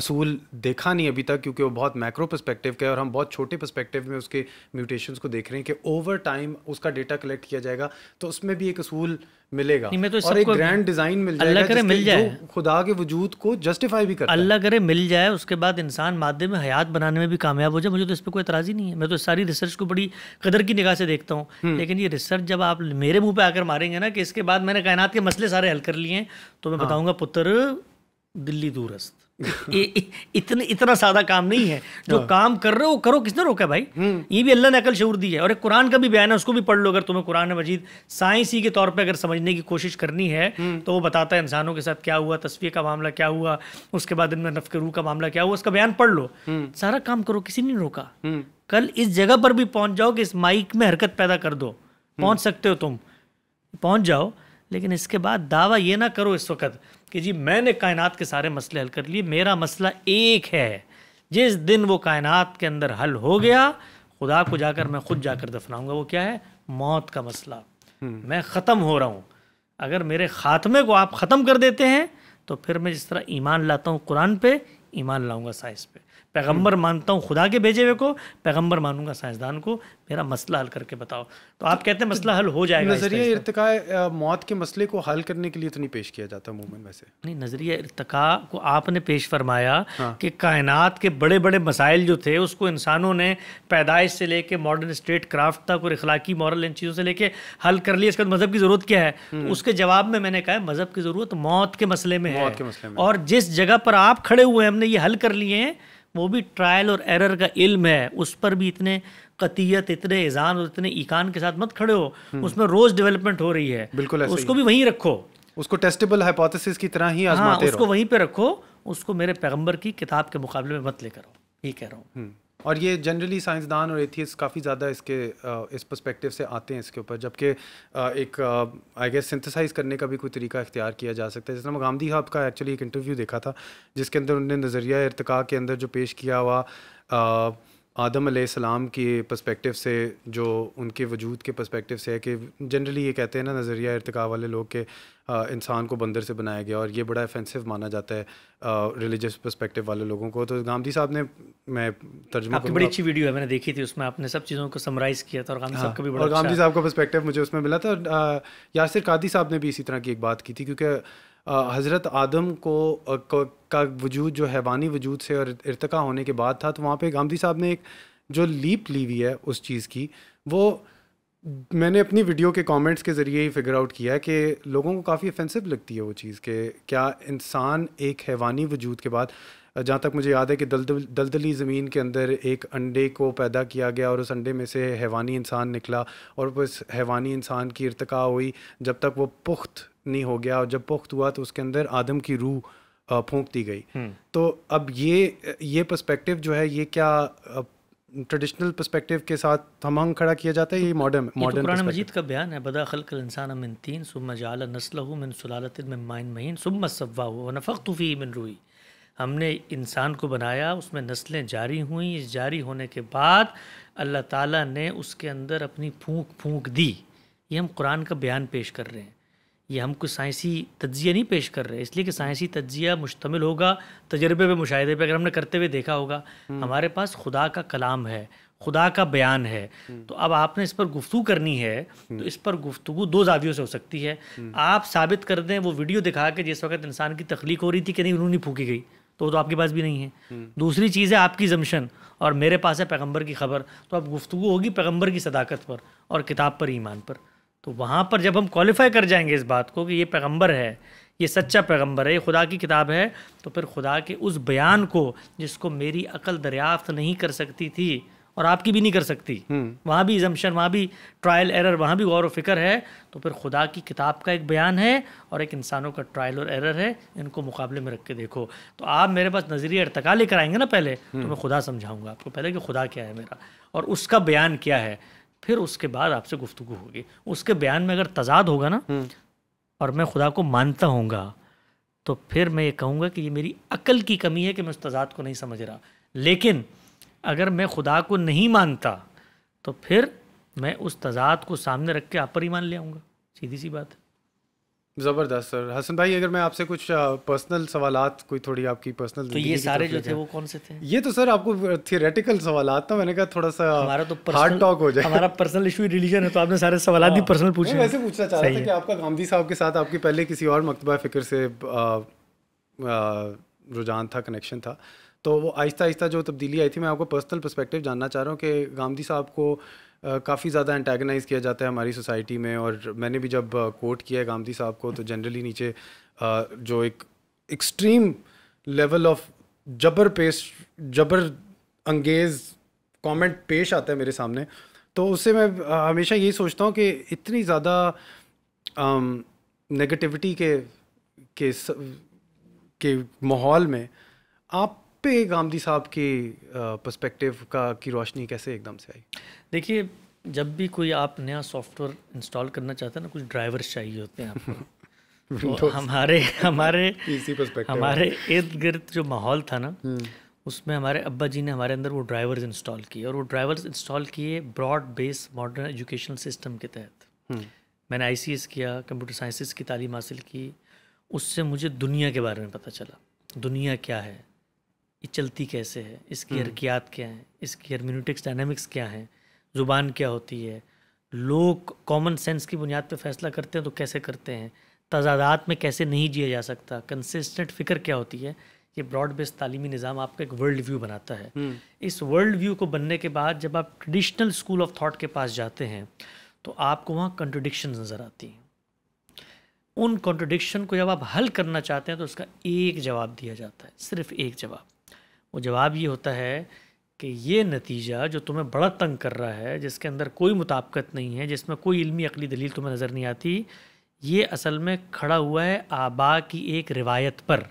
असूल देखा नहीं अभी तक क्योंकि वो बहुत मैक्रो परस्पेक्टिव का है और हम बहुत छोटे परस्पेक्टिव में उसके म्यूटेशन को देख रहे हैं कि ओवर टाइम उसका डेटा कलेक्ट किया जाएगा तो उसमें भी एक असूल मिलेगा तो और एक ग्रैंड डिजाइन मिल जाएगा मिल जाए खुदा के वजूद को जस्टिफाई भी कर अल्लाह करे मिल जाए उसके बाद इंसान मादे में हयात बनाने में भी कामयाब हो जाए मुझे तो इस पर कोई एतराज़ ही नहीं है मैं तो सारी रिसर्च को बड़ी कदर की निगाह से देखता हूँ हम्म। लेकिन ये रिसर्च जब आप मेरे मुँह पर आकर मारेंगे ना कि इसके बाद मैंने कायनात के मसले सारे हल कर लिए हैं तो मैं हाँ। बताऊँगा पुत्र दिल्ली दूरस्थ इतन, इतना सादा काम नहीं है जो हाँ। काम कर रहे हो करो किसने रोका भाई हम्म। ये भी अल्लाह ने अकल शूर दी है और एक कुरान का भी बयान है उसको भी पढ़ लो अगर तुम्हें कुरान मजीद साइंसी के तौर पे अगर समझने की कोशिश करनी है हम्म। तो वो बताता है इंसानों के साथ क्या हुआ तस्वीर का मामला क्या हुआ उसके बाद इनमें नफ के रूह का मामला क्या हुआ उसका बयान पढ़ लो हम्म। सारा काम करो किसी ने रोका कल इस जगह पर भी पहुंच जाओ कि इस माइक में हरकत पैदा कर दो पहुंच सकते हो तुम पहुंच जाओ लेकिन इसके बाद दावा ये ना करो इस वक्त कि जी मैंने कायनात के सारे मसले हल कर लिए मेरा मसला एक है जिस दिन वो कायनात के अंदर हल हो गया खुदा को जाकर मैं खुद जाकर दफनाऊंगा वो क्या है मौत का मसला हम्म। मैं ख़त्म हो रहा हूँ अगर मेरे ख़ात्मे को आप ख़त्म कर देते हैं तो फिर मैं जिस तरह ईमान लाता हूँ कुरान पे ईमान लाऊंगा साइंस पे पैगंबर मानता हूँ खुदा के भेजे हुए को पैगंबर मानूंगा साइंसदान को मेरा मसला हल करके बताओ तो आप कहते हैं मसला हल हो जाएगा नजरिया इरतका मौत के मसले को हल करने के लिए तो नहीं पेश किया जाता मूवमेंट वैसे नहीं नजरिया इरतका को आपने पेश फरमाया हाँ। कि कायनात के बड़े बड़े मसाइल जो थे उसको इंसानों ने पैदाइश से लेके मॉडर्न स्टेट क्राफ्ट तक और इखलाकी मॉरल इन चीज़ों से लेके हल कर लिया इसका मज़हब की ज़रूरत क्या है हम्म। उसके जवाब में मैंने कहा मज़हब की ज़रूरत मौत के मसले में है और जिस जगह पर आप खड़े हुए हमने ये हल कर लिए हैं वो भी ट्रायल और एरर का इल्म है उस पर भी इतने कतियत इतने ऐजान और इतने ईकान के साथ मत खड़े हो हम्म। उसमें रोज डेवलपमेंट हो रही है बिल्कुल उसको भी वहीं रखो उसको टेस्टेबल हाइपोथेसिस की तरह ही हाँ, उसको वहीं पे रखो उसको मेरे पैगंबर की किताब के मुकाबले में मत लेकर आओ ये कह रहा हूँ हम्म। और ये जनरली साइंसदान और एथियस काफ़ी ज़्यादा इसके इस पर्सपेक्टिव से आते हैं इसके ऊपर जबकि एक आई गेस सिंथेसाइज करने का भी कोई तरीका इख्तियार किया जा सकता है जिस तरह मैं गांधी हब का एक्चुअली एक इंटरव्यू देखा था जिसके अंदर उन्होंने नज़रिया इरतका के अंदर जो पेश किया हुआ आदम सलाम के पर्सपेक्टिव से जो उनके वजूद के पर्सपेक्टिव से है कि जनरली ये कहते हैं ना नज़रिया इरतका वाले लोग के इंसान को बंदर से बनाया गया और ये बड़ा ऑफेंसिव माना जाता है रिलीजियस पर्सपेक्टिव वाले लोगों को तो गांधी साहब ने मैं तर्जुमा आपकी बड़ी अच्छी वीडियो है मैंने देखी थी उसमें आपने सब चीज़ों को समराइज़ किया था और गांधी साहब हाँ, का भी बड़ा और गांधी अच्छा साहब का पर्सपेक्टिव मुझे उसमें मिला था यासिर कादी साहब ने भी इसी तरह की एक बात की थी क्योंकि हज़रत आदम को का वजूद जो हैवानी वजूद से और इरतका होने के बाद था तो वहाँ पे गांधी साहब ने एक जो लीप ली हुई है उस चीज़ की वो मैंने अपनी वीडियो के कमेंट्स के ज़रिए ही फिगर आउट किया है कि लोगों को काफ़ी ऑफेंसिव लगती है वो चीज़ के क्या इंसान एक हैवानी वजूद के बाद जहाँ तक मुझे याद है कि दलदल दलदली ज़मीन के अंदर एक अंडे को पैदा किया गया और उस अंडे में से हैवानी इंसान निकला और उस हैवानी इंसान की इरतका हुई जब तक वो पुख्त नहीं हो गया और जब पुख्त हुआ तो उसके अंदर आदम की रूह फूक दी गई हम्म। तो अब ये ये पर्सपेक्टिव जो है ये क्या ट्रेडिशनल पर्सपेक्टिव के साथ हम खड़ा किया जाता है ये मॉडर्न मॉडर्न तो कुरान मजीद का बयान है बदा खल इंसान मिन तीन सुब मजाल नस्ल मिन सलालत मिन माइन महीन सुब मसवा हो नफ़क तुफ़ी मिन रूई हमने इंसान को बनाया उसमें नस्लें जारी हुई इस जारी होने के बाद अल्लाह ताला ने उसके अंदर अपनी फूंक फूंक दी ये हम कुरान का बयान पेश कर रहे हैं ये हम कुछ साइंसी तज्जिया नहीं पेश कर रहे इसलिए कि साइंसी तज्जिया मुश्तमिल होगा तजर्बे पे मुशाहे पे अगर हमने करते हुए देखा होगा हम्म। हमारे पास खुदा का कलाम है खुदा का बयान है हम्म। तो अब आपने इस पर गुफ्तु करनी है हम्म। तो इस पर गुफ्तु दो जावियों से हो सकती है आप साबित कर दें वो वीडियो दिखा के जिस वक्त इंसान की तख्लीक हो रही थी कि नहीं उन्होंने फूकी गई तो तो आपके पास भी नहीं है दूसरी चीज़ है आपकी जमशन और मेरे पास है पैगम्बर की खबर तो अब गुफ्तु होगी पैगम्बर की सदाकत पर और किताब पर ईमान पर तो वहाँ पर जब हम क्वालिफाई कर जाएंगे इस बात को कि ये पैगंबर है ये सच्चा पैगंबर है ये खुदा की किताब है तो फिर खुदा के उस बयान को जिसको मेरी अकल दरियाफ्त नहीं कर सकती थी और आपकी भी नहीं कर सकती हम्म। वहाँ भी जमशन वहाँ भी ट्रायल एरर वहाँ भी गौर व फिक्र है तो फिर खुदा की किताब का एक बयान है और एक इंसानों का ट्रायल और एरर है इनको मुकाबले में रख के देखो तो आप मेरे पास नज़रिए अरतका लेकर आएंगे ना पहले तो हम्म। मैं खुदा समझाऊंगा आपको पहले कि खुदा क्या है मेरा और उसका बयान क्या है फिर उसके बाद आपसे गुफ्तु होगी उसके बयान में अगर तजाद होगा ना हम्म। और मैं खुदा को मानता हूँगा तो फिर मैं ये कहूँगा कि ये मेरी अकल की कमी है कि मैं उस तजाद को नहीं समझ रहा लेकिन अगर मैं खुदा को नहीं मानता तो फिर मैं उस तजाद को सामने रख के आप पर ही मान ले आऊँगा सीधी सी बात है ज़बरदस्त सर हसन भाई अगर मैं आपसे कुछ पर्सनल सवाल कोई थोड़ी आपकी पर्सनल तो ये सारे जो थे वो कौन से थे ये तो सर आपको थियोरेटिकल सवाल था मैंने कहा थोड़ा सा हमारा तो हार्ड टॉक हो जाए हमारा पर्सनल इशू रिलीजन है तो आपने सारे सवाल भी पर्सनल हाँ। पूछे वैसे पूछना चाह रहा था कि आपका गांधी साहब के साथ आपकी पहले किसी और मकतबा फ़िक्र से रुझान था कनेक्शन था तो वो आहिस्ता आहिस्ता जो तब्दीली आई थी मैं आपको पर्सनल परस्पेक्टिव जानना चाह रहा हूँ कि गांधी साहब को काफ़ी ज़्यादा एंटेगनाइज़ किया जाता है हमारी सोसाइटी में और मैंने भी जब कोट किया है गांधी साहब को तो जनरली नीचे जो एक एक्सट्रीम लेवल ऑफ जबर पेश जबर अंगेज़ कमेंट पेश आता है मेरे सामने तो उससे मैं हमेशा यही सोचता हूँ कि इतनी ज़्यादा नेगेटिविटी के के के माहौल में आप पे गांधी साहब के पर्सपेक्टिव का की रोशनी कैसे एकदम से आई देखिए जब भी कोई आप नया सॉफ्टवेयर इंस्टॉल करना चाहते हैं ना कुछ ड्राइवर्स चाहिए होते हैं आपको तो हमारे हमारे हमारे इर्द गिर्द जो माहौल था ना हम्म। उसमें हमारे अब्बा जी ने हमारे अंदर वो ड्राइवर्स इंस्टॉल किए और वो ड्राइवर्स इंस्टॉल किए broad base modern education system के तहत हम्म। मैंने आई किया कंप्यूटर साइंसिस की तालीम हासिल की उससे मुझे दुनिया के बारे में पता चला दुनिया क्या है ये चलती कैसे है इसकी हम्म। हरकियात क्या हैं इसकी हरम्यूनिटिक्स डायनामिक्स क्या हैं ज़ुबान क्या होती है लोग कॉमन सेंस की बुनियाद पर फैसला करते हैं तो कैसे करते हैं तजादात में कैसे नहीं जिया जा सकता कंसिस्टेंट फिक्र क्या होती है ये ब्रॉड बेस्ड तालीमी निज़ाम आपका एक वर्ल्ड व्यू बनाता है हम्म। इस वर्ल्ड व्यू को बनने के बाद जब आप ट्रेडिशनल स्कूल ऑफ थाट के पास जाते हैं तो आपको वहाँ कंट्रोडिक्शन नज़र आती हैं उन कॉन्ट्रोडिक्शन को जब आप हल करना चाहते हैं तो उसका एक जवाब दिया जाता है सिर्फ एक जवाब वो जवाब ये होता है कि ये नतीजा जो तुम्हें बड़ा तंग कर रहा है जिसके अंदर कोई मुताबकत नहीं है जिसमें कोई इल्मी अकली दलील तुम्हें नज़र नहीं आती ये असल में खड़ा हुआ है आबा की एक रिवायत पर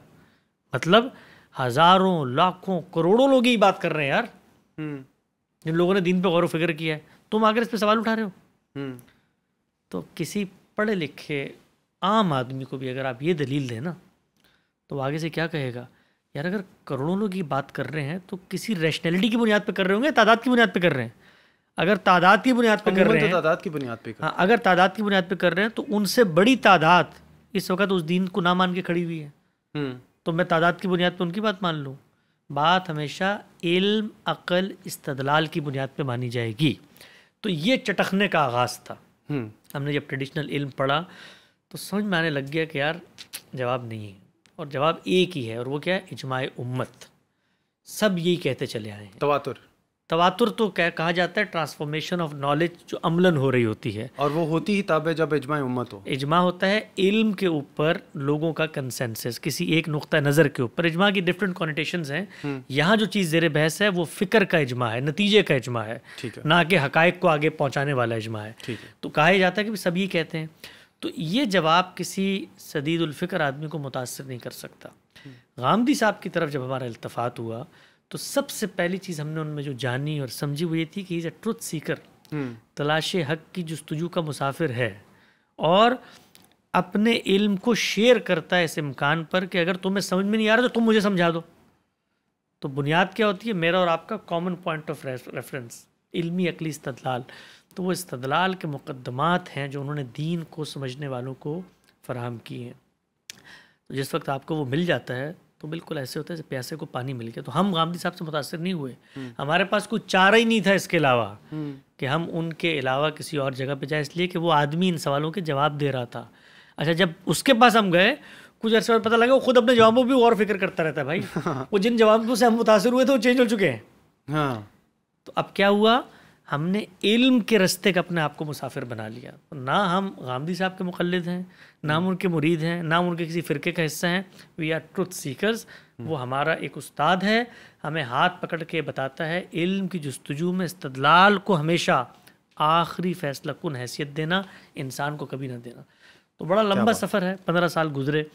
मतलब हज़ारों लाखों करोड़ों लोग यही बात कर रहे हैं यार हम्म। जिन लोगों ने दिन पर गौर फिक्र किया है तुम आकर इस पर सवाल उठा रहे हो हम्म। तो किसी पढ़े लिखे आम आदमी को भी अगर आप ये दलील दें ना तो आगे से क्या कहेगा यार अगर करोड़ों लोग ये बात कर रहे हैं तो किसी रैशनैलिटी की बुनियाद पर कर रहे होंगे तादाद की बुनियाद पर कर रहे हैं अगर तादाद की बुनियाद पर कर तो रहे हैं तादाद की बुनियाद पर हाँ अगर तादाद की बुनियाद पर कर रहे हैं तो उनसे बड़ी तादाद इस वक्त उस दीन को ना मान के खड़ी हुई है हम्म। तो मैं तादाद की बुनियाद पर उनकी बात मान लूँ बात हमेशा इल्म अकल इस्तदलाल की बुनियाद पर मानी जाएगी तो ये चटकने का आगाज़ था हम्म। हमने जब ट्रेडिशनल इल्म पढ़ा तो समझ में आने लग गया कि यार जवाब नहीं है और जवाब एक ही है और वो क्या है इजमाय उम्मत सब यही कहते चले आए हैं तवातुर तवातुर तो क्या कहा जाता है ट्रांसफॉर्मेशन ऑफ नॉलेज जो अमलन हो रही होती है और वो होती ही तब है जब इजमाए उम्मत हो इजमा होता है इल्म के ऊपर लोगों का कंसेंसस किसी एक नुक़ नज़र के ऊपर इजमा की डिफरेंट कॉनिटेशन हैं हम्म। यहाँ जो चीज़ जेर बहस है वो फ़िक्र का इजमा है नतीजे का इजमा है, है। ना कि हक को आगे पहुँचाने वाला इजमा है तो कहा जाता है कि सब ये कहते हैं तो ये जवाब किसी सदीदुल्फ़िक्र आदमी को मुतासर नहीं कर सकता गामदी साहब की तरफ जब हमारा इल्तफ़ात हुआ तो सबसे पहली चीज़ हमने उनमें जो जानी और समझी वो ये थी कि इज़ अ ट्रुथ सीकर तलाश हक की जस्तजू का मुसाफिर है और अपने इल्म को शेयर करता है इस इम्कान पर कि अगर तुम्हें समझ में नहीं आ रहा तो तुम मुझे समझा दो तो बुनियाद क्या होती है मेरा और आपका कॉमन पॉइंट ऑफ रेफरेंस इल्मी अकली इस्तलाल तो वो इस्तलाल के मुकदमात हैं जो उन्होंने दीन को समझने वालों को फराहम किए हैं तो जिस वक्त आपको वो मिल जाता है तो बिल्कुल ऐसे होता है प्यासे को पानी मिल गया तो हम गांधी साहब से मुतासर नहीं हुए हम्म। हमारे पास कोई चारा ही नहीं था इसके अलावा हम्म। कि हम उनके अलावा किसी और जगह पे जाए इसलिए कि वो आदमी इन सवालों के जवाब दे रहा था अच्छा जब उसके पास हम गए कुछ अर्से बाद पता लगा वो खुद अपने जवाबों पर और फिक्र करता रहता है भाई वो जिन जवाबों से हम मुतासर हुए थे वो चेंज हो चुके हैं हाँ तो अब क्या हुआ हमने इल्म के रस्ते का अपने आप को मुसाफिर बना लिया ना हम गांधी साहब के मुखलद हैं ना हम उनके मुरीद हैं ना उनके किसी फ़िरके का हिस्सा हैं वी आर ट्रुथ सीकर्स वो हमारा एक उस्ताद है हमें हाथ पकड़ के बताता है इल्म की जस्तजू में इस्तलाल को हमेशा आखिरी फैसला कन हैसियत देना इंसान को कभी ना देना तो बड़ा लंबा सफ़र है पंद्रह साल गुजरे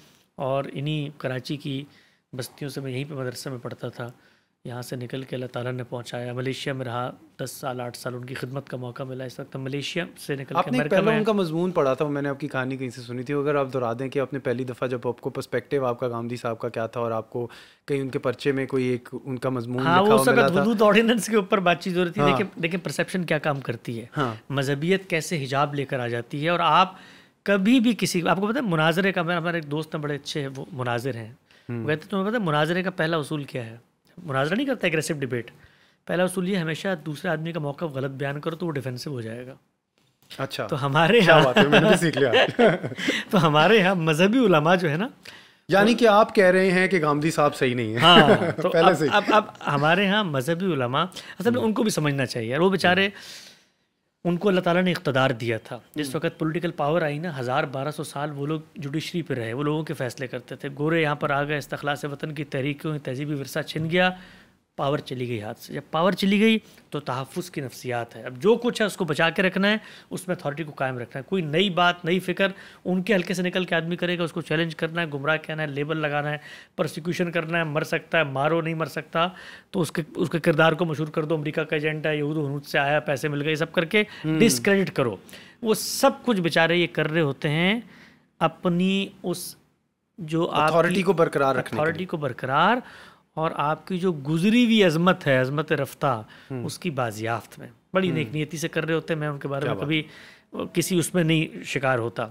और इन्हीं कराची की बस्तियों से मैं यहीं पर मदरसे में पढ़ता था यहाँ से निकल के अल्लाह ताला ने पहुँचाया मलेशिया में रहा दस साल आठ साल उनकी खिदमत का मौका मिला इस वक्त मलेशिया से निकल आपने के पहले उनका मजमून पढ़ा था मैंने आपकी कहानी कहीं से सुनी थी अगर आप दोहरा दें कि आपने पहली दफ़ा जब आपको पर्सपेक्टिव आपका गांधी साहब का क्या था और आपको कहीं उनके पर्चे में कोई एक उनका मजमून हाँ वो हदूद ऑर्डिनेंस के ऊपर बातचीत हो रही थी हाँ। देखिए देखिए परसेप्शन क्या काम करती है हाँ। मजहबियत कैसे हिजाब लेकर आ जाती है और आप कभी भी किसी आपको पता है मुनाजरे का हमारे एक दोस्त हैं बड़े अच्छे हैं वो मुनाजिर हैं हम्म। वो कहते तुम्हें पता है मुनाजरे का पहला उसूल क्या है मुनाजरा नहीं करता एग्रेसिव डिबेट पहला उसूल ये हमेशा दूसरे आदमी का मौका गलत बयान करो तो वो डिफेंसिव हो जाएगा अच्छा तो हमारे यहाँ सीख लिया तो हमारे यहाँ मजहबी उलमा जो है ना यानी कि आप कह रहे हैं कि गांधी साहब सही नहीं है हाँ, तो पहले अब, से अब अब हमारे यहाँ मजहबी उलमा असल में हम्म। उनको भी समझना चाहिए वो बेचारे हम्म। उनको अल्लाह ताला ने इकतदार दिया था हम्म। जिस वक्त पॉलिटिकल पावर आई ना हज़ार बारह सौ साल वो लोग जुडिशरी पर रहे वो लोगों के फैसले करते थे गोरे यहाँ पर आ गए इस्तखला से वतन की तहरीकों तहजीबी वरसा छिन गया पावर चली गई हाथ से जब पावर चली गई तो तहफ़ की नफसियात है अब जो कुछ है उसको बचा के रखना है उसमें अथॉरिटी को कायम रखना है कोई नई बात नई फिक्र उनके हल्के से निकल के आदमी करेगा उसको चैलेंज करना है गुमराह करना है लेबल लगाना है प्रोसिक्यूशन करना है मर सकता है मारो नहीं मर सकता तो उसके उसके किरदार को मशहूर कर दो अमरीका का एजेंट है यहूद हनूद से आया पैसे मिल गए सब करके डिसक्रेडिट हम्म। करो वो सब कुछ बेचारे ये कर रहे होते हैं अपनी उस जो अथॉरिटी को बरकरार अथॉरिटी को बरकरार और आपकी जो गुजरी हुई अजमत है अजमत रफ्ता हम्म। उसकी बाजियाफ्त में बड़ी हम्म। नेक नीयती से कर रहे होते हैं मैं उनके बारे में कभी किसी उसमें नहीं शिकार होता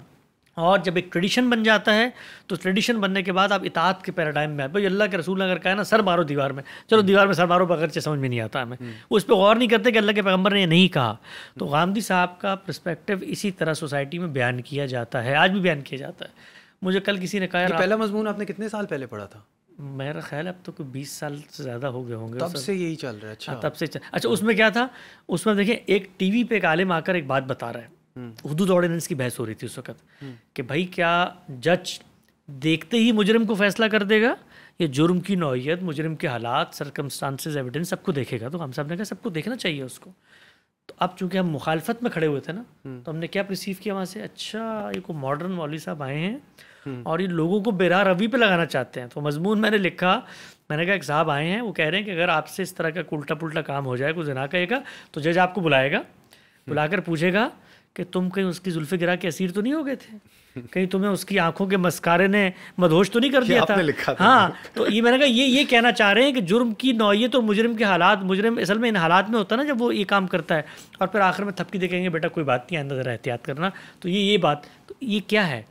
और जब एक ट्रेडिशन बन जाता है तो ट्रेडिशन बनने के बाद आप इतात के पैराडाइम में आए भाई अल्लाह के रसूल ने अगर कहा ना सर मारो दीवार में चलो हम्म। दीवार में सर मारो अगरचे समझ में नहीं आता हमें उस पर गौर नहीं करते कि अल्लाह के पैगंबर ने नहीं कहा तो गांधी साहब का प्रस्पेक्टिव इसी तरह सोसाइटी में बयान किया जाता है आज भी बयान किया जाता है मुझे कल किसी ने कहा पहला मजमून आपने कितने साल पहले पढ़ा था मेरा ख्याल अब तो कोई बीस साल से ज़्यादा हो गए होंगे तब से यही चल रहा है हाँ, अच्छा तब से चल अच्छा उसमें क्या था उसमें देखिए एक टीवी पे एक आलिम आकर एक बात बता रहा है हदूद हम्म। ऑर्डिनेंस की बहस हो रही थी उस वक्त हम्म। कि भाई क्या जज देखते ही मुजरिम को फैसला कर देगा या जुर्म की नौीयत मुजरम के हालात सरकमस्टांसिस एविडेंस सबको देखेगा तो हम साहब ने कहा सबको देखना चाहिए उसको तो अब चूंकि हम मुखालफत में खड़े हुए थे ना हम्म। तो हमने क्या रिसीव किया वहाँ से अच्छा ये को मॉडर्न मौली साहब आए हैं हम्म। और ये लोगों को बेरा रवि पे लगाना चाहते हैं तो मजमून मैंने लिखा मैंने कहा एक साहब आए हैं वो कह रहे हैं कि अगर आपसे इस तरह का उल्टा पुलटा काम हो जाए कुछ जना कहेगा तो जज आपको बुलाएगा हम्म। बुलाकर पूछेगा कि तुम कहीं उसकी जुल्फ गिरा के असीर तो नहीं हो गए थे कहीं तुम्हें उसकी आंखों के मस्कारे ने मदहोश तो नहीं कर दिया था लिखा था हाँ तो ये मैंने कहा ये ये कहना चाह रहे हैं कि जुर्म की नौीय और मुजरम के हालात मुजरम असल में इन हालात में होता है ना जब वो ये काम करता है और फिर आखिर में थपकी देखेंगे बेटा कोई बात नहीं आंदा ज़रा एहतियात करना तो ये ये बात तो ये क्या है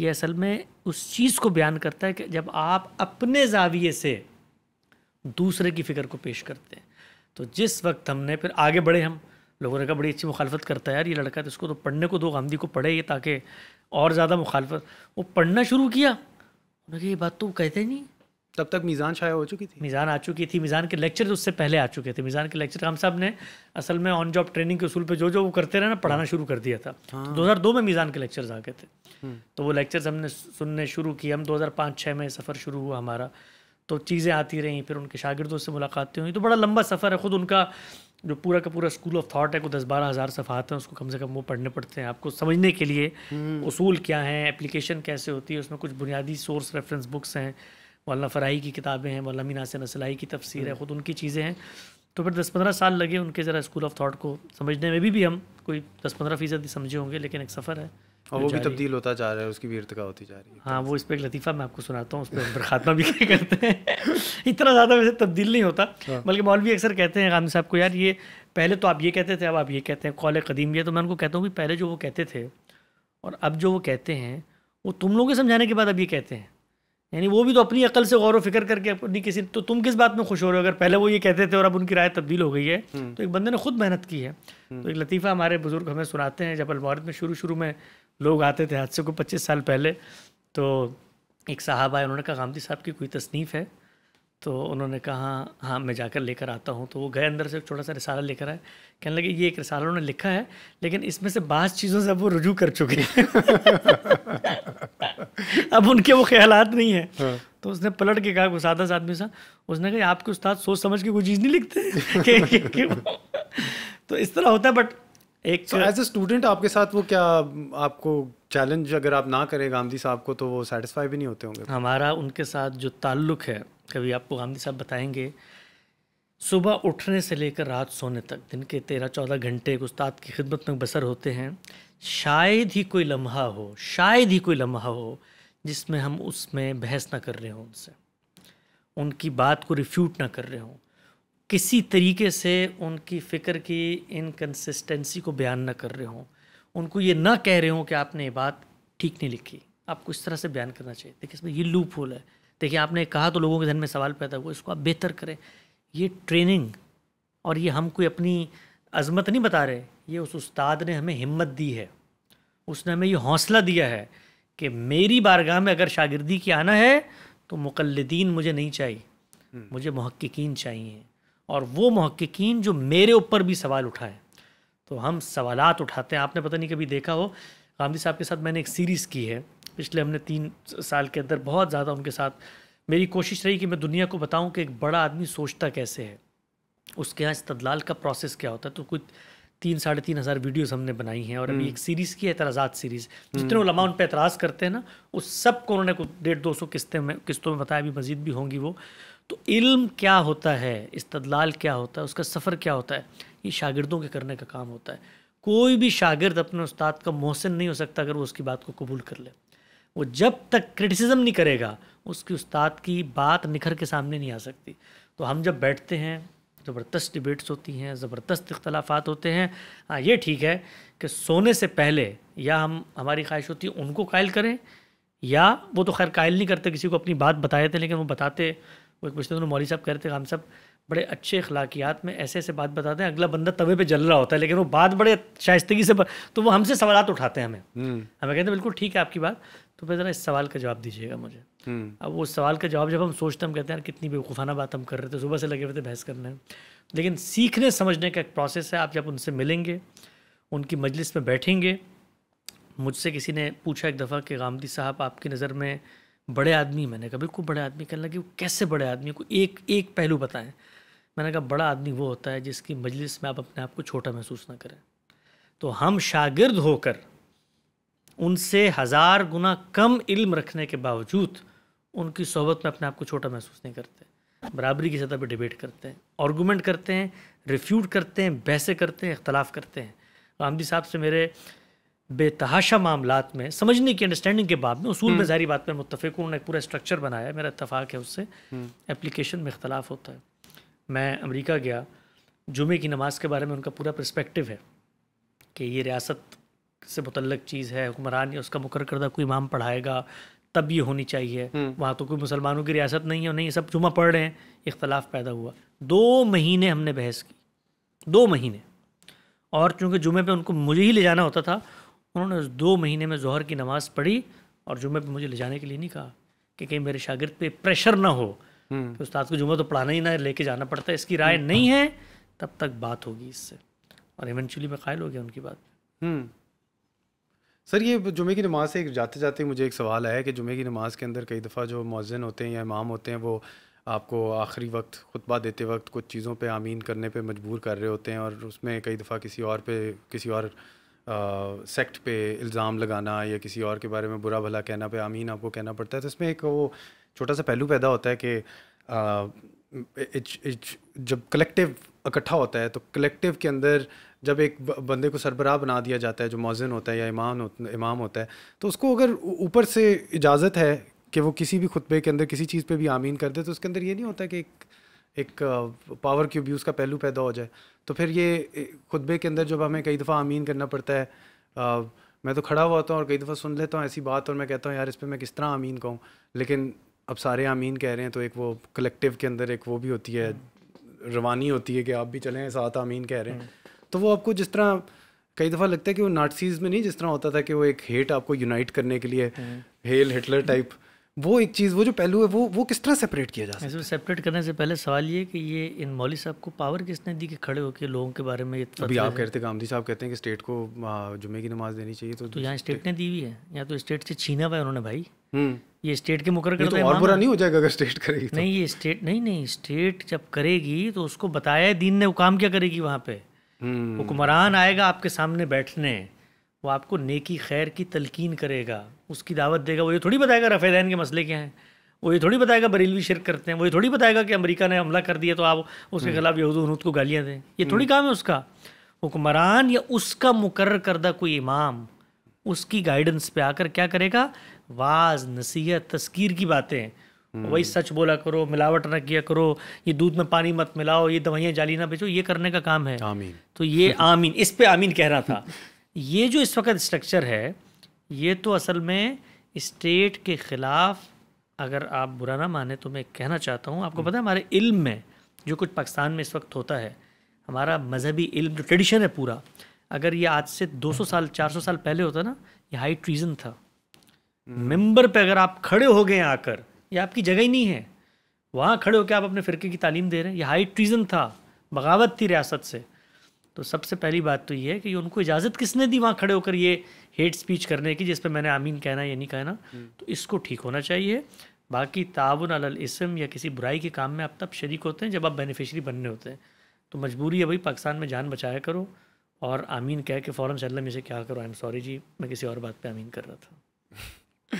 ये असल में उस चीज़ को बयान करता है कि जब आप अपने जाविये से दूसरे की फ़िक्र को पेश करते हैं तो जिस वक्त हमने फिर आगे बढ़े हम लोगों ने कहा बड़ी अच्छी मुखालफत करता है यार ये लड़का तो इसको तो पढ़ने को दो गांधी को पढ़े ये ताकि और ज़्यादा मुखालफत वो पढ़ना शुरू किया उन्होंने कहा ये बात तो कहते नहीं तब तक मीज़ान शाया हो चुकी थी मीज़ान आ चुकी थी मीज़ान के लेक्चर उससे पहले आ चुके थे मीज़ान के लेक्चर हम साहब ने असल में ऑन जॉब ट्रेनिंग के उसूल पे जो जो वो करते रहे ना पढ़ाना शुरू कर दिया था हाँ। तो दो हज़ार दो में मीज़ान के लेक्चर्स आ गए थे हम्म। तो वो लेक्चर्स हमने सुनने शुरू किए हम दो हज़ार पाँच छः में सफ़र शुरू हुआ हमारा तो चीज़ें आती रहीं फिर उनके शागिदों से मुलाकातें हुई तो बड़ा लंबा सफ़र है ख़ुद उनका जो पूरा का पूरा स्कूल ऑफ थाट है को दस बारह हज़ार सफ़ात हैं उसको कम से कम वो पढ़ने पड़ते हैं आपको समझने के लिए हम्म। उसूल क्या हैं एप्लीकेशन कैसे होती है उसमें कुछ बुनियादी सोर्स रेफरेंस बुक्स हैं मौलाना फ़राही की किताबें हैं मौलाना मीना हासन की तफसीर है हम्म। ख़ुद उनकी चीज़ें हैं तो फिर दस पंद्रह साल लगे उनके ज़रा स्कूल ऑफ थाट को समझने में भी, भी हम कोई दस पंद्रह फ़ीसद समझे होंगे लेकिन एक सफ़र है और वो भी तब्दील होता जा रहा है उसकी भी इरतका होती जा रही है हाँ वो इस पर एक लतीफ़ा मैं आपको सुनाता हूँ उस पर खात्मा भी करते हैं इतना ज़्यादा वैसे तब्दील नहीं होता हाँ। बल्कि मौलवी अक्सर कहते हैं गांधी साहब को यार ये पहले तो आप ये कहते थे अब आप ये कहते हैं कौल कदीम ये तो मैं उनको कहता हूँ कि पहले जो वो कहते थे और अब जो वो कहते हैं वो तुम लोगों के समझाने के बाद अब ये कहते हैं यानी वो भी तो अपनी अकल से गौर फिक्र करके अपनी किसी तो तुम किस बात में खुश हो रहे हो अगर पहले वो ये कहते थे और अब उनकी राय तब्दील हो गई है हम्म। तो एक बंदे ने खुद मेहनत की है हम्म। तो एक लतीफ़ा हमारे बुज़ुर्ग हमें सुनाते हैं जब अलमौरत में शुरू शुरू में लोग आते थे हादसे को पच्चीस साल पहले तो एक साहब आए उन्होंने कहा गांधी साहब की कोई तसनीफ़ है तो उन्होंने कहा हाँ मैं जाकर लेकर आता हूँ तो वो गए अंदर से एक छोटा सा रिसाला लेकर आए कहने लगे ये एक रिसाला उन्होंने लिखा है लेकिन इसमें से बाज चीज़ों से अब वो रुजू कर चुके हैं अब उनके वो ख्याल नहीं है हाँ। तो उसने पलट के कहा गुस्सादा से आदमी सा उसने कहा आपके उस्ताद सोच समझ के कोई चीज़ नहीं लिखते तो इस तरह होता है बट एक तो एज अ स्टूडेंट आपके साथ वो क्या आपको चैलेंज अगर आप ना करें गांधी साहब को तो वो सेटिस्फाई भी नहीं होते होंगे हमारा उनके साथ जो ताल्लुक है कभी आपको गांधी साहब बताएंगे सुबह उठने से लेकर रात सोने तक दिन के तेरह चौदह घंटे एक उस्ताद की खिदमत में बसर होते हैं शायद ही कोई लम्हा हो शायद ही कोई लम्हा हो जिसमें हम उसमें बहस ना कर रहे हों उनसे उनकी बात को रिफ्यूट ना कर रहे हों किसी तरीके से उनकी फ़िक्र की इनकन्सिस्टेंसी को बयान न कर रहे हों उनको ये ना कह रहे हों कि आपने ये बात ठीक नहीं लिखी आपको इस तरह से बयान करना चाहिए देखिए इसमें ये लूप होल है देखिए आपने कहा तो लोगों के धन में सवाल पैदा हुआ इसको आप बेहतर करें ये ट्रेनिंग और ये हम कोई अपनी अजमत नहीं बता रहे ये उस उस्ताद ने हमें हिम्मत दी है उसने हमें ये हौसला दिया है कि मेरी बारगाह में अगर शागिर्दी की आना है तो मुकलदीन मुझे नहीं चाहिए हम्म। मुझे महक्कीन चाहिए और वो महक्कीन जो मेरे ऊपर भी सवाल उठाएं तो हम सवाल उठाते हैं आपने पता नहीं कभी देखा हो गांधी साहब के साथ मैंने एक सीरीज़ की है पिछले हमने तीन साल के अंदर बहुत ज़्यादा उनके साथ मेरी कोशिश रही कि मैं दुनिया को बताऊं कि एक बड़ा आदमी सोचता कैसे है उसके यहाँ इस्तदलाल का प्रोसेस क्या होता है तो कुछ तीन साढ़े तीन हज़ार वीडियोज़ हमने बनाई हैं और अभी हम्म। एक सीरीज़ की एतराज़ात सीरीज़ हम्म। जितने लमा उन पर एतराज़ करते हैं ना उस सब को उन्होंने डेढ़ दो सौ किस्तें में किस्तों में बताया अभी मजीद भी होंगी वो तो इल्म क्या होता है इस्तदलाल क्या होता है उसका सफ़र क्या होता है ये शागिर्दों के करने का काम होता है कोई भी शागिर्द अपने उस्ताद का मोहसिन नहीं हो सकता अगर वो उसकी बात को कबूल कर ले वो जब तक क्रिटिसिज्म नहीं करेगा उसकी उस्ताद की बात निखर के सामने नहीं आ सकती तो हम जब बैठते हैं ज़बरदस्त डिबेट्स होती हैं ज़बरदस्त इख्तलाफात होते हैं हाँ ये ठीक है कि सोने से पहले या हम हमारी ख्वाहिश होती है उनको कायल करें या वो तो खैर कायल नहीं करते किसी को अपनी बात बताए थे लेकिन वो बताते वो पूछते तो मौली साहब कह रहे थे हम सब बड़े अच्छे अखलाकियात में ऐसे ऐसे बात बताते हैं अगला बंदा तवे पे जल रहा होता है लेकिन वो बात बड़े शाइस्तगी से तो वो हमसे सवाल उठाते हैं हमें हम्म। हमें कहते हैं बिल्कुल ठीक है आपकी बात तो फिर ज़रा इस सवाल का जवाब दीजिएगा मुझे हम्म। अब वो सवाल का जवाब जब हम सोचते हम कहते हैं यार कितनी बेवकूफ़ाना बात हम कर रहे थे सुबह से लगे हुए थे बहस करने लेकिन सीखने समझने का एक प्रोसेस है आप जब उनसे मिलेंगे उनकी मजलिस में बैठेंगे मुझसे किसी ने पूछा एक दफ़ा कि गांधी साहब आपकी नज़र में बड़े आदमी मैंने कहा बिल्कुल बड़े आदमी कहने लगे कैसे बड़े आदमी को एक एक पहलू बताएं मैंने कहा बड़ा आदमी वो होता है जिसकी मजलिस में आप अपने आप को छोटा महसूस ना करें तो हम शागिर्द होकर उनसे हज़ार गुना कम इल्म रखने के बावजूद उनकी सोहबत में अपने आप को छोटा महसूस नहीं करते बराबरी की सतह पर डिबेट करते हैं आर्गूमेंट करते हैं रिफ्यूट करते हैं बहसें करते हैं इख्तलाफ करते हैं गांधी साहब से मेरे बेतहाशा मामला में समझने की अंडरस्टैंडिंग के बाद में उसूल में हम्म। जारी बात में मुतफ़िक उन्होंने पूरा स्ट्रक्चर बनाया मेरा इतफाक़ है उससे एप्लीकेशन हम्म। में इख्तलाफ होता है मैं अमेरिका गया जुमे की नमाज के बारे में उनका पूरा परस्पेक्टिव है कि ये रियासत से मुतलक चीज़ है हुक्मरान या उसका मुकर करदा कोई इमाम पढ़ाएगा तब ये होनी चाहिए हम्म। वहाँ तो कोई मुसलमानों की रियासत नहीं है नहीं सब जुमा पढ़ रहे हैं इख्तलाफ पैदा हुआ दो महीने हमने बहस की दो महीने और चूँकि जुमे पे उनको मुझे ही ले जाना होता था उन्होंने उस दो महीने में जहर की नमाज़ पढ़ी और जुमे पर मुझे ले जाने के लिए नहीं कहा कि कहीं मेरे शागिर्द पे प्रेशर ना हो हम्म। कि उस्ताद को जुम्मा तो पढ़ाना ही ना लेके जाना पड़ता है इसकी राय हम्म। नहीं हाँ। है तब तक बात होगी इससे और इवेंचुअली मैं कायल हो गया उनकी बात हम्म। सर ये जुमे की नमाज से जाते जाते मुझे एक सवाल आया कि जुमे की नमाज के अंदर कई दफ़ा जो मौजन होते हैं या इमाम होते हैं वो आपको आखिरी वक्त खुतबा देते वक्त कुछ चीज़ों पे आमीन करने पे मजबूर कर रहे होते हैं और उसमें कई दफ़ा किसी और पे किसी और सेक्ट पे इल्ज़ाम लगाना या किसी और के बारे में बुरा भला कहना पे आमीन आपको कहना पड़ता है तो इसमें एक वो छोटा सा पहलू पैदा होता है कि इच, इच, जब कलेक्टिव इकट्ठा होता है तो कलेक्टिव के अंदर जब एक बंदे को सरबराह बना दिया जाता है जो मौजन होता है या इमाम होता, इमाम होता है तो उसको अगर ऊपर से इजाज़त है कि वो किसी भी खुतबे के अंदर किसी चीज़ पे भी आमीन कर दे तो उसके अंदर ये नहीं होता कि एक एक पावर क्यूब अब्यूज़ का पहलू पैदा हो जाए तो फिर ये खुतबे के अंदर जब हमें कई दफ़ा आमीन करना पड़ता है आ, मैं तो खड़ा हुआ होता हूँ और कई दफ़ा सुन लेता हूँ ऐसी बात और मैं कहता हूँ यार इस पर मैं किस तरह आमीन कहूँ लेकिन अब सारे आमीन कह रहे हैं तो एक वो कलेक्टिव के अंदर एक वो भी होती है रवानी होती है कि आप भी चलें साथ आमीन कह रहे हैं हम्म। तो वो आपको जिस तरह कई दफ़ा लगता है कि वो नाटसीज़ में नहीं जिस तरह होता था कि वो एक हेट आपको यूनाइट करने के लिए हेल हिटलर टाइप वो एक चीज़ वो जो पहलू है वो वो किस तरह सेपरेट किया जा सकता है इसमें सेपरेट करने से पहले सवाल ये कि ये इन मौली साहब को पावर किसने दी कि खड़े होकर लोगों के बारे में अभी आप कहते हैं गांधी साहब कहते हैं कि स्टेट को जुमे की नमाज देनी चाहिए तो, तो यहाँ स्टेट ने दी हुई है या तो स्टेट से छीना हुआ है उन्होंने भाई हम्म। ये स्टेट के मुकर तो करते बुरा नहीं हो जाएगा अगर स्टेट करेगी तो। नहीं ये स्टेट नहीं नहीं स्टेट जब करेगी तो उसको बताया दीन ने वो काम क्या करेगी वहाँ पे हुक्मरान हम्म। आएगा आपके सामने बैठने वो आपको नेकी खैर की तलकीन करेगा उसकी दावत देगा वो ये थोड़ी बताएगा रफेदैन के मसले क्या हैं वो ये थोड़ी बताएगा बरेलवी शिरक करते हैं वो ये थोड़ी बताएगा कि अमेरिका ने हमला कर दिया तो आप उसके हम्म। खिलाफ यहूद को गालियाँ दें ये थोड़ी हम्म। काम है उसका हुक्मरान या उसका मुकर करदा कोई इमाम उसकी गाइडेंस पे आकर क्या करेगा वाज नसीहत तस्कीर की बातें हम्म। वही सच बोला करो मिलावट ना किया करो ये दूध में पानी मत मिलाओ ये दवाइयाँ जाली ना बेचो ये करने का काम है आमीन तो ये आमीन इस पे आमीन कह रहा था ये जो इस वक्त स्ट्रक्चर है ये तो असल में स्टेट के ख़िलाफ़ अगर आप बुरा ना माने तो मैं कहना चाहता हूँ आपको हम्म। पता है हमारे इल्म में जो कुछ पाकिस्तान में इस वक्त होता है हमारा मजहबी इल्म जो ट्रेडिशन है पूरा अगर ये आज से 200 हम्म। साल 400 साल पहले होता ना ये हाई ट्रीज़न था हम्म। मेंबर पे अगर आप खड़े हो गए आकर ये आपकी जगह ही नहीं है वहाँ खड़े होकर आप अपने फ़िरके की तालीम दे रहे हैं ये हाई ट्रीज़न था बगावत थी रियासत से तो सबसे पहली बात तो ये है कि उनको इजाज़त किसने दी वहाँ खड़े होकर ये हेट स्पीच करने की जिस पर मैंने आमीन कहना या नहीं कहना हम्म। तो इसको ठीक होना चाहिए बाकी ताउन अल इसम या किसी बुराई के काम में आप तब शरीक होते हैं जब आप बेनिफिशरी बनने होते हैं तो मजबूरी है भाई पाकिस्तान में जान बचाया करो और आमीन कह के फ़ौर सल्लम इसे क्या करो आई एम सॉरी जी मैं किसी और बात पे आमीन कर रहा था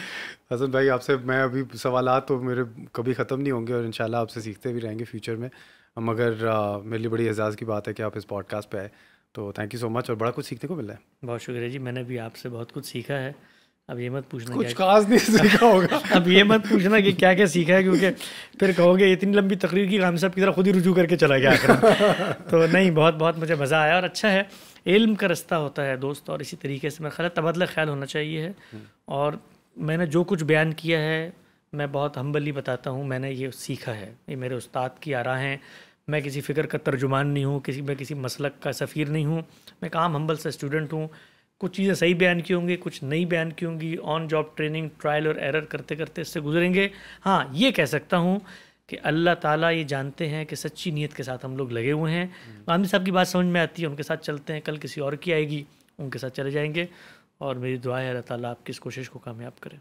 हसन भाई आपसे मैं अभी सवाल तो मेरे कभी ख़त्म नहीं होंगे और इन आपसे सीखते भी रहेंगे फ्यूचर में मगर मेरे लिए बड़ी एजाज़ की बात है कि आप इस पॉडकास्ट पे आए तो थैंक यू सो मच और बड़ा कुछ सीखने को मिला है बहुत शुक्रिया जी मैंने भी आपसे बहुत कुछ सीखा है अब ये मत पूछना कुछ खास नहीं सीखा होगा अब ये मत पूछना कि क्या क्या सीखा है क्योंकि फिर कहोगे इतनी लंबी तकरीर की हम साहब की तरह खुद ही रुजू करके चला गया तो नहीं बहुत बहुत मुझे मज़ा आया और अच्छा है इल्म का रास्ता होता है दोस्त और इसी तरीके से मेरा ख्याल तबादला ख्याल होना चाहिए हम्म। और मैंने जो कुछ बयान किया है मैं बहुत हम्बली बताता हूँ मैंने ये सीखा है ये मेरे उस्ताद की आरा हैं मैं किसी फ़िक्र का तर्जुमान नहीं हूँ किसी मैं किसी मसलक का सफ़ीर नहीं हूँ मैं काम हम्बल से स्टूडेंट हूँ कुछ चीज़ें सही बयान की होंगी कुछ नहीं बयान की होंगी ऑन जॉब ट्रेनिंग ट्रायल और एरर करते करते इससे गुजरेंगे हाँ ये कह सकता हूँ कि अल्लाह ताला ये जानते हैं कि सच्ची नीयत के साथ हम लोग लगे हुए हैं गांधी हम्म। साहब की बात समझ में आती है उनके साथ चलते हैं कल किसी और की आएगी उनके साथ चले जाएंगे और मेरी दुआ है अल्लाह ताली आपकी इस कोशिश को कामयाब करें